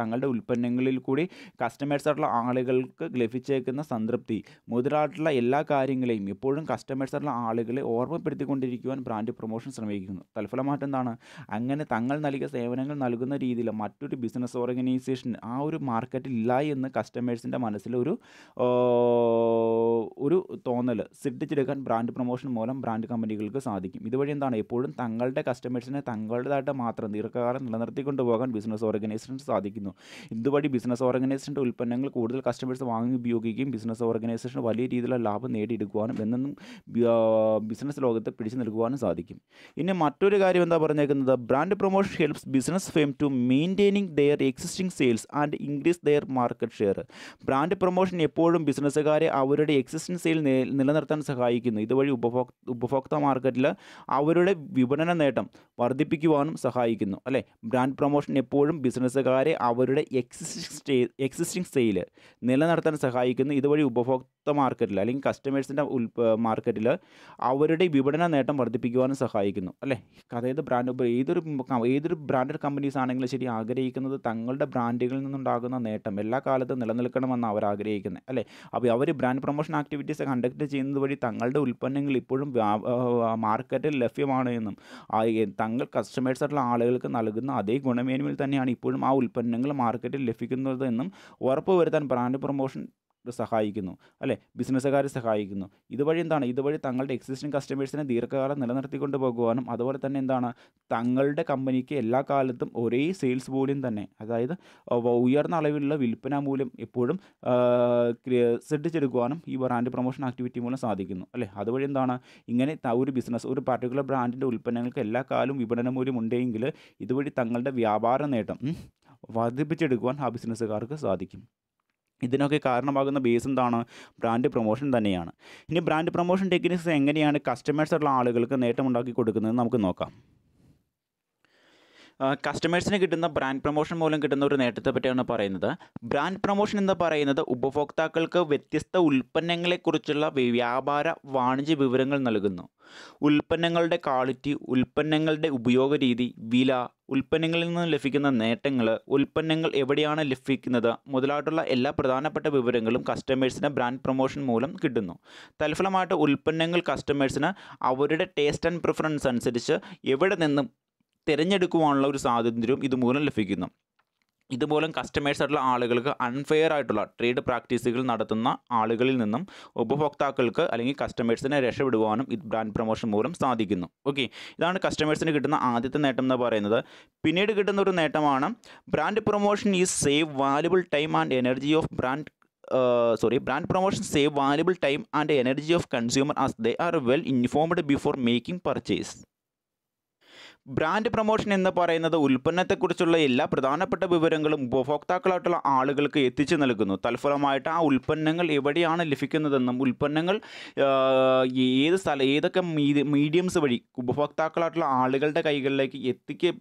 തങ്ങളുടെ ഉൽപ്പന്നങ്ങളിൽ കൂടി കസ്റ്റമേഴ്സായിട്ടുള്ള ആളുകൾക്ക് ലഭിച്ചേക്കുന്ന സംതൃപ്തി മുതലായിട്ടുള്ള എല്ലാ കാര്യങ്ങളെയും കസ്റ്റമേഴ്സ് കസ്റ്റമേഴ്സായിട്ടുള്ള ആളുകളെ ഓർമ്മപ്പെടുത്തിക്കൊണ്ടിരിക്കുവാൻ ബ്രാൻഡ് പ്രൊമോഷൻ ശ്രമിക്കുന്നു തൽഫലമായിട്ട് എന്താണ് അങ്ങനെ തങ്ങൾ നൽകിയ സേവനങ്ങൾ നൽകുന്ന രീതിയിൽ മറ്റൊരു ബിസിനസ് ഓർഗനൈസേഷൻ ആ ഒരു മാർക്കറ്റിൽ ഇല്ല എന്ന് കസ്റ്റമേഴ്സിൻ്റെ മനസ്സിൽ ഒരു ഒരു തോന്നൽ സൃഷ്ടിച്ചെടുക്കാൻ ബ്രാൻഡ് പ്രൊമോഷൻ മൂലം ബ്രാൻഡ് കമ്പനികൾക്ക് സാധിക്കും ഇതുവഴി എന്താണ് എപ്പോഴും തങ്ങളുടെ കസ്റ്റമേഴ്സിനെ തങ്ങളുടേതായിട്ട് മാത്രം ദീർഘകാലം നിലനിർത്തിക്കൊണ്ട് പോകാൻ ബിസിനസ് ഓർഗനൈസേഷൻ സാധിക്കുന്നു ഇതുവഴി ബിസിനസ് ഓർഗനൈസേഷൻ്റെ ഉൽപ്പന്നങ്ങൾ കൂടുതൽ കസ്റ്റമേഴ്സ് വാങ്ങി ഉപയോഗിക്കുകയും ബിസിനസ് ഓർഗനൈസേഷൻ വലിയ രീതിയിലുള്ള ലാഭം നേടിയെടുക്കുവാനും എന്നും ബിസിനസ് ലോകത്ത് പിടിച്ചു നൽകുവാനും സാധിക്കും ഇനി മറ്റൊരു കാര്യം എന്താ പറഞ്ഞേക്കുന്നത് brand promotion helps business firm to maintaining their existing sales and increase their market share brand promotion എപ്പോഴും ബിസിനസ്സുകാരെ അവർ അവരുടെ എക്സിസ്റ്റൻസിയിൽ നിലനിർത്താൻ സഹായിക്കുന്നു ഇതുവഴി ഉപഭോക്ത ഉപഭോക്തൃ മാർക്കറ്റിൽ അവരുടെ വിപണന നേട്ടം വർദ്ധിപ്പിക്കുവാനും സഹായിക്കുന്നു അല്ലേ ബ്രാൻഡ് പ്രൊമോഷൻ എപ്പോഴും ബിസിനസ്സുകാരെ അവരുടെ എക്സിസ്റ്റിംഗ് എക്സിസ്റ്റിംഗ് സെയിൽ നിലനിർത്താൻ സഹായിക്കുന്നു ഇതുവഴി ഉപഭോക്തൃ മാർക്കറ്റിൽ അല്ലെങ്കിൽ കസ്റ്റമേഴ്സിൻ്റെ മാർക്കറ്റിൽ അവരുടെ വിപണന നേട്ടം വർദ്ധിപ്പിക്കുവാനും സഹായിക്കുന്നു അല്ലേ അതായത് ബ്രാൻഡ് ഏതൊരു ഏതൊരു ബ്രാൻഡഡ് കമ്പനീസ് ആണെങ്കിലും ശരി ആഗ്രഹിക്കുന്നത് തങ്ങളുടെ ബ്രാൻഡുകളിൽ നിന്നുണ്ടാകുന്ന നേട്ടം എല്ലാ കാലത്തും നിലനിൽക്കണമെന്ന് അവർ ആഗ്രഹിക്കുന്നത് അല്ലേ അപ്പോൾ അവർ brand brand promotion activities conduct ചെയ്യുന്നത് വഴി തങ്ങളുടെ ഉൽപ്പന്നങ്ങൾ ഇപ്പോഴും മാർക്കറ്റിൽ ലഭ്യമാണ് എന്നും തങ്ങൾ ആയിട്ടുള്ള ആളുകൾക്ക് നൽകുന്ന അതേ ഗുണമേന്മയിൽ തന്നെയാണ് ഇപ്പോഴും ആ ഉൽപ്പന്നങ്ങൾ മാർക്കറ്റിൽ ലഭിക്കുന്നത് എന്നും ഉറപ്പുവരുത്താൻ ബ്രാൻഡ് പ്രൊമോഷൻ സഹായിക്കുന്നു അല്ലേ ബിസിനസ്സുകാരെ സഹായിക്കുന്നു ഇതുവഴി എന്താണ് ഇതുവഴി തങ്ങളുടെ എക്സിസ്റ്റിംഗ് കസ്റ്റമേഴ്സിനെ ദീർഘകാലം നിലനിർത്തിക്കൊണ്ട് പോകുവാനും അതുപോലെ തന്നെ എന്താണ് തങ്ങളുടെ കമ്പനിക്ക് എല്ലാ കാലത്തും ഒരേ സെയിൽസ് വോളിയം തന്നെ അതായത് ഉയർന്ന അളവിലുള്ള വിൽപ്പന മൂല്യം എപ്പോഴും സൃഷ്ടിച്ചെടുക്കുവാനും ഈ ബ്രാൻഡ് പ്രൊമോഷൻ ആക്ടിവിറ്റി മൂലം സാധിക്കുന്നു അല്ലേ അതുവഴി എന്താണ് ഇങ്ങനെ ഒരു ബിസിനസ് ഒരു പർട്ടിക്കുലർ ബ്രാൻഡിൻ്റെ ഉൽപ്പന്നങ്ങൾക്ക് എല്ലാ കാലവും വിപണന മൂല്യം ഉണ്ടെങ്കിൽ ഇതുവഴി തങ്ങളുടെ വ്യാപാര നേട്ടം വർദ്ധിപ്പിച്ചെടുക്കുവാൻ ആ ബിസിനസ്സുകാർക്ക് സാധിക്കും ഇതിനൊക്കെ കാരണമാകുന്ന ബേസ് എന്താണ് ബ്രാൻഡ് പ്രൊമോഷൻ തന്നെയാണ് ഇനി ബ്രാൻഡ് പ്രൊമോഷൻ ടെക്നിക്സ് എങ്ങനെയാണ് കസ്റ്റമേഴ്സ് ഉള്ള ആളുകൾക്ക് നേട്ടമുണ്ടാക്കി കൊടുക്കുന്നത് നമുക്ക് നോക്കാം കസ്റ്റമേഴ്സിന് കിട്ടുന്ന ബ്രാൻഡ് പ്രൊമോഷൻ മൂലം കിട്ടുന്ന ഒരു നേട്ടത്തെ പറ്റിയാണ് പറയുന്നത് ബ്രാൻഡ് പ്രൊമോഷൻ എന്ന് പറയുന്നത് ഉപഭോക്താക്കൾക്ക് വ്യത്യസ്ത ഉൽപ്പന്നങ്ങളെക്കുറിച്ചുള്ള വ്യാപാര വാണിജ്യ വിവരങ്ങൾ നൽകുന്നു ഉൽപ്പന്നങ്ങളുടെ ക്വാളിറ്റി ഉൽപ്പന്നങ്ങളുടെ ഉപയോഗ രീതി വില ഉൽപ്പന്നങ്ങളിൽ നിന്ന് ലഭിക്കുന്ന നേട്ടങ്ങൾ ഉൽപ്പന്നങ്ങൾ എവിടെയാണ് ലഭിക്കുന്നത് മുതലായിട്ടുള്ള എല്ലാ പ്രധാനപ്പെട്ട വിവരങ്ങളും കസ്റ്റമേഴ്സിന് ബ്രാൻഡ് പ്രൊമോഷൻ മൂലം കിട്ടുന്നു തൽഫലമായിട്ട് ഉൽപ്പന്നങ്ങൾ കസ്റ്റമേഴ്സിന് അവരുടെ ടേസ്റ്റ് ആൻഡ് പ്രിഫറൻസ് അനുസരിച്ച് എവിടെ നിന്നും തിരഞ്ഞെടുക്കുവാനുള്ള ഒരു സ്വാതന്ത്ര്യം ഇതുമൂലം ലഭിക്കുന്നു ഇതുമൂലം കസ്റ്റമേഴ്സ് ആയിട്ടുള്ള ആളുകൾക്ക് അൺഫെയർ ആയിട്ടുള്ള ട്രേഡ് പ്രാക്ടീസുകൾ നടത്തുന്ന ആളുകളിൽ നിന്നും ഉപഭോക്താക്കൾക്ക് അല്ലെങ്കിൽ കസ്റ്റമേഴ്സിനെ രക്ഷപ്പെടുവാനും ഇത് ബ്രാൻഡ് പ്രൊമോഷൻ മൂലം സാധിക്കുന്നു ഓക്കെ ഇതാണ് കസ്റ്റമേഴ്സിന് കിട്ടുന്ന ആദ്യത്തെ നേട്ടം എന്ന് പറയുന്നത് പിന്നീട് കിട്ടുന്ന ഒരു നേട്ടമാണ് brand promotion is save valuable time and energy of brand sorry brand promotion save valuable time and energy of consumer as they are well informed before making purchase brand promotion എന്ന് പറയുന്നത് ഉൽപ്പന്നത്തെക്കുറിച്ചുള്ള എല്ലാ പ്രധാനപ്പെട്ട വിവരങ്ങളും ഉപഭോക്താക്കളായിട്ടുള്ള ആളുകൾക്ക് എത്തിച്ചു നൽകുന്നു തൽഫലമായിട്ട് ആ ഉൽപ്പന്നങ്ങൾ എവിടെയാണ് ലഭിക്കുന്നതെന്നും ഉൽപ്പന്നങ്ങൾ ഏത് സ്ഥലം ഏതൊക്കെ മീഡിയംസ് വഴി ഉപഭോക്താക്കളായിട്ടുള്ള ആളുകളുടെ കൈകളിലേക്ക് എത്തിക്ക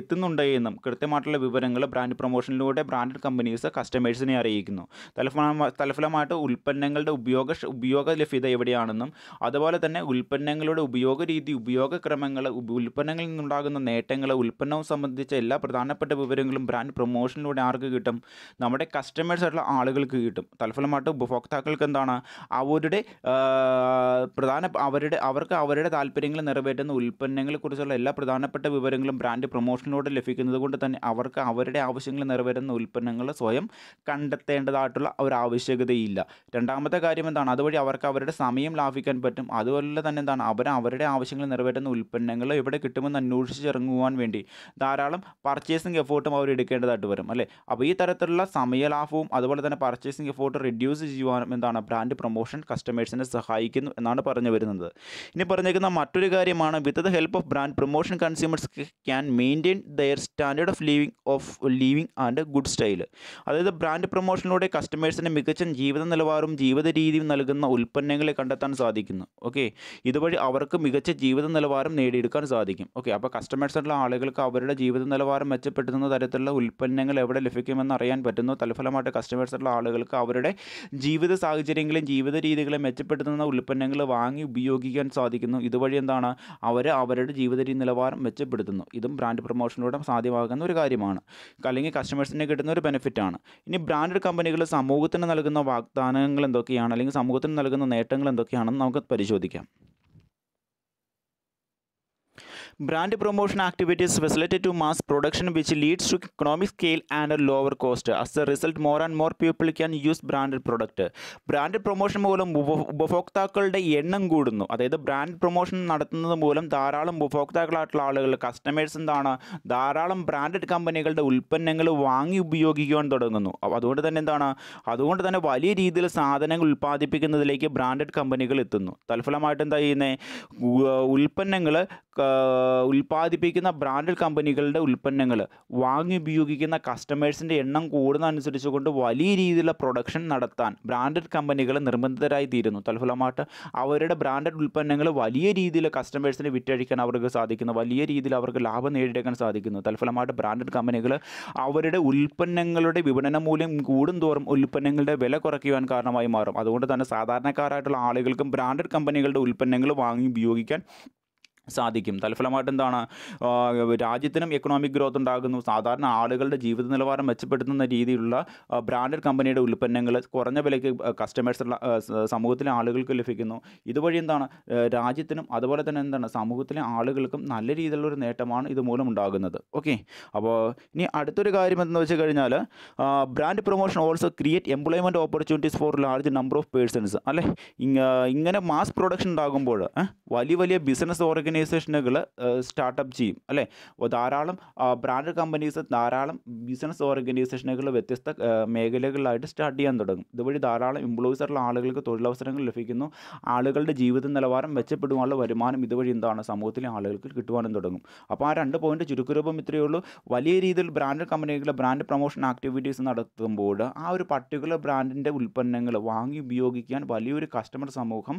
എത്തുന്നുണ്ട് എന്നും കൃത്യമായിട്ടുള്ള വിവരങ്ങൾ ബ്രാൻഡ് പ്രൊമോഷനിലൂടെ ബ്രാൻഡഡ് കമ്പനീസ് കസ്റ്റമേഴ്സിനെ അറിയിക്കുന്നു തൽഫല തൽഫലമായിട്ട് ഉൽപ്പന്നങ്ങളുടെ ഉപയോഗ ഉപയോഗ ലഭ്യത എവിടെയാണെന്നും അതുപോലെ തന്നെ ഉൽപ്പന്നങ്ങളുടെ ഉപയോഗ രീതി ഉപയോഗക്രമങ്ങൾ ഉൽപ്പന്നങ്ങളിൽ നിന്നുള്ള ഉണ്ടാകുന്ന നേട്ടങ്ങളെ ഉൽപ്പന്നവും സംബന്ധിച്ച എല്ലാ പ്രധാനപ്പെട്ട വിവരങ്ങളും ബ്രാൻഡ് പ്രൊമോഷനിലൂടെ ആർക്ക് കിട്ടും നമ്മുടെ കസ്റ്റമേഴ്സ് ആയിട്ടുള്ള ആളുകൾക്ക് കിട്ടും തൽഫലമായിട്ട് ഉപഭോക്താക്കൾക്ക് എന്താണ് അവരുടെ പ്രധാന അവരുടെ അവർക്ക് അവരുടെ താല്പര്യങ്ങൾ നിറവേറ്റുന്ന ഉൽപ്പന്നങ്ങളെക്കുറിച്ചുള്ള എല്ലാ പ്രധാനപ്പെട്ട വിവരങ്ങളും ബ്രാൻഡ് പ്രൊമോഷനിലൂടെ ലഭിക്കുന്നത് കൊണ്ട് തന്നെ അവർക്ക് അവരുടെ ആവശ്യങ്ങൾ നിറവേറ്റുന്ന ഉൽപ്പന്നങ്ങൾ സ്വയം കണ്ടെത്തേണ്ടതായിട്ടുള്ള ഒരു ആവശ്യകതയില്ല രണ്ടാമത്തെ കാര്യം എന്താണ് അതുവഴി അവർക്ക് അവരുടെ സമയം ലാഭിക്കാൻ പറ്റും അതുപോലെ തന്നെ എന്താണ് അവർ അവരുടെ ആവശ്യങ്ങൾ നിറവേറ്റുന്ന ഉൽപ്പന്നങ്ങൾ എവിടെ കിട്ടുമെന്ന് അന്വേഷിക്കും സൂക്ഷിച്ചിറങ്ങുവാൻ വേണ്ടി ധാരാളം പർച്ചേസിങ് എഫേർട്ടും അവർ എടുക്കേണ്ടതായിട്ട് വരും അല്ലേ അപ്പോൾ ഈ തരത്തിലുള്ള സമയലാഭവും അതുപോലെ തന്നെ പർച്ചേസിങ് എഫേർട്ട് റിഡ്യൂസ് ചെയ്യുവാനും എന്താണ് ബ്രാൻഡ് പ്രൊമോഷൻ കസ്റ്റമേഴ്സിനെ സഹായിക്കുന്നു എന്നാണ് പറഞ്ഞു വരുന്നത് ഇനി പറഞ്ഞേക്കുന്ന മറ്റൊരു കാര്യമാണ് with the help of brand promotion consumers can maintain their standard of living of living and good style അതായത് ബ്രാൻഡ് പ്രൊമോഷനിലൂടെ കസ്റ്റമേഴ്സിന് മികച്ച ജീവിത നിലവാരവും ജീവിത രീതിയും നൽകുന്ന ഉൽപ്പന്നങ്ങളെ കണ്ടെത്താൻ സാധിക്കുന്നു ഓക്കെ ഇതുവഴി അവർക്ക് മികച്ച ജീവിത നിലവാരം നേടിയെടുക്കാൻ സാധിക്കും ഓക്കെ അപ്പോൾ കസ്റ്റമേഴ്സുള്ള ആളുകൾക്ക് അവരുടെ ജീവിത നിലവാരം മെച്ചപ്പെടുത്തുന്ന തരത്തിലുള്ള ഉൽപ്പന്നങ്ങൾ എവിടെ ലഭിക്കുമെന്ന് അറിയാൻ പറ്റുന്നു തൽഫലമായിട്ട് കസ്റ്റമേഴ്സുള്ള ആളുകൾക്ക് അവരുടെ ജീവിത സാഹചര്യങ്ങളെയും ജീവിത രീതികളെ മെച്ചപ്പെടുത്തുന്ന ഉൽപ്പന്നങ്ങൾ വാങ്ങി ഉപയോഗിക്കാൻ സാധിക്കുന്നു ഇതുവഴി എന്താണ് അവർ അവരുടെ ജീവിത നിലവാരം മെച്ചപ്പെടുത്തുന്നു ഇതും ബ്രാൻഡ് പ്രൊമോഷനിലൂടെ സാധ്യമാകുന്ന ഒരു കാര്യമാണ് അല്ലെങ്കിൽ കസ്റ്റമേഴ്സിന് കിട്ടുന്ന ഒരു ബെനിഫിറ്റാണ് ഇനി ബ്രാൻഡഡ് കമ്പനികൾ സമൂഹത്തിന് നൽകുന്ന വാഗ്ദാനങ്ങൾ എന്തൊക്കെയാണ് അല്ലെങ്കിൽ സമൂഹത്തിന് നൽകുന്ന നേട്ടങ്ങൾ എന്തൊക്കെയാണെന്ന് നമുക്ക് പരിശോധിക്കാം brand promotion activities facilitate to mass production which leads to economic scale and lower cost cost. As a result, more and more people can use branded brand promotion മൂലം ഉപഭോക്താക്കളുടെ എണ്ണം കൂടുന്നു അതായത് ബ്രാൻഡ് പ്രൊമോഷൻ നടത്തുന്നത് മൂലം ധാരാളം ഉപഭോക്താക്കളായിട്ടുള്ള ആളുകൾ കസ്റ്റമേഴ്സ് എന്താണ് ധാരാളം ബ്രാൻഡഡ് കമ്പനികളുടെ ഉൽപ്പന്നങ്ങൾ വാങ്ങി ഉപയോഗിക്കുവാൻ തുടങ്ങുന്നു അതുകൊണ്ട് തന്നെ എന്താണ് അതുകൊണ്ട് തന്നെ വലിയ രീതിയിൽ സാധനങ്ങൾ ഉൽപ്പാദിപ്പിക്കുന്നതിലേക്ക് ബ്രാൻഡഡ് കമ്പനികൾ എത്തുന്നു തൽഫലമായിട്ട് എന്താ ചെയ്യുന്നത് ഉൽപ്പന്നങ്ങൾ ഉൽപ്പാദിപ്പിക്കുന്ന ബ്രാൻഡഡ് കമ്പനികളുടെ ഉൽപ്പന്നങ്ങൾ വാങ്ങി ഉപയോഗിക്കുന്ന കസ്റ്റമേഴ്സിൻ്റെ എണ്ണം കൂടുന്നതനുസരിച്ച് കൊണ്ട് വലിയ രീതിയിലുള്ള പ്രൊഡക്ഷൻ നടത്താൻ ബ്രാൻഡഡ് കമ്പനികൾ നിർബന്ധിതരായി തീരുന്നു തൽഫലമായിട്ട് അവരുടെ ബ്രാൻഡഡ് ഉൽപ്പന്നങ്ങൾ വലിയ രീതിയിൽ കസ്റ്റമേഴ്സിന് വിറ്റഴിക്കാൻ അവർക്ക് സാധിക്കുന്നു വലിയ രീതിയിൽ അവർക്ക് ലാഭം നേടിയെടുക്കാൻ സാധിക്കുന്നു തൽഫലമായിട്ട് ബ്രാൻഡഡ് കമ്പനികൾ അവരുടെ ഉൽപ്പന്നങ്ങളുടെ വിപണന മൂല്യം കൂടുന്തോറും ഉൽപ്പന്നങ്ങളുടെ വില കുറയ്ക്കുവാൻ കാരണമായി മാറും അതുകൊണ്ട് തന്നെ സാധാരണക്കാരായിട്ടുള്ള ആളുകൾക്കും ബ്രാൻഡഡ് കമ്പനികളുടെ ഉൽപ്പന്നങ്ങൾ വാങ്ങി ഉപയോഗിക്കാൻ സാധിക്കും തൽഫലമായിട്ട് എന്താണ് രാജ്യത്തിനും എക്കണോമിക് ഗ്രോത്ത് ഉണ്ടാകുന്നു സാധാരണ ആളുകളുടെ ജീവിത നിലവാരം മെച്ചപ്പെടുത്തുന്ന രീതിയിലുള്ള ബ്രാൻഡഡ് കമ്പനിയുടെ ഉൽപ്പന്നങ്ങൾ കുറഞ്ഞ വിലയ്ക്ക് കസ്റ്റമേഴ്സുള്ള സമൂഹത്തിലെ ആളുകൾക്ക് ലഭിക്കുന്നു ഇതുവഴി എന്താണ് രാജ്യത്തിനും അതുപോലെ തന്നെ എന്താണ് സമൂഹത്തിലെ ആളുകൾക്കും നല്ല രീതിയിലുള്ള ഒരു നേട്ടമാണ് ഇതുമൂലം ഉണ്ടാകുന്നത് ഓക്കെ അപ്പോൾ ഇനി അടുത്തൊരു കാര്യം എന്ന് വെച്ച് കഴിഞ്ഞാൽ brand promotion also create employment opportunities for large number of persons അല്ലേ ഇങ്ങനെ മാസ് പ്രൊഡക്ഷൻ ഉണ്ടാകുമ്പോൾ വലിയ വലിയ ബിസിനസ് ഓർഗൻ ഓർഗനൈസേഷനുകൾ സ്റ്റാർട്ടപ്പ് ചെയ്യും അല്ലേ ധാരാളം ബ്രാൻഡ് കമ്പനീസ് ധാരാളം ബിസിനസ് ഓർഗനൈസേഷനുകൾ വ്യത്യസ്ത മേഖലകളിലായിട്ട് സ്റ്റാർട്ട് ചെയ്യാൻ തുടങ്ങും ഇതുവഴി ധാരാളം എംപ്ലോയീസ് ആയിട്ടുള്ള ആളുകൾക്ക് തൊഴിലവസരങ്ങൾ ലഭിക്കുന്നു ആളുകളുടെ ജീവിത നിലവാരം മെച്ചപ്പെടുവാനുള്ള വരുമാനം ഇതുവഴി എന്താണ് സമൂഹത്തിലെ ആളുകൾക്ക് കിട്ടുവാനും തുടങ്ങും അപ്പോൾ ആ രണ്ട് പോയിൻ്റ് ചുരുക്കുരൂപം ഇത്രയേ ഉള്ളൂ വലിയ രീതിയിൽ ബ്രാൻഡ് കമ്പനികൾ ബ്രാൻഡ് പ്രൊമോഷൻ ആക്ടിവിറ്റീസ് നടത്തുമ്പോൾ ആ ഒരു പർട്ടിക്കുലർ ബ്രാൻഡിൻ്റെ ഉൽപ്പന്നങ്ങൾ വാങ്ങി ഉപയോഗിക്കാൻ വലിയൊരു കസ്റ്റമർ സമൂഹം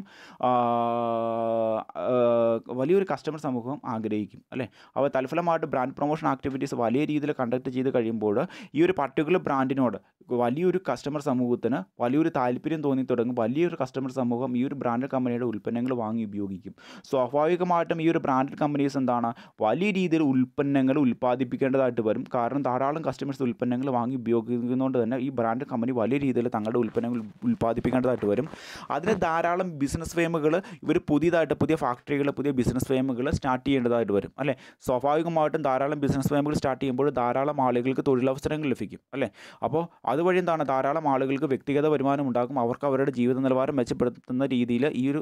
വലിയൊരു ഒരു കസ്റ്റമർ സമൂഹം ആഗ്രഹിക്കും അല്ലേ അപ്പോൾ തൽഫലമായിട്ട് ബ്രാൻഡ് പ്രൊമോഷൻ ആക്ടിവിറ്റീസ് വലിയ രീതിയിൽ കണ്ടക്ട് ചെയ്ത് കഴിയുമ്പോൾ ഈ ഒരു പർട്ടിക്കുലർ ബ്രാൻഡിനോട് വലിയൊരു കസ്റ്റമർ സമൂഹത്തിന് വലിയൊരു താല്പര്യം തോന്നി തുടങ്ങും വലിയൊരു കസ്റ്റമർ സമൂഹം ഈ ഒരു ബ്രാൻഡ് കമ്പനിയുടെ ഉൽപ്പന്നങ്ങൾ വാങ്ങി ഉപയോഗിക്കും സ്വാഭാവികമായിട്ടും ഈ ഒരു ബ്രാൻഡ് കമ്പനീസ് എന്താണ് വലിയ രീതിയിൽ ഉൽപ്പന്നങ്ങൾ ഉൽപ്പാദിപ്പിക്കേണ്ടതായിട്ട് വരും കാരണം ധാരാളം കസ്റ്റമേഴ്സ് ഉൽപ്പന്നങ്ങൾ വാങ്ങി ഉപയോഗിക്കുന്നതുകൊണ്ട് തന്നെ ഈ ബ്രാൻഡ് കമ്പനി വലിയ രീതിയിൽ തങ്ങളുടെ ഉൽപ്പന്നങ്ങൾ ഉൽപ്പാദിപ്പിക്കേണ്ടതായിട്ട് വരും അതിന് ധാരാളം ബിസിനസ് ഫേമുകൾ ഇവർ പുതിയതായിട്ട് പുതിയ ഫാക്ടറികൾ പുതിയ ബിസിനസ് ഫേമുകൾ സ്റ്റാർട്ട് ചെയ്യേണ്ടതായിട്ട് വരും അല്ലേ സ്വാഭാവികമായിട്ടും ധാരാളം ബിസിനസ് ഫേമുകൾ സ്റ്റാർട്ട് ചെയ്യുമ്പോൾ ധാരാളം ആളുകൾക്ക് തൊഴിലവസരങ്ങൾ ലഭിക്കും അല്ലേ അപ്പോൾ അതുവഴി എന്താണ് ധാരാളം ആളുകൾക്ക് വ്യക്തിഗത വരുമാനം ഉണ്ടാകും അവർക്ക് അവരുടെ ജീവിത നിലവാരം മെച്ചപ്പെടുത്തുന്ന രീതിയിൽ ഈ ഒരു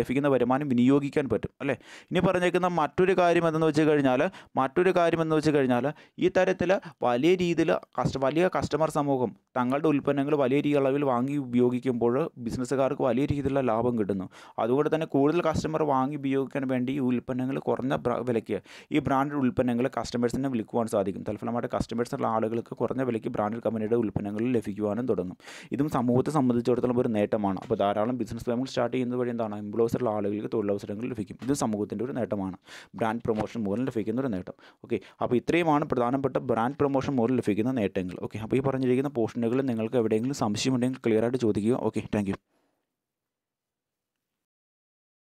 ലഭിക്കുന്ന വരുമാനം വിനിയോഗിക്കാൻ പറ്റും അല്ലേ ഇനി പറഞ്ഞേക്കുന്ന മറ്റൊരു കാര്യം എന്തെന്ന് വെച്ച് കഴിഞ്ഞാൽ മറ്റൊരു കാര്യം എന്ന് വെച്ച് കഴിഞ്ഞാൽ ഈ തരത്തിൽ വലിയ രീതിയിൽ കസ്റ്റ വലിയ കസ്റ്റമർ സമൂഹം തങ്ങളുടെ ഉൽപ്പന്നങ്ങൾ വലിയ അളവിൽ വാങ്ങി ഉപയോഗിക്കുമ്പോൾ ബിസിനസ്സുകാർക്ക് വലിയ രീതിയിലുള്ള ലാഭം കിട്ടുന്നു അതുകൊണ്ട് തന്നെ കൂടുതൽ കസ്റ്റമർ വാങ്ങി ഉപയോഗിക്കാൻ വേണ്ടി ഈ ഉൽപ്പന്നങ്ങൾ കുറഞ്ഞ വിലയ്ക്ക് ഈ ബ്രാൻഡഡ് ഉൽപ്പന്നങ്ങൾ കസ്റ്റമേഴ്സിനെ വിൽക്കുവാൻ സാധിക്കും തൽഫലമായിട്ട് ഉള്ള ആളുകൾക്ക് കുറഞ്ഞ വിലയ്ക്ക് ബ്രാൻഡഡ് കമ്പനിയുടെ ഉൽപ്പന്നങ്ങൾ ലഭിക്കുവാനും തുടങ്ങും ഇതും സമൂഹത്തെ സംബന്ധിച്ചിടത്തോളം ഒരു നേട്ടമാണ് അപ്പോൾ ധാരാളം ബിസിനസ് ഫേമുകൾ സ്റ്റാർട്ട് ചെയ്യുന്നത് വഴി എന്താണ് എംപ്ലോയീസുള്ള ആളുകൾക്ക് തൊഴിലവസരങ്ങൾ ലഭിക്കും ഇത് സമൂഹത്തിൻ്റെ ഒരു നേട്ടമാണ് ബ്രാൻഡ് പ്രൊമോഷൻ മൂലം ലഭിക്കുന്ന ഒരു നേട്ടം ഓക്കെ അപ്പോൾ ഇത്രയുമാണ് പ്രധാനപ്പെട്ട ബ്രാൻഡ് പ്രൊമോഷൻ മൂലം ലഭിക്കുന്ന നേട്ടങ്ങൾ ഓക്കെ അപ്പോൾ ഈ പറഞ്ഞിരിക്കുന്ന പോർഷനുകൾ നിങ്ങൾക്ക് എവിടെയെങ്കിലും സംശയമുണ്ടെങ്കിൽ ക്ലിയറായിട്ട് ചോദിക്കുക ഓക്കെ താങ്ക്